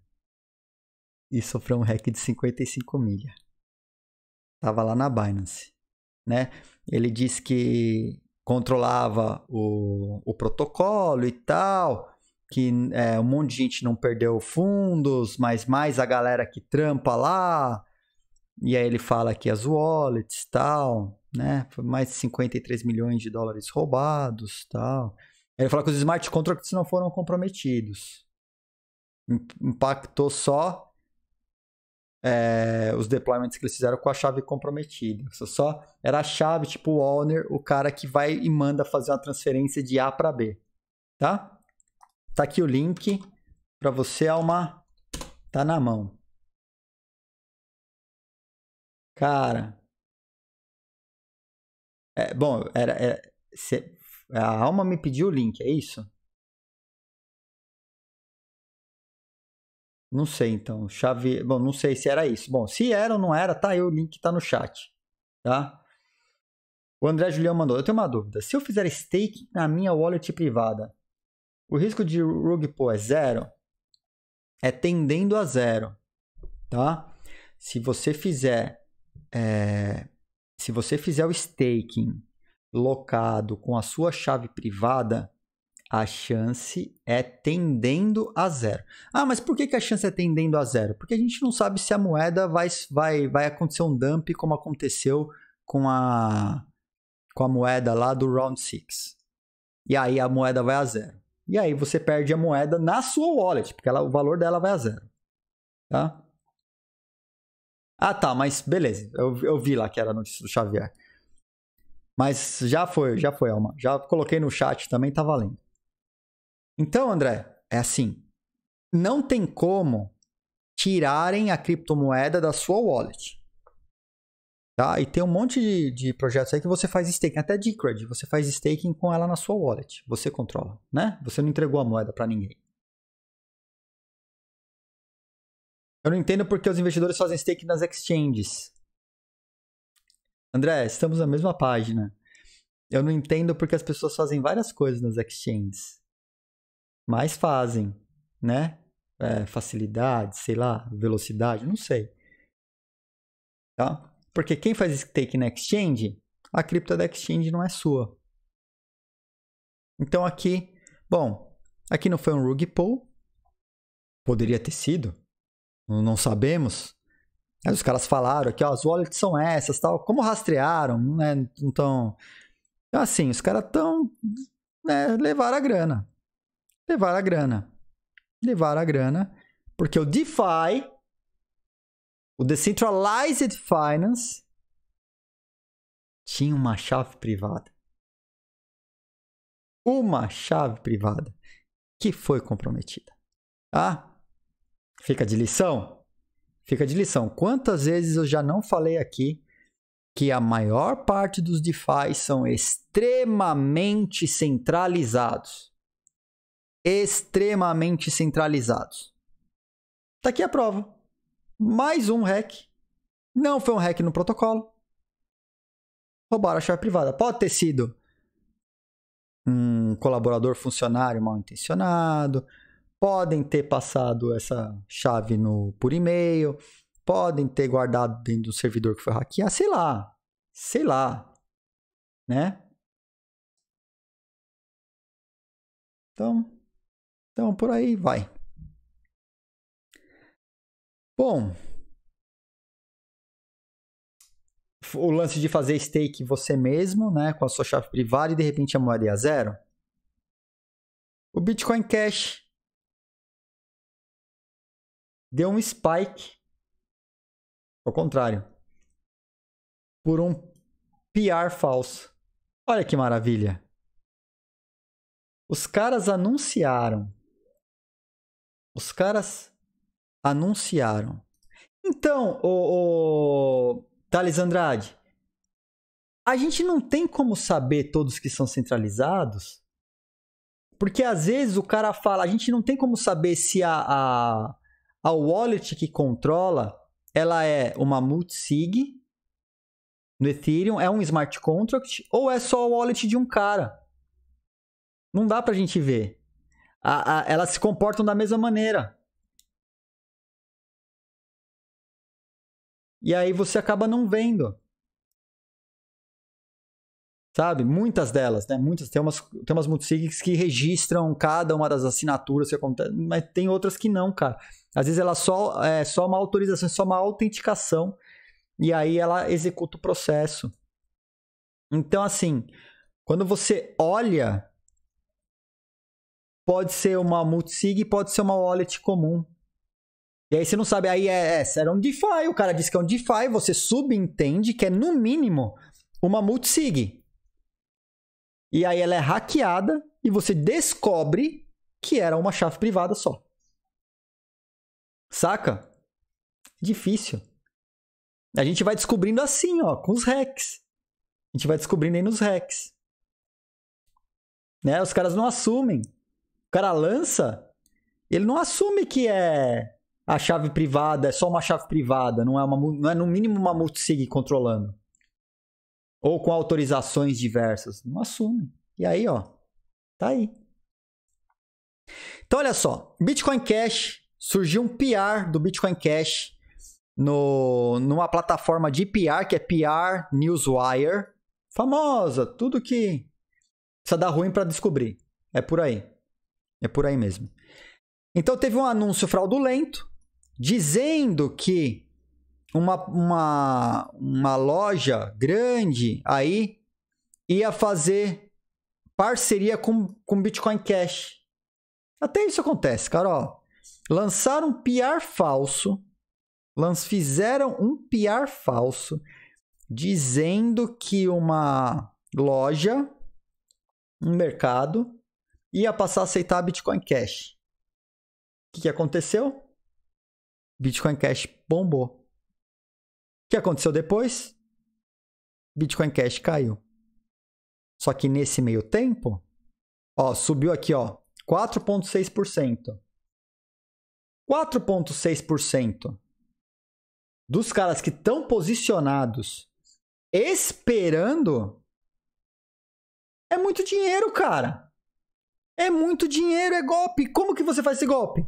e sofreu um hack de 55 milha. Tava lá na Binance né? Ele disse que controlava o, o protocolo e tal, que é, um monte de gente não perdeu fundos, mas mais a galera que trampa lá. E aí ele fala que as wallets tal, né? Foi mais de 53 milhões de dólares roubados tal. Ele fala que os smart contracts não foram comprometidos. Impactou só é, os deployments que eles fizeram com a chave comprometida. Só era a chave tipo o owner, o cara que vai e manda fazer uma transferência de A para B, tá? Tá aqui o link para você é uma tá na mão. Cara, é, bom, era, era é, cê, a alma me pediu o link, é isso? Não sei, então. Chave. Bom, não sei se era isso. Bom, se era ou não era, tá aí o link, tá no chat. Tá? O André Julião mandou. Eu tenho uma dúvida. Se eu fizer stake na minha wallet privada, o risco de rug pull é zero? É tendendo a zero. Tá? Se você fizer. É, se você fizer o staking locado com a sua chave privada, a chance é tendendo a zero. Ah, mas por que, que a chance é tendendo a zero? Porque a gente não sabe se a moeda vai, vai, vai acontecer um dump como aconteceu com a, com a moeda lá do Round 6. E aí a moeda vai a zero. E aí você perde a moeda na sua wallet, porque ela, o valor dela vai a zero. Tá? Ah, tá, mas beleza. Eu, eu vi lá que era a notícia do Xavier. Mas já foi, já foi, Alma. Já coloquei no chat também, tá valendo. Então, André, é assim: não tem como tirarem a criptomoeda da sua wallet. Tá? E tem um monte de, de projetos aí que você faz staking, até Decred, você faz staking com ela na sua wallet, você controla, né? Você não entregou a moeda para ninguém. Eu não entendo porque os investidores fazem stake nas exchanges. André, estamos na mesma página. Eu não entendo porque as pessoas fazem várias coisas nas exchanges. Mas fazem, né? É, facilidade, sei lá, velocidade, não sei. Tá? Porque quem faz stake na exchange, a cripto da exchange não é sua. Então aqui, bom, aqui não foi um rug pull. Poderia ter sido. Não sabemos. Mas os caras falaram aqui, ó, as wallets são essas, tal. Como rastrearam, né? Então, então assim, os caras estão né, levaram a grana. Levar a grana. Levar a grana. Porque o DeFi, o Decentralized Finance, tinha uma chave privada. Uma chave privada que foi comprometida. Ah, Fica de lição? Fica de lição. Quantas vezes eu já não falei aqui que a maior parte dos DeFi são extremamente centralizados extremamente centralizados. Tá aqui a prova. Mais um hack. Não foi um hack no protocolo. Roubaram a chave privada. Pode ter sido um colaborador funcionário mal intencionado. Podem ter passado essa chave no por e-mail. Podem ter guardado dentro do servidor que foi hackeado. Sei lá. Sei lá. Né? Então, então, por aí vai. Bom. O lance de fazer stake você mesmo, né, com a sua chave privada e de repente a moeda ia zero. O Bitcoin Cash deu um spike ao contrário por um PR falso. Olha que maravilha. Os caras anunciaram os caras anunciaram. Então, o, o Thales Andrade, a gente não tem como saber todos que são centralizados, porque às vezes o cara fala, a gente não tem como saber se a, a, a wallet que controla, ela é uma multisig no Ethereum, é um smart contract ou é só a wallet de um cara. Não dá pra gente ver a, a, elas se comportam da mesma maneira. E aí você acaba não vendo. Sabe? Muitas delas, né? Muitas. Tem umas, tem umas multisigs que registram cada uma das assinaturas que acontece, mas tem outras que não, cara. Às vezes ela só é só uma autorização, é só uma autenticação. E aí ela executa o processo. Então, assim, quando você olha pode ser uma multisig, pode ser uma wallet comum. E aí você não sabe, aí é, é, era um DeFi, o cara disse que é um DeFi, você subentende que é no mínimo uma multisig. E aí ela é hackeada e você descobre que era uma chave privada só. Saca? Difícil. A gente vai descobrindo assim, ó, com os hacks. A gente vai descobrindo aí nos hacks. Né? Os caras não assumem. O cara lança, ele não assume que é a chave privada, é só uma chave privada, não é, uma, não é no mínimo uma multisig controlando. Ou com autorizações diversas. Não assume. E aí, ó, tá aí. Então, olha só, Bitcoin Cash, surgiu um PR do Bitcoin Cash no, numa plataforma de PR, que é PR Newswire, famosa, tudo que precisa dar ruim para descobrir. É por aí. É por aí mesmo. Então teve um anúncio fraudulento dizendo que uma, uma, uma loja grande aí ia fazer parceria com, com Bitcoin Cash. Até isso acontece, Ó, Lançaram um PR falso. Lanç, fizeram um PR falso dizendo que uma loja, um mercado, ia passar a aceitar Bitcoin Cash. O que, que aconteceu? Bitcoin Cash bombou. O que aconteceu depois? Bitcoin Cash caiu. Só que nesse meio tempo, ó, subiu aqui, ó, 4.6%. 4.6% dos caras que estão posicionados esperando é muito dinheiro, cara. É muito dinheiro, é golpe. Como que você faz esse golpe?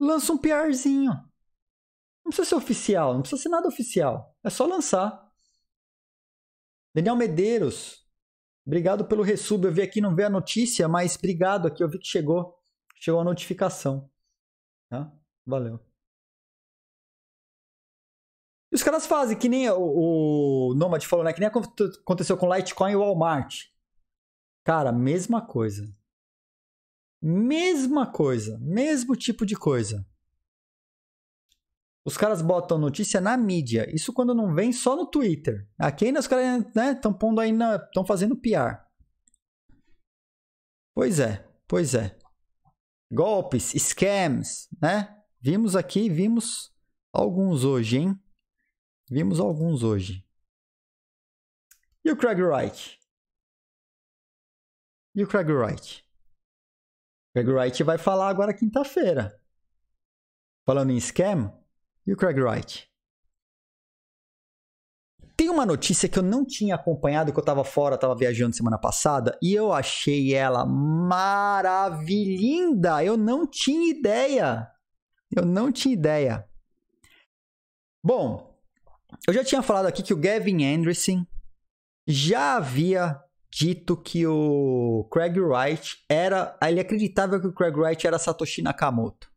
Lança um PRzinho. Não precisa ser oficial, não precisa ser nada oficial. É só lançar. Daniel Medeiros, obrigado pelo resub. Eu vi aqui, não vi a notícia, mas obrigado aqui. Eu vi que chegou. Chegou a notificação. Tá? Valeu. E os caras fazem, que nem o, o Nomad falou, né? Que nem aconteceu com Litecoin e Walmart. Cara, mesma coisa. Mesma coisa, mesmo tipo de coisa. Os caras botam notícia na mídia. Isso quando não vem só no Twitter. Aqui ainda os caras estão né, pondo aí na. estão fazendo PR. Pois é, pois é. Golpes, scams, né? Vimos aqui, vimos alguns hoje, hein? Vimos alguns hoje. E o Craig Wright? E o Craig Wright? Craig Wright vai falar agora quinta-feira. Falando em esquema. e o Craig Wright? Tem uma notícia que eu não tinha acompanhado, que eu estava fora, estava viajando semana passada, e eu achei ela maravilhinda. Eu não tinha ideia. Eu não tinha ideia. Bom, eu já tinha falado aqui que o Gavin Anderson já havia dito que o Craig Wright era. Ele acreditava que o Craig Wright era Satoshi Nakamoto.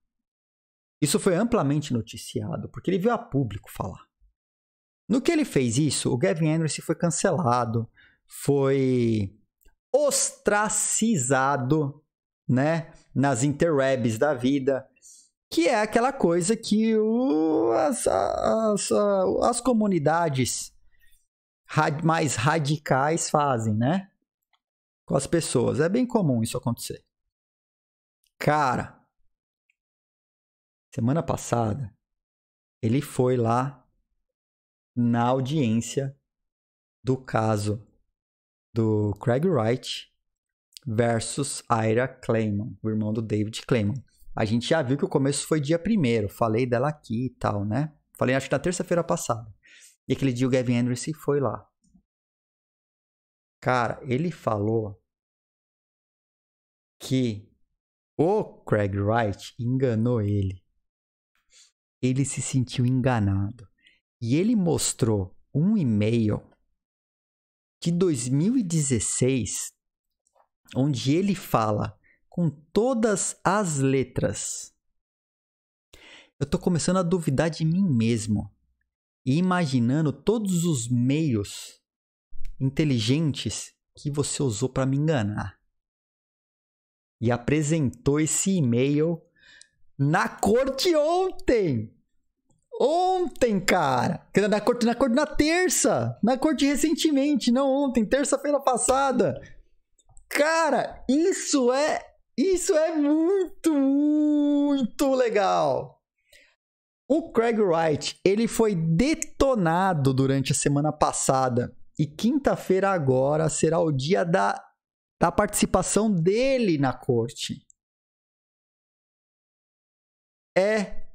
Isso foi amplamente noticiado, porque ele viu a público falar. No que ele fez isso, o Gavin Anderson foi cancelado, foi ostracizado, né, nas interwebs da vida, que é aquela coisa que o, as, as, as comunidades mais radicais fazem, né? Com as pessoas. É bem comum isso acontecer. Cara, semana passada, ele foi lá na audiência do caso do Craig Wright versus Ira Clayman, o irmão do David Clayman. A gente já viu que o começo foi dia primeiro, falei dela aqui e tal, né? Falei acho que na terça-feira passada. E aquele dia o Gavin Andrews foi lá. Cara, ele falou que o Craig Wright enganou ele. Ele se sentiu enganado. E ele mostrou um e-mail de 2016 onde ele fala com todas as letras. Eu tô começando a duvidar de mim mesmo e imaginando todos os meios inteligentes que você usou para me enganar. E apresentou esse e-mail na corte ontem. Ontem, cara. Na corte, na corte, na terça. Na corte recentemente, não ontem, terça-feira passada. Cara, isso é isso é muito, muito legal. O Craig Wright, ele foi detonado durante a semana passada e quinta-feira agora será o dia da, da participação dele na corte. É,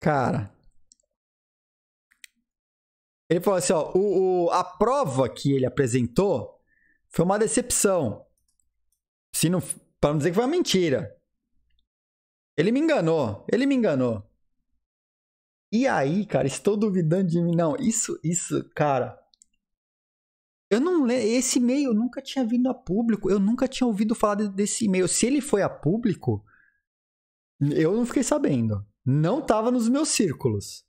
cara. Ele falou assim, ó, o, o, a prova que ele apresentou foi uma decepção. Se não, para não dizer que foi uma mentira. Ele me enganou, ele me enganou. E aí, cara, estou duvidando de mim. Não, isso, isso, cara. Eu não lembro. Esse e-mail nunca tinha vindo a público. Eu nunca tinha ouvido falar desse e-mail. Se ele foi a público, eu não fiquei sabendo. Não tava nos meus círculos.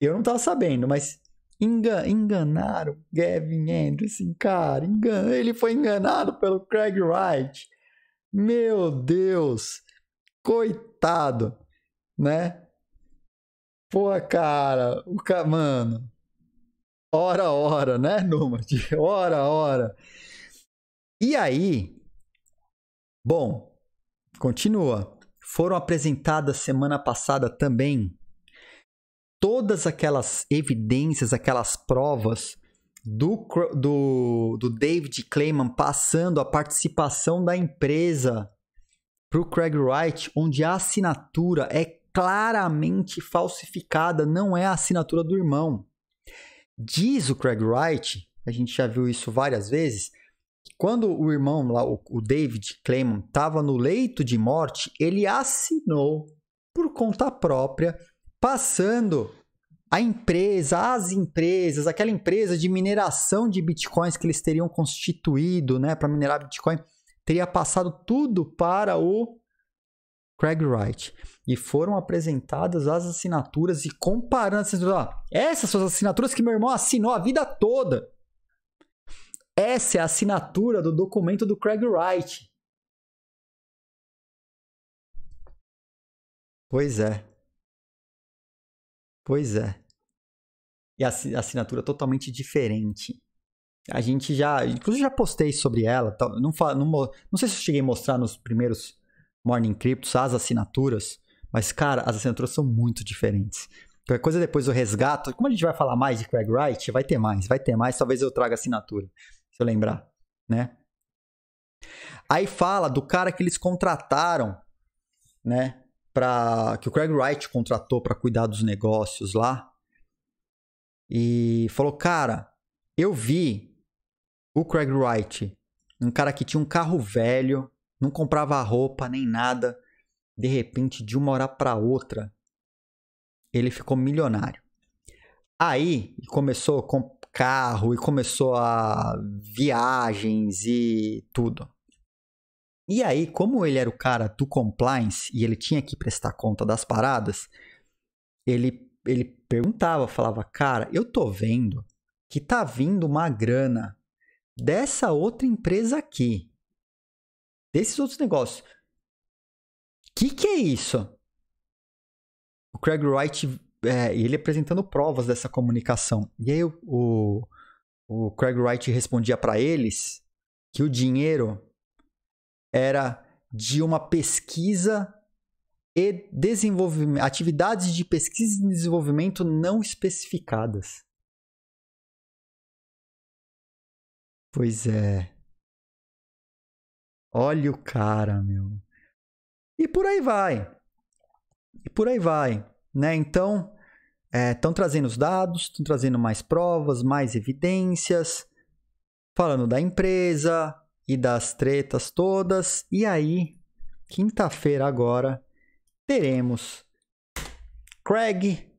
Eu não tava sabendo, mas engan enganaram Gavin Anderson, cara. Engan ele foi enganado pelo Craig Wright. Meu Deus. Coitado, né? Pô, cara, o ca, mano. Ora, ora, né, [laughs] Nomad? Ora, ora. E aí, bom, continua. Foram apresentadas semana passada também todas aquelas evidências, aquelas provas do, do, do David Clayman passando a participação da empresa para o Craig Wright, onde a assinatura é claramente falsificada, não é a assinatura do irmão. Diz o Craig Wright, a gente já viu isso várias vezes, que quando o irmão lá, o David Clayman, estava no leito de morte, ele assinou por conta própria, passando a empresa, as empresas, aquela empresa de mineração de bitcoins que eles teriam constituído, né, para minerar bitcoin, teria passado tudo para o Craig Wright e foram apresentadas as assinaturas e comparando ó, essas são as assinaturas que meu irmão assinou a vida toda. Essa é a assinatura do documento do Craig Wright. Pois é. Pois é. E a assinatura totalmente diferente. A gente já, inclusive já postei sobre ela, não, não, não sei se eu cheguei a mostrar nos primeiros Morning Cryptos, as assinaturas. Mas, cara, as assinaturas são muito diferentes. Qualquer coisa depois do resgato. Como a gente vai falar mais de Craig Wright, vai ter mais, vai ter mais. Talvez eu traga assinatura, se eu lembrar, né? Aí fala do cara que eles contrataram, né? Pra, que o Craig Wright contratou para cuidar dos negócios lá. E falou, cara, eu vi o Craig Wright, um cara que tinha um carro velho, não comprava roupa nem nada. De repente, de uma hora para outra, ele ficou milionário. Aí começou com carro e começou a viagens e tudo. E aí, como ele era o cara do compliance e ele tinha que prestar conta das paradas, ele ele perguntava, falava: "Cara, eu tô vendo que tá vindo uma grana dessa outra empresa aqui desses outros negócios. O que, que é isso? O Craig Wright, é, ele apresentando provas dessa comunicação. E aí o, o, o Craig Wright respondia para eles que o dinheiro era de uma pesquisa e desenvolvimento, atividades de pesquisa e desenvolvimento não especificadas. Pois é. Olha o cara, meu. E por aí vai. E por aí vai, né? Então, estão é, trazendo os dados, estão trazendo mais provas, mais evidências, falando da empresa e das tretas todas. E aí, quinta-feira agora, teremos Craig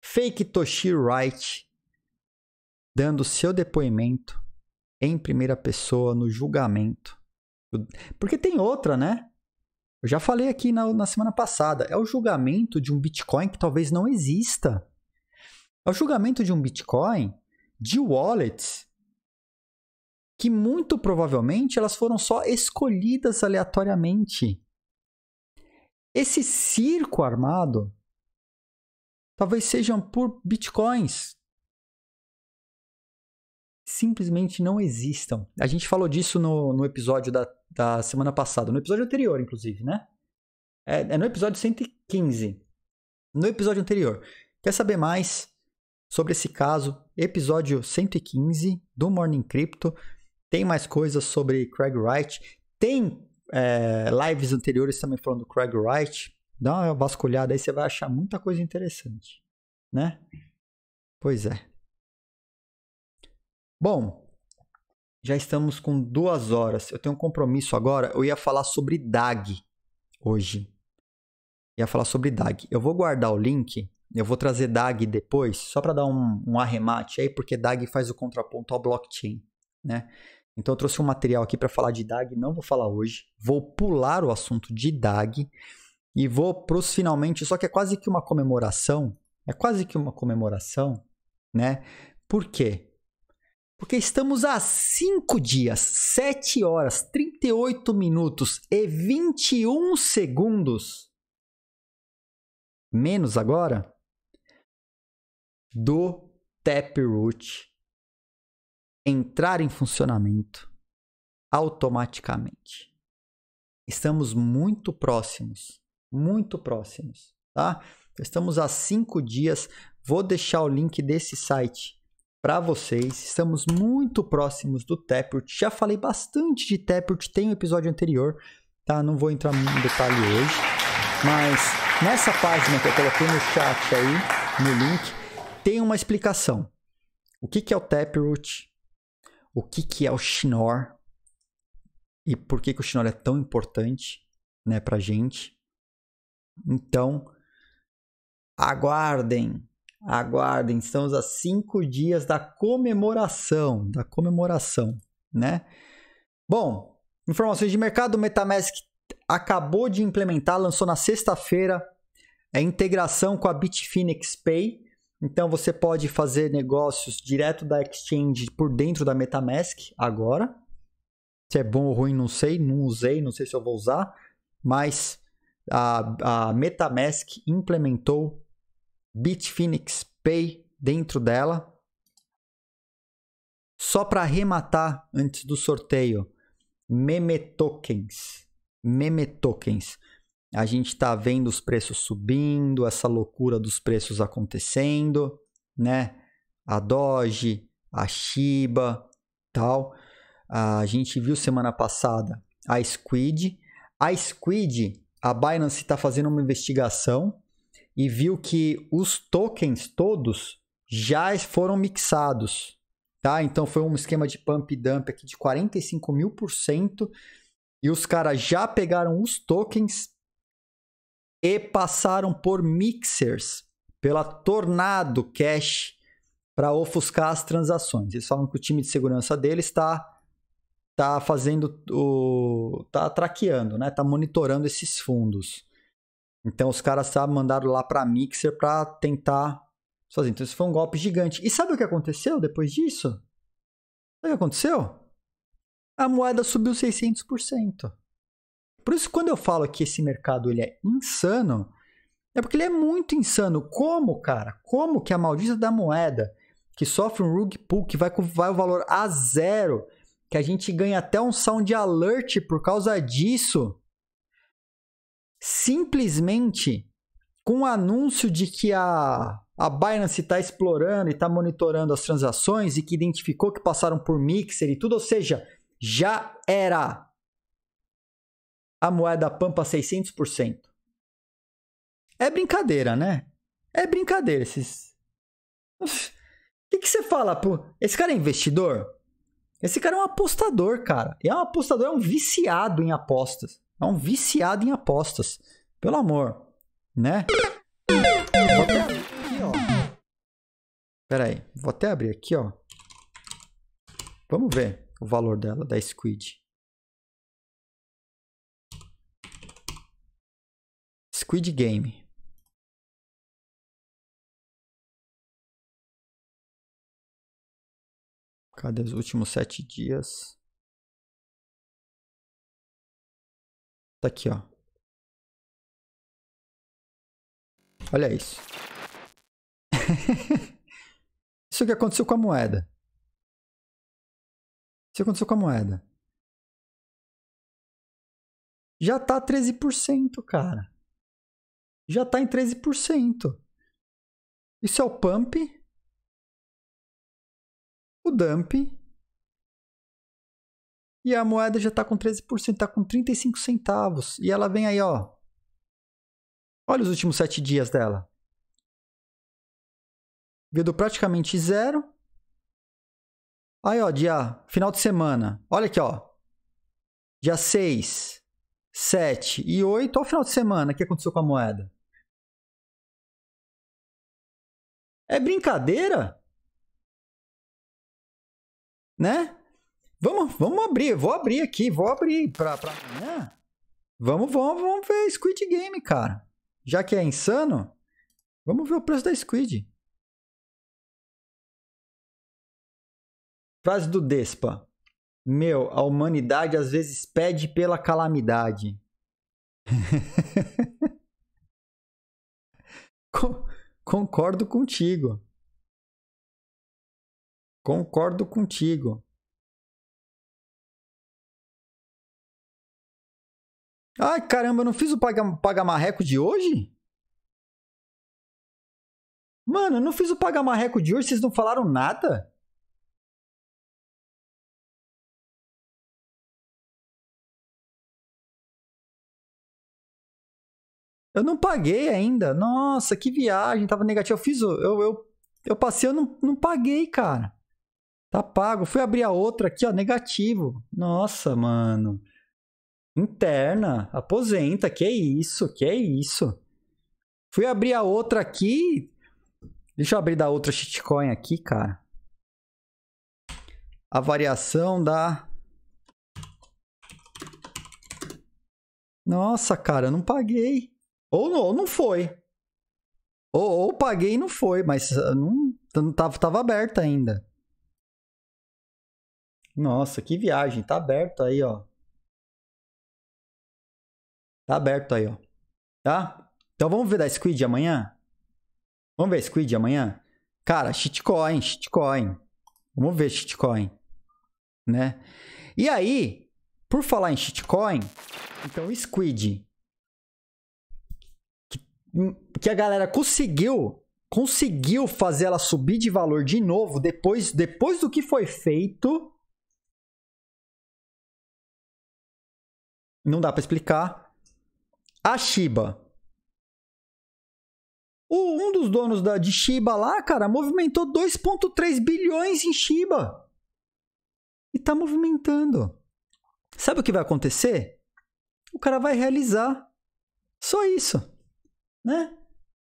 Fake Toshi Wright dando seu depoimento em primeira pessoa no julgamento porque tem outra, né? Eu já falei aqui na, na semana passada. É o julgamento de um Bitcoin que talvez não exista. É o julgamento de um Bitcoin de wallets que muito provavelmente elas foram só escolhidas aleatoriamente. Esse circo armado talvez sejam por bitcoins. Simplesmente não existam. A gente falou disso no, no episódio da da semana passada, no episódio anterior, inclusive, né? É, é no episódio 115. No episódio anterior. Quer saber mais sobre esse caso? Episódio 115 do Morning Crypto. Tem mais coisas sobre Craig Wright. Tem é, lives anteriores também falando do Craig Wright. Dá uma vasculhada aí, você vai achar muita coisa interessante, né? Pois é. Bom, já estamos com duas horas. Eu tenho um compromisso agora. Eu ia falar sobre DAG hoje. Ia falar sobre DAG. Eu vou guardar o link. Eu vou trazer DAG depois, só para dar um, um arremate aí, porque DAG faz o contraponto ao blockchain, né? Então eu trouxe um material aqui para falar de DAG, não vou falar hoje. Vou pular o assunto de DAG e vou pros finalmente, só que é quase que uma comemoração, é quase que uma comemoração, né? Por quê? Porque estamos a 5 dias, 7 horas, 38 minutos e 21 segundos. Menos agora. Do Taproot entrar em funcionamento automaticamente. Estamos muito próximos, muito próximos, tá? Estamos a cinco dias. Vou deixar o link desse site para vocês. Estamos muito próximos do Taproot. Já falei bastante de Taproot, tem um episódio anterior, tá? Não vou entrar em detalhe hoje, mas nessa página que eu coloquei no chat aí, no link, tem uma explicação. O que, que é o Taproot? O que, que é o Shinor? E por que, que o Shinor é tão importante né, pra gente? Então, aguardem Aguardem, estamos a cinco dias da comemoração, da comemoração, né? Bom, informações de mercado, o MetaMask acabou de implementar, lançou na sexta-feira a é integração com a Bitfinex Pay. Então você pode fazer negócios direto da exchange por dentro da MetaMask agora. Se é bom ou ruim, não sei, não usei, não sei se eu vou usar, mas a, a MetaMask implementou Bitfinex Pay dentro dela. Só para arrematar antes do sorteio, meme tokens. Meme tokens. A gente está vendo os preços subindo, essa loucura dos preços acontecendo, né? A Doge, a Shiba, tal. A gente viu semana passada a Squid. A Squid, a Binance está fazendo uma investigação e viu que os tokens todos já foram mixados, tá? Então foi um esquema de pump e dump aqui de 45 mil por cento e os caras já pegaram os tokens e passaram por mixers pela Tornado Cash para ofuscar as transações. Eles falam que o time de segurança deles está tá fazendo o tá traqueando, né? Tá monitorando esses fundos. Então os caras, sabe, mandaram lá pra Mixer pra tentar fazer. Então isso foi um golpe gigante. E sabe o que aconteceu depois disso? Sabe o que aconteceu? A moeda subiu 600%. Por isso quando eu falo que esse mercado ele é insano, é porque ele é muito insano. Como, cara? Como que a maldita da moeda, que sofre um rug pull, que vai com vai o valor a zero, que a gente ganha até um sound alert por causa disso, simplesmente com o anúncio de que a, a Binance está explorando e está monitorando as transações e que identificou que passaram por Mixer e tudo, ou seja, já era a moeda Pampa 600%. É brincadeira, né? É brincadeira esses. O que, que você fala? Pô? Esse cara é investidor? Esse cara é um apostador, cara. E é um apostador, é um viciado em apostas. É um viciado em apostas. Pelo amor, né? Vou até abrir aqui, ó. Pera aí, vou até abrir aqui, ó. Vamos ver o valor dela, da Squid. Squid Game. Cadê os últimos sete dias? Tá aqui, ó. Olha isso. [laughs] isso que aconteceu com a moeda. Isso aconteceu com a moeda. Já tá 13%, cara. Já tá em 13%. Isso é o pump. O dump e a moeda já está com 13%, está com 35 centavos. E ela vem aí, ó. Olha os últimos sete dias dela. Veio praticamente zero. Aí, ó, dia. Final de semana. Olha aqui, ó. Dia 6, 7 e 8. Olha o final de semana que aconteceu com a moeda. É brincadeira? Né? Vamos, vamos abrir, vou abrir aqui, vou abrir pra, pra amanhã. Né? Vamos, vamos, vamos ver Squid Game, cara. Já que é insano, vamos ver o preço da Squid. Frase do Despa. Meu, a humanidade às vezes pede pela calamidade. [laughs] concordo contigo. Concordo contigo. Ai, caramba, eu não fiz o paga-marreco de hoje? Mano, eu não fiz o pagamarreco marreco de hoje, vocês não falaram nada? Eu não paguei ainda. Nossa, que viagem. Tava negativo. Eu fiz. Eu, eu, eu passei, eu não, não paguei, cara. Tá pago. Fui abrir a outra aqui, ó. Negativo. Nossa, mano. Interna. Aposenta. Que é isso? Que é isso? Fui abrir a outra aqui. Deixa eu abrir da outra shitcoin aqui, cara. A variação da. Nossa, cara, eu não paguei. Ou não, ou não foi. Ou, ou, paguei e não foi, mas ah, não tava, tava aberta ainda. Nossa, que viagem. Tá aberto aí, ó. Tá aberto aí, ó. Tá? Então vamos ver da Squid amanhã? Vamos ver Squid amanhã? Cara, shitcoin, shitcoin. Vamos ver shitcoin. Né? E aí, por falar em shitcoin, então Squid. Que, hum, que a galera conseguiu conseguiu fazer ela subir de valor de novo depois, depois do que foi feito. Não dá para explicar a Shiba. O, um dos donos da, de Shiba lá, cara, movimentou 2,3 bilhões em Shiba. E tá movimentando. Sabe o que vai acontecer? O cara vai realizar. Só isso. Né?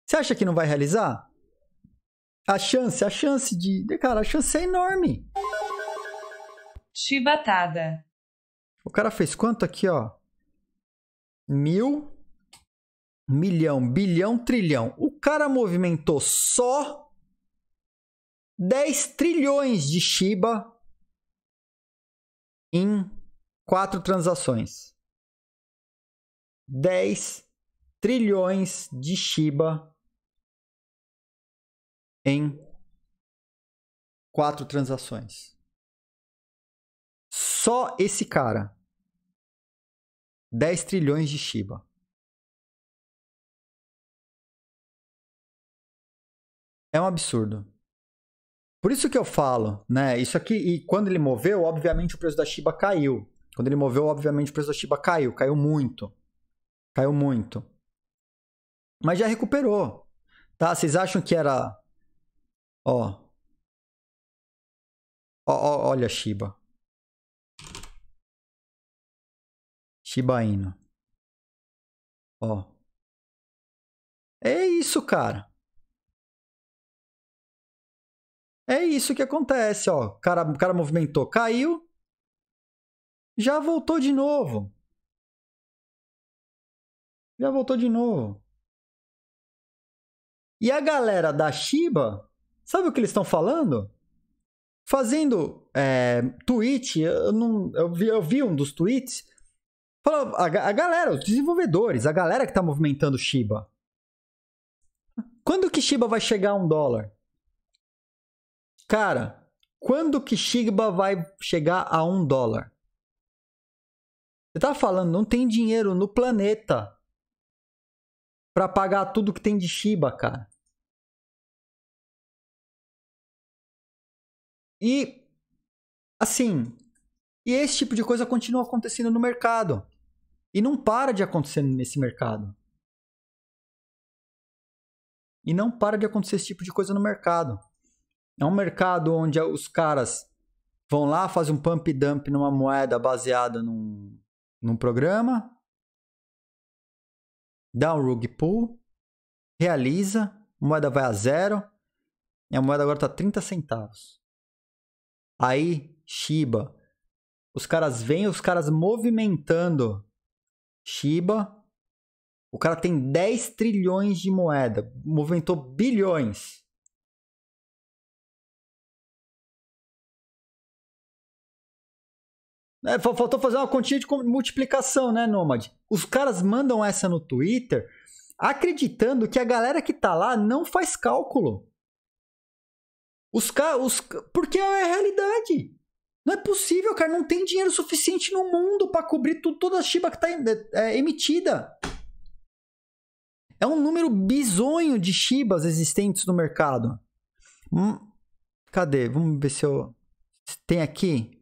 Você acha que não vai realizar? A chance, a chance de. Cara, a chance é enorme. Chibatada. O cara fez quanto aqui, ó? Mil milhão, bilhão, trilhão. O cara movimentou só 10 trilhões de Shiba em quatro transações. 10 trilhões de Shiba em quatro transações. Só esse cara. 10 trilhões de Shiba. É um absurdo. Por isso que eu falo, né? Isso aqui, e quando ele moveu, obviamente o preço da Shiba caiu. Quando ele moveu, obviamente o preço da Shiba caiu, caiu muito. Caiu muito. Mas já recuperou. Tá? Vocês acham que era ó. Ó, ó olha Shiba. Shiba Inu. Ó. É isso, cara. É isso que acontece, ó. O cara, o cara movimentou, caiu, já voltou de novo. Já voltou de novo. E a galera da Shiba, sabe o que eles estão falando? Fazendo é, tweet, eu, não, eu, vi, eu vi um dos tweets, falou, a, a galera, os desenvolvedores, a galera que está movimentando Shiba. Quando que Shiba vai chegar a um dólar? Cara, quando que Shigba vai chegar a um dólar? Você tá falando, não tem dinheiro no planeta para pagar tudo que tem de Shiba, cara. E assim, e esse tipo de coisa continua acontecendo no mercado. E não para de acontecer nesse mercado. E não para de acontecer esse tipo de coisa no mercado. É um mercado onde os caras vão lá, fazem um pump dump numa moeda baseada num, num programa, dá um rug pull, realiza, a moeda vai a zero, e a moeda agora está 30 centavos. Aí, Shiba, os caras vêm, os caras movimentando Shiba, o cara tem 10 trilhões de moeda, movimentou bilhões. É, faltou fazer uma continha de multiplicação, né, Nomad? Os caras mandam essa no Twitter acreditando que a galera que tá lá não faz cálculo. Os caras. Porque é a realidade. Não é possível, cara. Não tem dinheiro suficiente no mundo para cobrir tu, toda a Shiba que tá é, emitida. É um número bizonho de Shibas existentes no mercado. Hum, cadê? Vamos ver se eu. Tem aqui.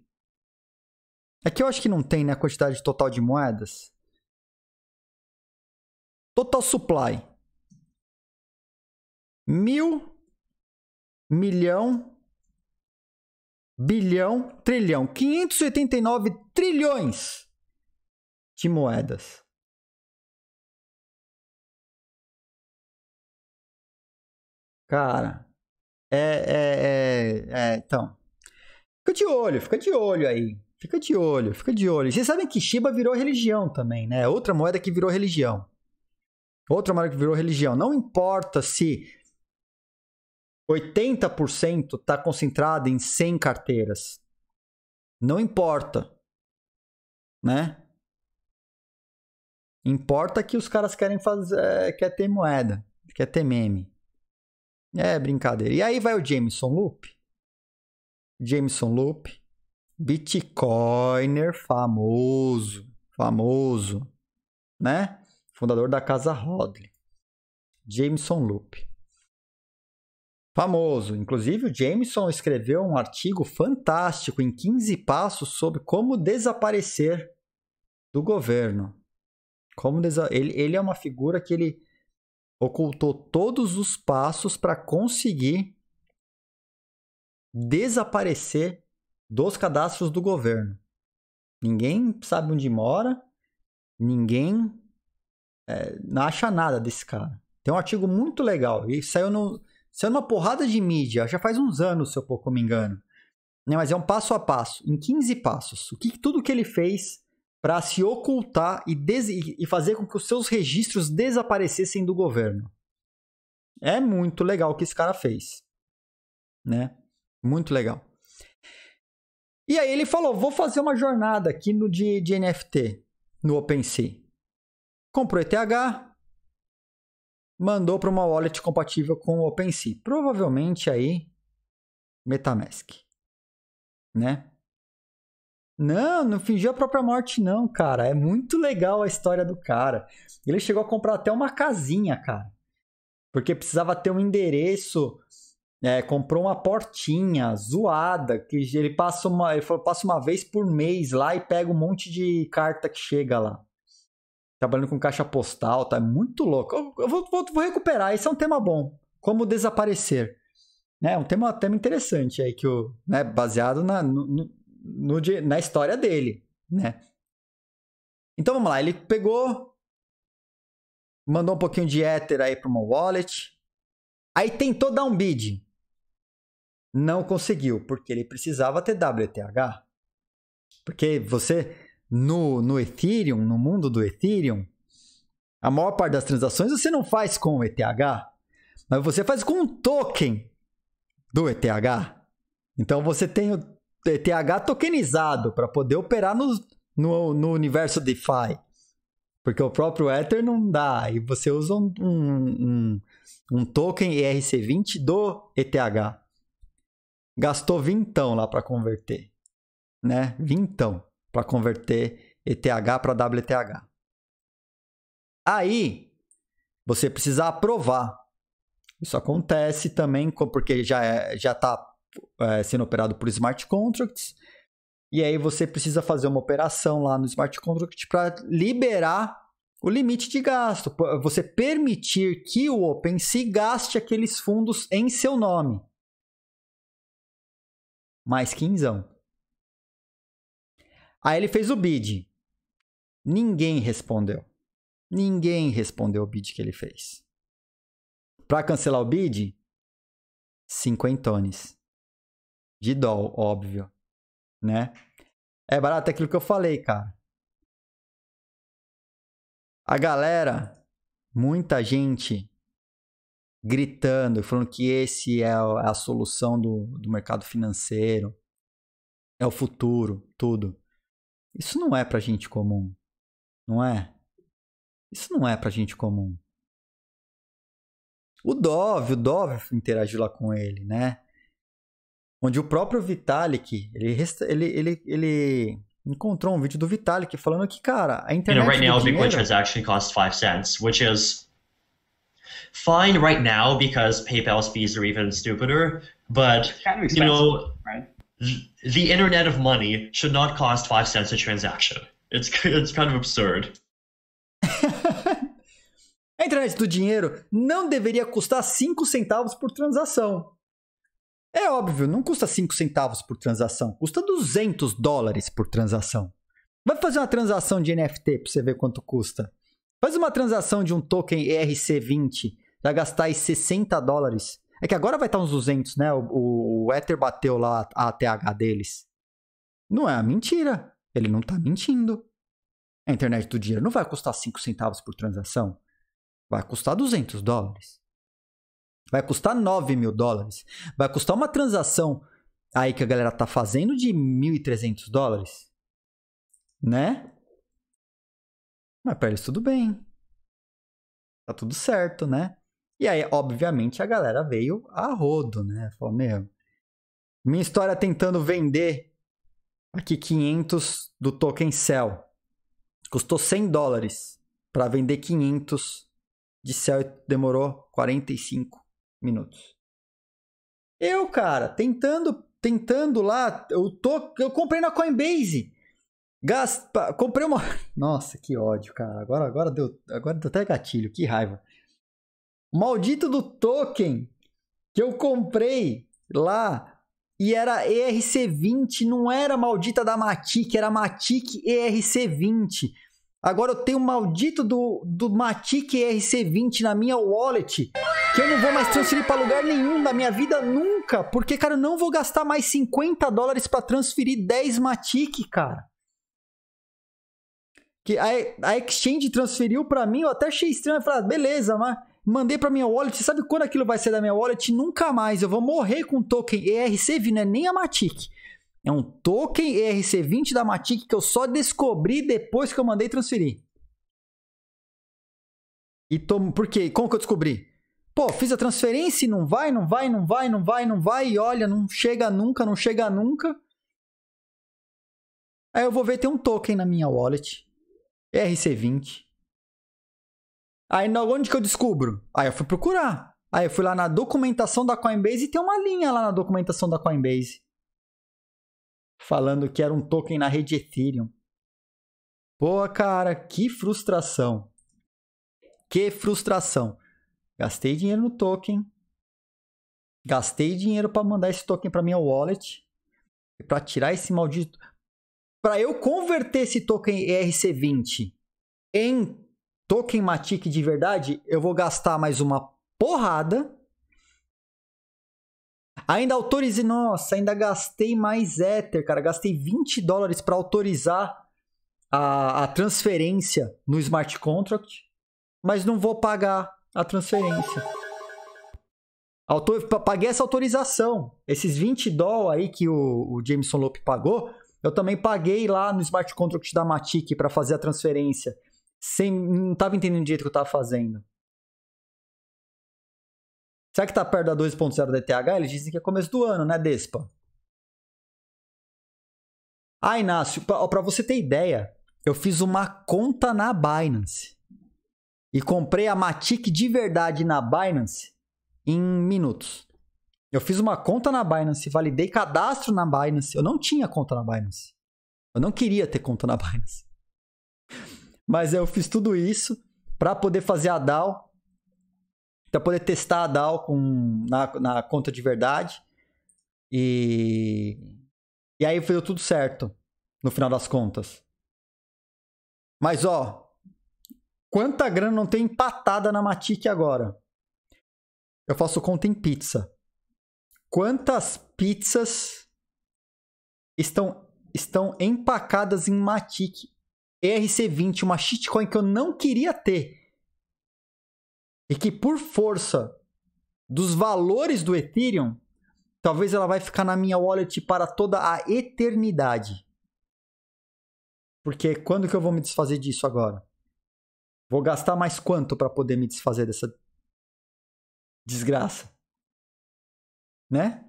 Aqui é eu acho que não tem, né? A quantidade total de moedas. Total supply. Mil, milhão, bilhão, trilhão. 589 trilhões de moedas. Cara, é, é, é, é, então. Fica de olho, fica de olho aí. Fica de olho, fica de olho. vocês sabem que Shiba virou religião também, né? É outra moeda que virou religião. Outra moeda que virou religião. Não importa se 80% está concentrado em 100 carteiras. Não importa. Né? Importa que os caras querem fazer, é, quer ter moeda, quer ter meme. É brincadeira. E aí vai o Jameson Loop. Jameson Loop Bitcoiner famoso, famoso, né? Fundador da casa Rodley, Jameson Loop. Famoso, inclusive o Jameson escreveu um artigo fantástico em 15 passos sobre como desaparecer do governo. Como desa... ele, ele é uma figura que ele ocultou todos os passos para conseguir desaparecer dos cadastros do governo. Ninguém sabe onde mora, ninguém é, não acha nada desse cara. Tem um artigo muito legal e saiu, no, saiu numa porrada de mídia, já faz uns anos, se eu pouco me engano. Né, mas é um passo a passo, em 15 passos. O que tudo que ele fez para se ocultar e, e fazer com que os seus registros desaparecessem do governo. É muito legal o que esse cara fez, né? Muito legal. E aí ele falou: vou fazer uma jornada aqui no de, de NFT, no OpenSea. Comprou ETH, mandou para uma wallet compatível com o OpenSea. Provavelmente aí MetaMask, né? Não, não fingiu a própria morte não, cara. É muito legal a história do cara. Ele chegou a comprar até uma casinha, cara. Porque precisava ter um endereço é, comprou uma portinha zoada, que ele passa uma, ele falou, passa uma vez por mês lá e pega um monte de carta que chega lá. Trabalhando com caixa postal, tá muito louco. Eu, eu vou, vou, vou, recuperar, esse é um tema bom. Como desaparecer. É um tema, tema interessante aí, que o, né, baseado na, no, no, na história dele, né? Então vamos lá, ele pegou, mandou um pouquinho de Ether aí para uma wallet, Aí tentou dar um bid não conseguiu, porque ele precisava ter WTH. Porque você, no, no Ethereum, no mundo do Ethereum, a maior parte das transações você não faz com o ETH, mas você faz com um token do ETH. Então você tem o ETH tokenizado para poder operar no, no, no, universo DeFi. Porque o próprio Ether não dá. E você usa um, um, um, um token ERC20 do ETH gastou vintão lá para converter, né? Vintão para converter ETH para WTH. Aí você precisa aprovar. Isso acontece também porque já é, já está é, sendo operado por smart contracts. E aí você precisa fazer uma operação lá no smart contract para liberar o limite de gasto, você permitir que o OpenSea gaste aqueles fundos em seu nome mais quinzão. Aí ele fez o bid. Ninguém respondeu. Ninguém respondeu o bid que ele fez. Para cancelar o bid, cinquentones. De dól, óbvio, né? É barato é aquilo que eu falei, cara. A galera, muita gente gritando, falando que esse é, é a solução do, do mercado financeiro, é o futuro, tudo. Isso não é pra gente comum, não é? Isso não é pra gente comum. O Dove, o Dove interagiu lá com ele, né? Onde o próprio Vitalik, ele, ele, ele, ele encontrou um vídeo do Vitalik falando que, cara, a internet. You know, right now, dinheiro... transaction costs 5 cents, which is Fine right now because PayPal's fees are even stupider, but kind of you know, right? the internet of money should not cost five cents a transaction. It's [laughs] it's kind of absurd. [laughs] a internet do dinheiro não deveria custar 5 centavos por transação. É óbvio, não custa 5 centavos por transação, custa 200 dólares por transação. Vai fazer uma transação de NFT para você ver quanto custa. Faz uma transação de um token ERC20 para gastar aí 60 dólares. É que agora vai estar tá uns 200, né? O, o Ether bateu lá a ATH deles. Não é mentira. Ele não está mentindo. A internet do dinheiro não vai custar 5 centavos por transação. Vai custar 200 dólares. Vai custar 9 mil dólares. Vai custar uma transação aí que a galera tá fazendo de 1.300 dólares. Né? Mas Pérez, eles tudo bem. Tá tudo certo, né? E aí, obviamente, a galera veio a rodo, né? Falou, meu, minha história tentando vender aqui 500 do token Cell. Custou 100 dólares para vender 500 de Cell e demorou 45 minutos. Eu, cara, tentando, tentando lá, eu tô, eu comprei na Coinbase. Gaspa, comprei uma. [laughs] Nossa, que ódio, cara. Agora, agora deu, agora deu até gatilho, que raiva. Maldito do token que eu comprei lá e era ERC20, não era maldita da Matic, era Matic ERC20. Agora eu tenho o maldito do, do Matic ERC20 na minha wallet, que eu não vou mais transferir para lugar nenhum na minha vida nunca, porque, cara, eu não vou gastar mais 50 dólares para transferir 10 Matic, cara que a, a exchange transferiu para mim, eu até achei estranho, eu falei, ah, beleza, mas mandei para minha wallet, Você sabe quando aquilo vai ser da minha wallet? Nunca mais, eu vou morrer com token ERC20, não é nem a Matic. É um token ERC20 da Matic que eu só descobri depois que eu mandei transferir. E tô, por quê? Como que eu descobri? Pô, fiz a transferência e não vai, não vai, não vai, não vai, não vai, e olha, não chega nunca, não chega nunca. Aí eu vou ver, tem um token na minha wallet. RC20. Aí onde que eu descubro? Aí eu fui procurar. Aí eu fui lá na documentação da Coinbase e tem uma linha lá na documentação da Coinbase. Falando que era um token na rede Ethereum. Pô, cara, que frustração. Que frustração. Gastei dinheiro no token. Gastei dinheiro para mandar esse token para minha wallet. E para tirar esse maldito para eu converter esse token ERC20 em token Matic de verdade, eu vou gastar mais uma porrada. Ainda autorizei, nossa, ainda gastei mais Ether, cara. Gastei 20 dólares para autorizar a, a, transferência no smart contract, mas não vou pagar a transferência. Autor, paguei essa autorização. Esses 20 dólares aí que o, o Jameson Lope pagou, eu também paguei lá no smart contract da Matic para fazer a transferência. Sem, não estava entendendo direito o que eu estava fazendo. Será que está perto da 2.0 da ETH? Eles dizem que é começo do ano, né, Despa? Ah, Inácio, para você ter ideia, eu fiz uma conta na Binance e comprei a Matic de verdade na Binance em minutos. Eu fiz uma conta na Binance, validei cadastro na Binance. Eu não tinha conta na Binance. Eu não queria ter conta na Binance. Mas eu fiz tudo isso para poder fazer a DAO, para poder testar a DAO com, na, na conta de verdade. E, e aí foi tudo certo, no final das contas. Mas ó, quanta grana não tem empatada na Matic agora? Eu faço conta em pizza. Quantas pizzas estão estão empacadas em Matic ERC20, uma shitcoin que eu não queria ter. E que por força dos valores do Ethereum, talvez ela vai ficar na minha wallet para toda a eternidade. Porque quando que eu vou me desfazer disso agora? Vou gastar mais quanto para poder me desfazer dessa desgraça? né?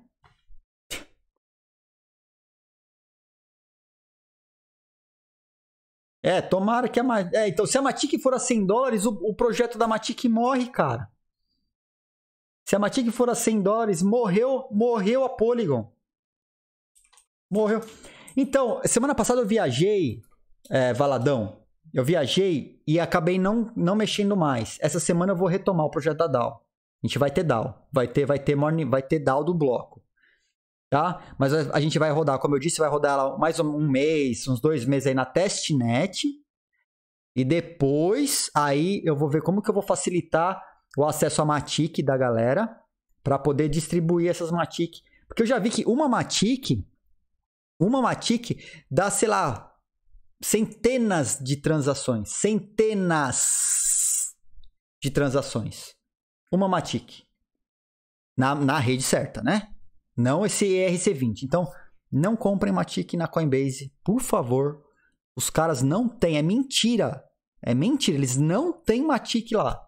É, tomara que a Matic. É, então, se a Matic for a 100 dólares, o, o, projeto da Matic morre, cara. Se a Matic for a 100 dólares, morreu, morreu a Polygon. Morreu. Então, semana passada eu viajei, é, Valadão. Eu viajei e acabei não, não mexendo mais. Essa semana eu vou retomar o projeto da DAO. A gente vai ter DAO, vai ter, vai ter morning, vai ter DAO do bloco, tá? Mas a, gente vai rodar, como eu disse, vai rodar mais um, um mês, uns dois meses aí na testnet. E depois, aí eu vou ver como que eu vou facilitar o acesso à Matic da galera para poder distribuir essas Matic, porque eu já vi que uma Matic, uma Matic dá, sei lá, centenas de transações, centenas de transações uma Matic na, na rede certa, né? Não esse ERC20. Então, não comprem Matic na Coinbase, por favor. Os caras não têm, é mentira. É mentira, eles não têm Matic lá.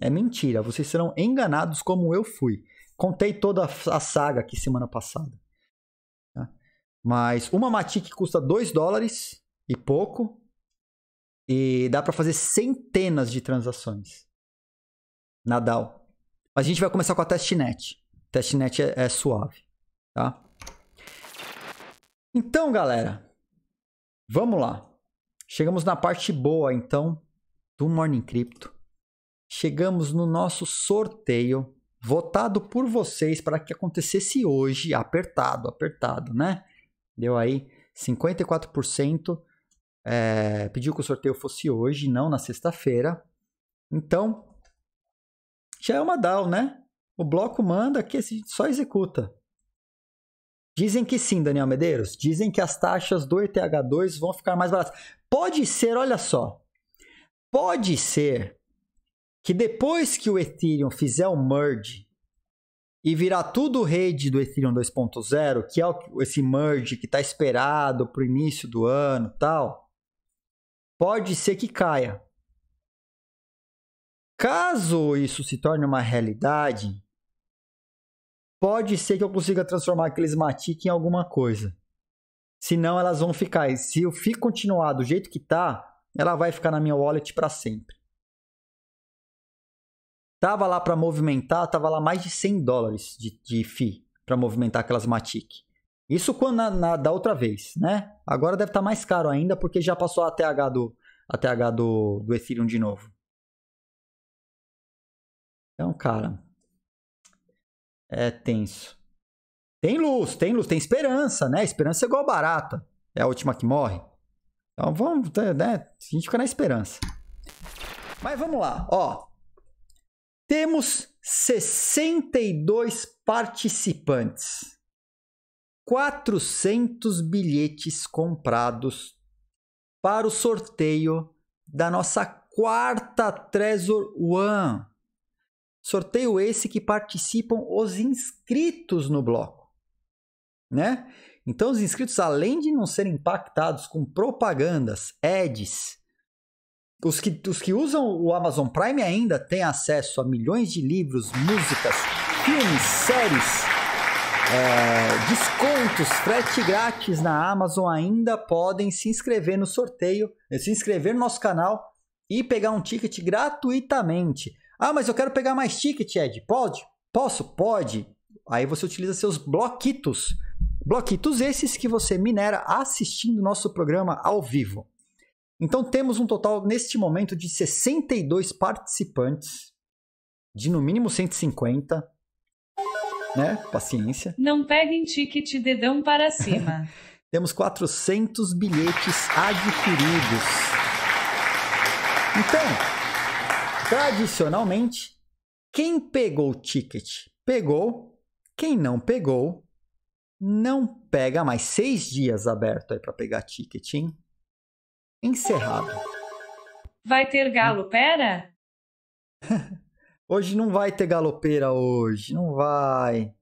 É mentira, vocês serão enganados como eu fui. Contei toda a saga aqui semana passada. Tá? Mas uma Matic custa 2 dólares e pouco. E dá para fazer centenas de transações. Nadal. A gente vai começar com a testnet. Testnet é, é suave, tá? Então, galera, vamos lá. Chegamos na parte boa, então, do Morning Crypto. Chegamos no nosso sorteio, votado por vocês para que acontecesse hoje, apertado, apertado, né? Deu aí 54%. É, eh, pediu que o sorteio fosse hoje, não na sexta-feira. Então, já é uma DAO, né? O bloco manda que só executa. Dizem que sim, Daniel Medeiros. Dizem que as taxas do ETH2 vão ficar mais baratas. Pode ser, olha só. Pode ser que depois que o Ethereum fizer o merge e virar tudo rede do Ethereum 2.0, que é esse merge que está esperado para o início do ano tal, pode ser que caia. Caso isso se torne uma realidade, pode ser que eu consiga transformar aqueles Matic em alguma coisa. Senão elas vão ficar. se eu fico continuar do jeito que tá, ela vai ficar na minha wallet para sempre. Tava lá para movimentar, tava lá mais de 100 dólares de, de FII para movimentar aquelas Matic. Isso quando na, na, da outra vez, né? Agora deve estar tá mais caro ainda porque já passou a TH do, a TH do, do Ethereum de novo. Então, cara, é tenso. Tem luz, tem luz, tem esperança, né? Esperança é igual barata. É a última que morre. Então vamos, né? né? A gente fica na esperança. Mas vamos lá, ó. Temos 62 participantes. 400 bilhetes comprados para o sorteio da nossa quarta Trezor One. Sorteio esse que participam os inscritos no bloco, né? Então, os inscritos, além de não serem impactados com propagandas, ads, os que, os que usam o Amazon Prime ainda têm acesso a milhões de livros, músicas, filmes, séries, é, descontos, frete grátis na Amazon. Ainda podem se inscrever no sorteio, eh, se inscrever no nosso canal e pegar um ticket gratuitamente. Ah, mas eu quero pegar mais ticket, Ed. Pode? Posso? Pode. Aí você utiliza seus bloquitos. Bloquitos esses que você minera assistindo nosso programa ao vivo. Então temos um total neste momento de 62 participantes, de no mínimo 150. Né? Paciência. Não peguem ticket dedão para cima. [laughs] temos 400 bilhetes adquiridos. Então, tradicionalmente, quem pegou o ticket pegou, quem não pegou não pega mais. Seis dias aberto aí para pegar ticket, hein? Encerrado. Vai ter galopera? [laughs] hoje não vai ter galopeira hoje, não vai.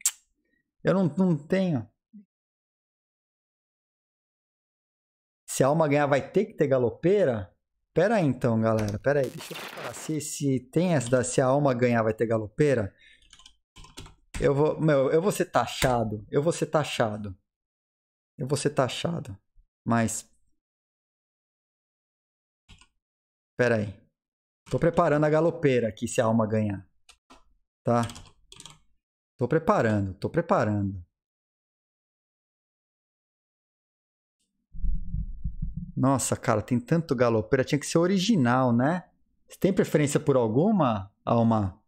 Eu não, não tenho. Se a alma ganhar, vai ter que ter galopeira? Pera aí então, galera. Pera aí, deixa eu falar. Se, se tem essa da se a alma ganhar vai ter galopeira, eu vou, meu, eu vou ser taxado. Eu vou ser taxado. Eu vou ser taxado. Mas Pera aí. Tô preparando a galopeira aqui se a alma ganhar. Tá? Tô preparando, tô preparando. Nossa, cara, tem tanto galopeira. Tinha que ser original, né? Você tem preferência por alguma, Alma?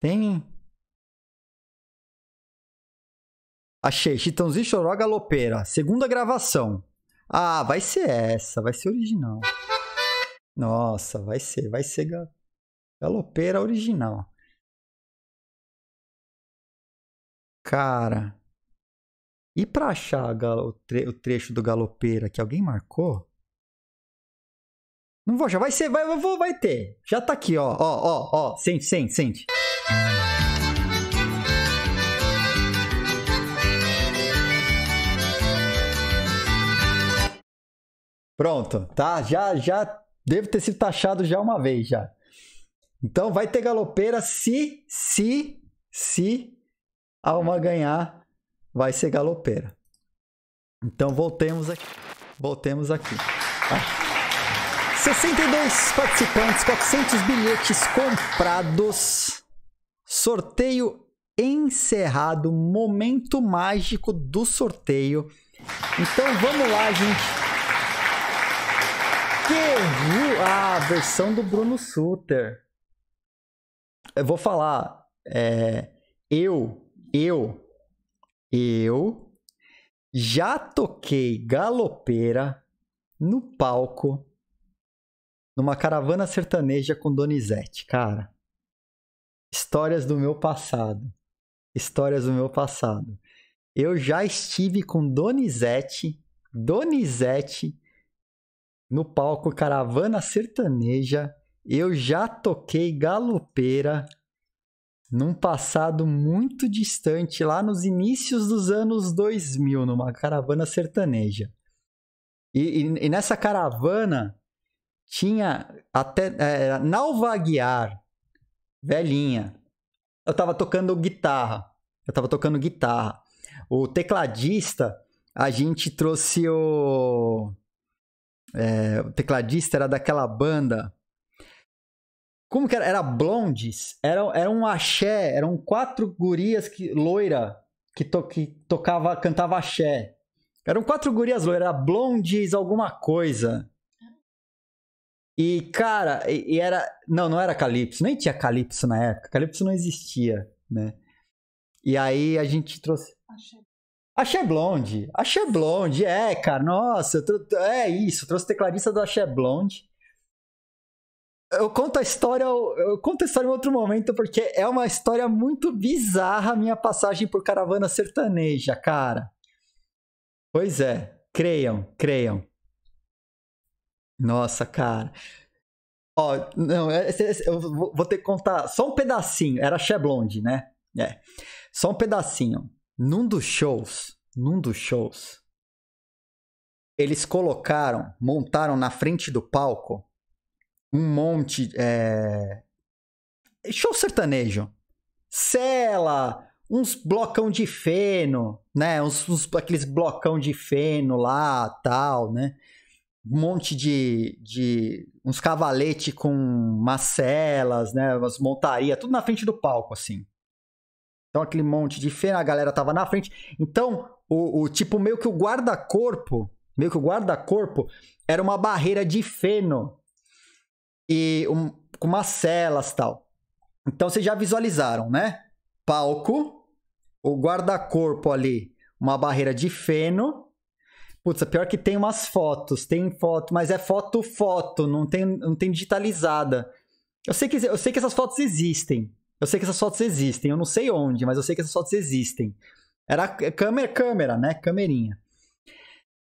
Tem? Achei. Chitãozinho Choró Galopeira. Segunda gravação. Ah, vai ser essa. Vai ser original. Nossa, vai ser. Vai ser ga... galopeira original. Cara. E para achar o, tre o, trecho do Galopeira que alguém marcou? Não vou já vai ser, vai, vai ter. Já tá aqui, ó, ó, ó, ó, sente, sente, sente. Pronto, tá? Já, já devo ter sido taxado já uma vez já. Então vai ter galopeira se, se, se a Alma ganhar vai ser galopeira. Então voltemos aqui. Voltemos aqui. Tá? Ah. 62 participantes, 400 bilhetes comprados. Sorteio encerrado, momento mágico do sorteio. Então vamos lá, gente. Que ah, a versão do Bruno Suter. Eu vou falar, é, eu, eu eu já toquei galopeira no palco numa caravana sertaneja com Donizete, cara. Histórias do meu passado. Histórias do meu passado. Eu já estive com Donizete, Donizete no palco Caravana Sertaneja. Eu já toquei galopeira num passado muito distante, lá nos inícios dos anos 2000, numa caravana sertaneja. E, e, e nessa caravana tinha até é, Aguiar, velhinha. Eu tava tocando guitarra. Eu tava tocando guitarra. O tecladista, a gente trouxe o. É, o tecladista era daquela banda como que era? Era blondes. Era, era um axé. Eram quatro gurias que, loira que, to, que tocava, cantava axé. Eram quatro gurias loiras. Era blondes alguma coisa. E, cara, e, e era... Não, não era Calypso. Nem tinha Calypso na época. Calypso não existia, né? E aí a gente trouxe... Axé Axé Blonde. Axé Blonde, é, cara. Nossa, é isso. Eu trouxe tecladista do Axé Blonde eu conto a história, eu, eu conto a história em outro momento, porque é uma história muito bizarra a minha passagem por caravana sertaneja, cara. Pois é, creiam, creiam. Nossa, cara. Ó, não, é, esse, esse, eu vou ter que contar só um pedacinho. Era Cheblonde, né? É. Só um pedacinho. Num dos shows, num dos shows, eles colocaram, montaram na frente do palco um monte. É... Show sertanejo. Cela, uns blocão de feno, né? Uns, uns, aqueles blocão de feno lá, tal, né? Um monte de, de uns cavalete com macelas, né? Umas montaria, tudo na frente do palco, assim. Então aquele monte de feno, a galera tava na frente. Então, o, o tipo, meio que o guarda-corpo, meio que o guarda-corpo era uma barreira de feno e um, com umas celas tal. Então vocês já visualizaram, né? Palco, o guarda-corpo ali, uma barreira de feno. Putz, é pior que tem umas fotos, tem foto, mas é foto foto, não tem, não tem digitalizada. Eu sei que eu sei que essas fotos existem. Eu sei que essas fotos existem, eu não sei onde, mas eu sei que essas fotos existem. Era câmera, câmera, né? Camerinha.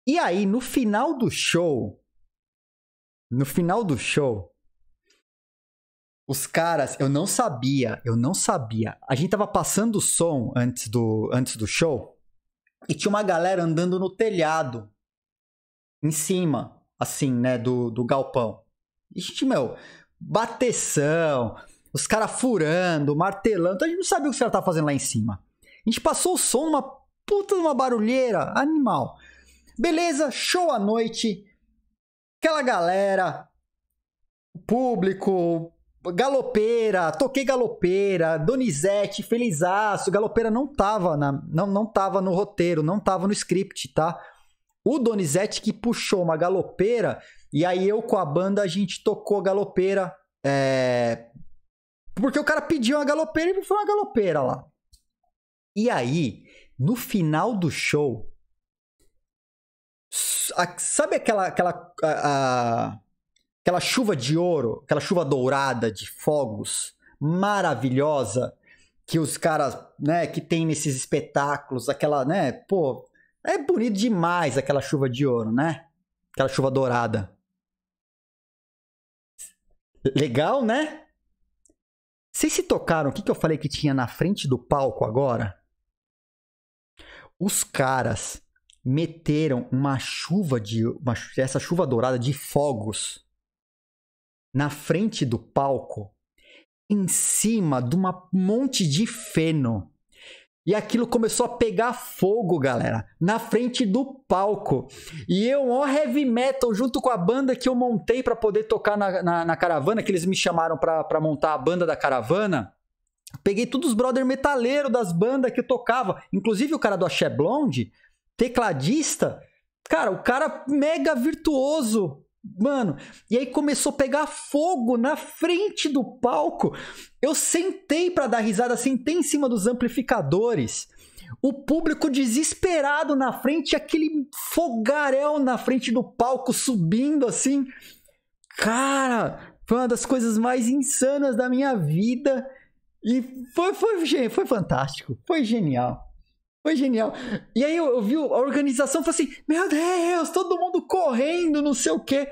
E aí, no final do show, no final do show, os caras, eu não sabia, eu não sabia. A gente tava passando o som antes do, antes do show e tinha uma galera andando no telhado, em cima, assim, né, do, do galpão. E gente, meu, bateção, os caras furando, martelando. Então a gente não sabia o que os caras estavam fazendo lá em cima. A gente passou o som numa puta barulheira, animal. Beleza, show à noite. Aquela galera, público, Galopeira, toquei Galopeira, Donizete, Felizaço. Galopeira não tava, na, não, não tava no roteiro, não tava no script, tá? O Donizete que puxou uma galopeira, e aí eu com a banda a gente tocou galopeira. É... Porque o cara pediu uma galopeira e foi uma galopeira lá. E aí, no final do show, a, sabe aquela. aquela a, a Aquela chuva de ouro, aquela chuva dourada de fogos, maravilhosa, que os caras, né, que tem nesses espetáculos, aquela, né, pô, é bonito demais aquela chuva de ouro, né? Aquela chuva dourada. Legal, né? Vocês se tocaram o que, que eu falei que tinha na frente do palco agora? Os caras meteram uma chuva de. Uma, essa chuva dourada de fogos na frente do palco, em cima de um monte de feno. E aquilo começou a pegar fogo, galera, na frente do palco. E eu, ó, heavy metal, junto com a banda que eu montei para poder tocar na, na, na, caravana, que eles me chamaram para montar a banda da caravana. Peguei todos os brother metaleiros das bandas que eu tocava, inclusive o cara do Axé Blonde, tecladista. Cara, o cara mega virtuoso Mano, e aí começou a pegar fogo na frente do palco. Eu sentei para dar risada, sentei em cima dos amplificadores. O público desesperado na frente, aquele fogaréu na frente do palco subindo assim. Cara, foi uma das coisas mais insanas da minha vida. E foi, foi, foi fantástico, foi genial. Foi genial. E aí eu, eu vi a organização e falei assim: Meu Deus, todo mundo correndo, não sei o quê.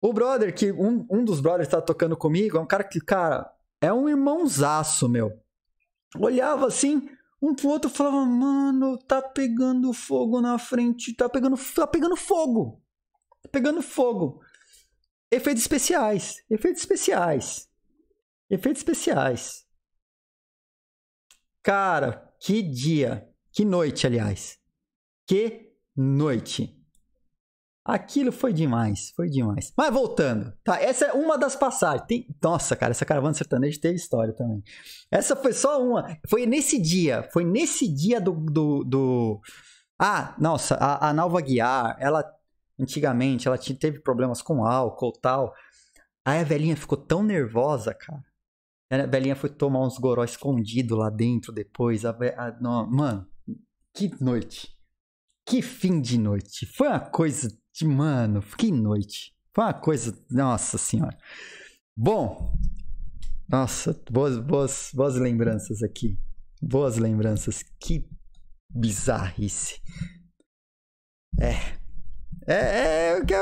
O brother, que um, um dos brothers tá tocando comigo, é um cara que, cara, é um irmãozaço, meu. Olhava assim, um pro outro falava: Mano, tá pegando fogo na frente, tá pegando, tá pegando fogo. Tá pegando fogo. Efeitos especiais, efeitos especiais, efeitos especiais. Cara, que dia, que noite, aliás. Que noite. Aquilo foi demais, foi demais. Mas voltando, tá? Essa é uma das passagens. Tem... Nossa, cara, essa caravana sertaneja teve história também. Essa foi só uma. Foi nesse dia, foi nesse dia do. do, do... Ah, nossa, a, a Nalva Guiar, ela antigamente, ela teve problemas com álcool tal. Aí a velhinha ficou tão nervosa, cara, a né, velhinha foi tomar uns goró escondido lá dentro depois. A, a, mano, que noite. Que fim de noite. Foi uma coisa de. Mano, que noite. Foi uma coisa. Nossa senhora. Bom. Nossa, boas, boas, boas lembranças aqui. Boas lembranças. Que bizarrice. É. É, é, é, é, é, é, é,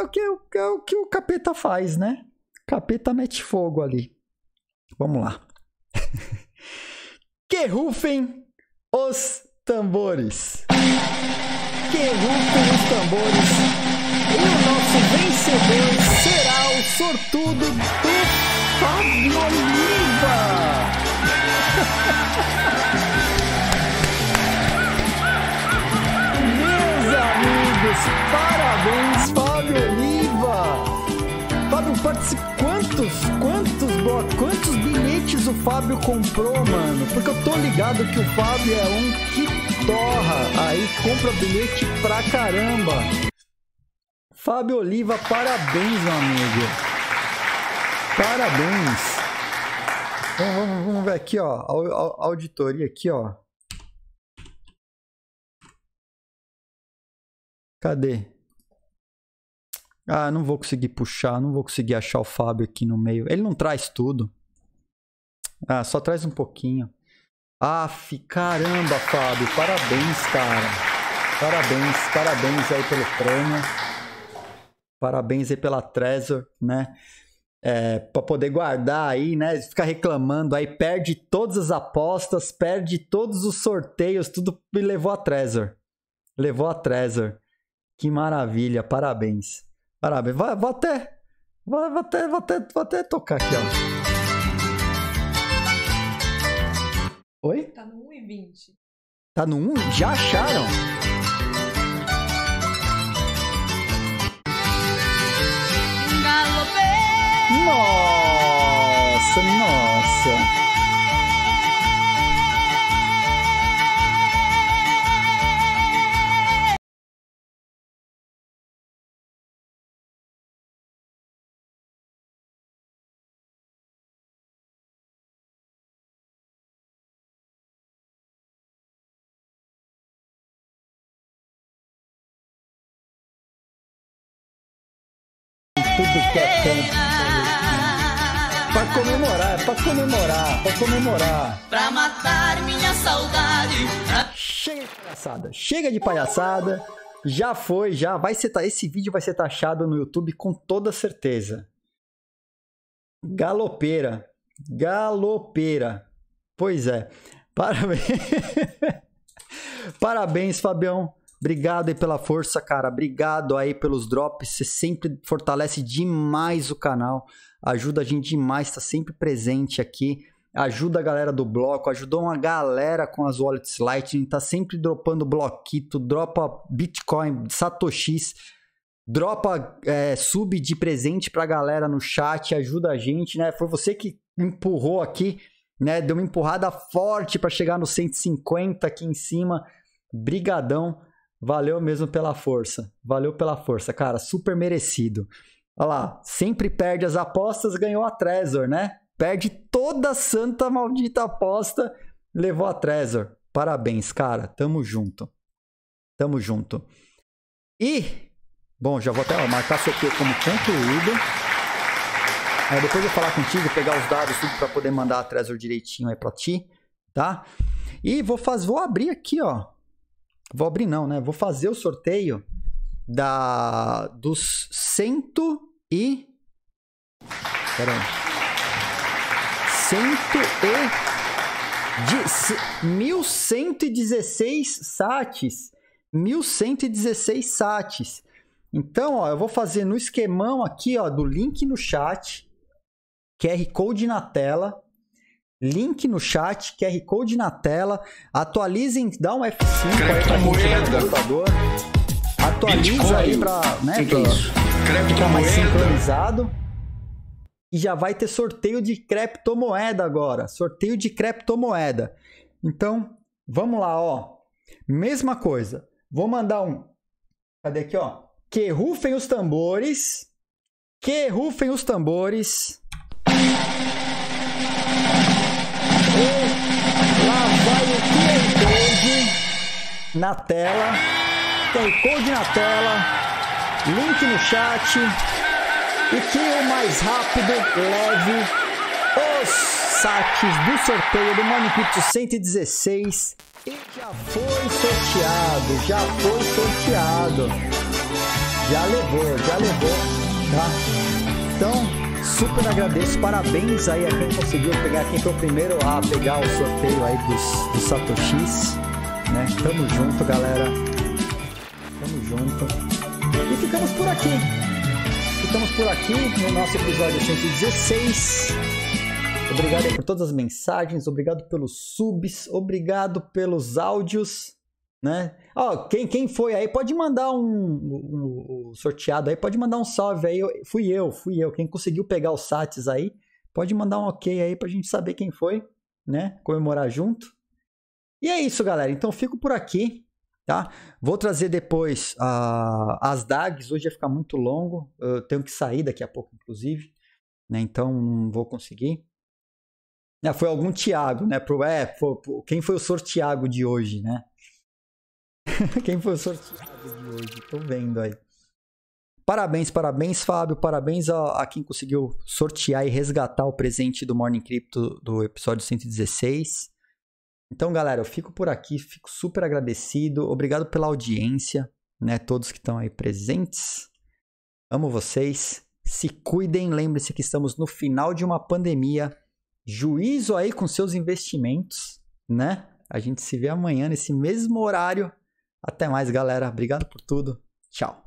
é o que o capeta faz, né? O capeta mete fogo ali. Vamos lá. [laughs] que rufem os tambores. Que rufem os tambores. E o nosso vencedor será o sortudo do Fábio Oliva. [laughs] Meus amigos, parabéns, Fábio Oliva. Fábio participou quantos, quantos, bo... quantos bilhetes o Fábio comprou, mano? Porque eu tô ligado que o Fábio é um que torra, aí compra bilhete pra caramba. Fábio Oliva, parabéns, meu amigo. Parabéns. Vamos, vamos, vamos ver aqui, ó. Auditoria aqui, ó. Cadê? Ah, não vou conseguir puxar, não vou conseguir achar o Fábio aqui no meio. Ele não traz tudo. Ah, só traz um pouquinho. Aff, caramba, Fábio, parabéns, cara. Parabéns, parabéns aí pelo prêmio. Parabéns aí pela Trezor, né? É, para poder guardar aí, né? Ficar reclamando aí, perde todas as apostas, perde todos os sorteios, tudo e levou a Trezor. Levou a Trezor. Que maravilha, parabéns. Parabéns. Vai, vou até. Vou até, vou até, vou até tocar aqui, ó. Oi? Tá no 1,20. Tá no 1? Já acharam? Nossa, nossa. Pra comemorar, pra comemorar, pra comemorar. Pra matar minha saudade. Chega de palhaçada, chega de palhaçada. Já foi, já vai ser esse vídeo vai ser taxado no YouTube com toda certeza. Galopeira, galopeira. Pois é. Parabéns. [laughs] Parabéns, Fabião. Obrigado aí pela força, cara. Obrigado aí pelos drops. Você sempre fortalece demais o canal. Ajuda a gente demais, tá sempre presente aqui. Ajuda a galera do bloco, ajudou uma galera com as wallets Lightning, tá sempre dropando bloquito, dropa Bitcoin, Satoshis, dropa é, sub de presente pra galera no chat, ajuda a gente, né? Foi você que empurrou aqui, né? Deu uma empurrada forte para chegar no 150 aqui em cima. Brigadão. Valeu mesmo pela força. Valeu pela força, cara. Super merecido. Olha lá, sempre perde as apostas, ganhou a Trezor, né? Perde toda a santa maldita aposta, levou a Trezor. Parabéns, cara. Tamo junto. Tamo junto. E, bom, já vou até ó, marcar isso aqui como concluído. depois eu vou falar contigo, pegar os dados tudo para poder mandar a Trezor direitinho aí para ti, tá? E vou fazer, vou abrir aqui, ó, Vou abrir não, né? Vou fazer o sorteio da dos cento e Pera aí. Cento e de 1116 sates. 1116 sates. Então, ó, eu vou fazer no esquemão aqui, ó, do link no chat, QR Code na tela. Link no chat, QR Code na tela. Atualizem, dá um F5 aí né, o computador. Atualiza aí para né, é ficar mais sincronizado. E já vai ter sorteio de criptomoeda agora. Sorteio de criptomoeda. Então, vamos lá, ó. Mesma coisa. Vou mandar um. Cadê aqui, ó? Que rufem os tambores. Que rufem os tambores. Code na tela. QR Code na tela. Link no chat. E que o mais rápido leve os saques do sorteio do Manicrypto 116. E já foi sorteado, já foi sorteado. Já levou, já levou, tá? Então, super agradeço, parabéns aí a quem conseguiu pegar, quem foi o primeiro a pegar o sorteio aí dos, dos Satoshis né? Tamo junto, galera. Tamo junto. E ficamos por aqui. Ficamos por aqui no nosso episódio 116. Obrigado por todas as mensagens, obrigado pelos subs, obrigado pelos áudios, né? Ó, quem, quem foi aí, pode mandar um, um, um, sorteado aí, pode mandar um salve aí. Eu, fui eu, fui eu. Quem conseguiu pegar os SATs aí, pode mandar um ok aí pra gente saber quem foi, né? Comemorar junto. E é isso, galera. Então fico por aqui, tá? Vou trazer depois uh, as DAGs. Hoje ia ficar muito longo. Eu tenho que sair daqui a pouco, inclusive. Né? Então não vou conseguir. É, foi algum Tiago, né? Pro, é, pro, pro, quem foi o sorteado de hoje, né? [laughs] quem foi o sorteado de hoje? Tô vendo aí. Parabéns, parabéns, Fábio. Parabéns a, a, quem conseguiu sortear e resgatar o presente do Morning Crypto do episódio 116. Então, galera, eu fico por aqui, fico super agradecido. Obrigado pela audiência, né? Todos que estão aí presentes. Amo vocês. Se cuidem, lembre-se que estamos no final de uma pandemia. Juízo aí com seus investimentos, né? A gente se vê amanhã nesse mesmo horário. Até mais, galera. Obrigado por tudo. Tchau.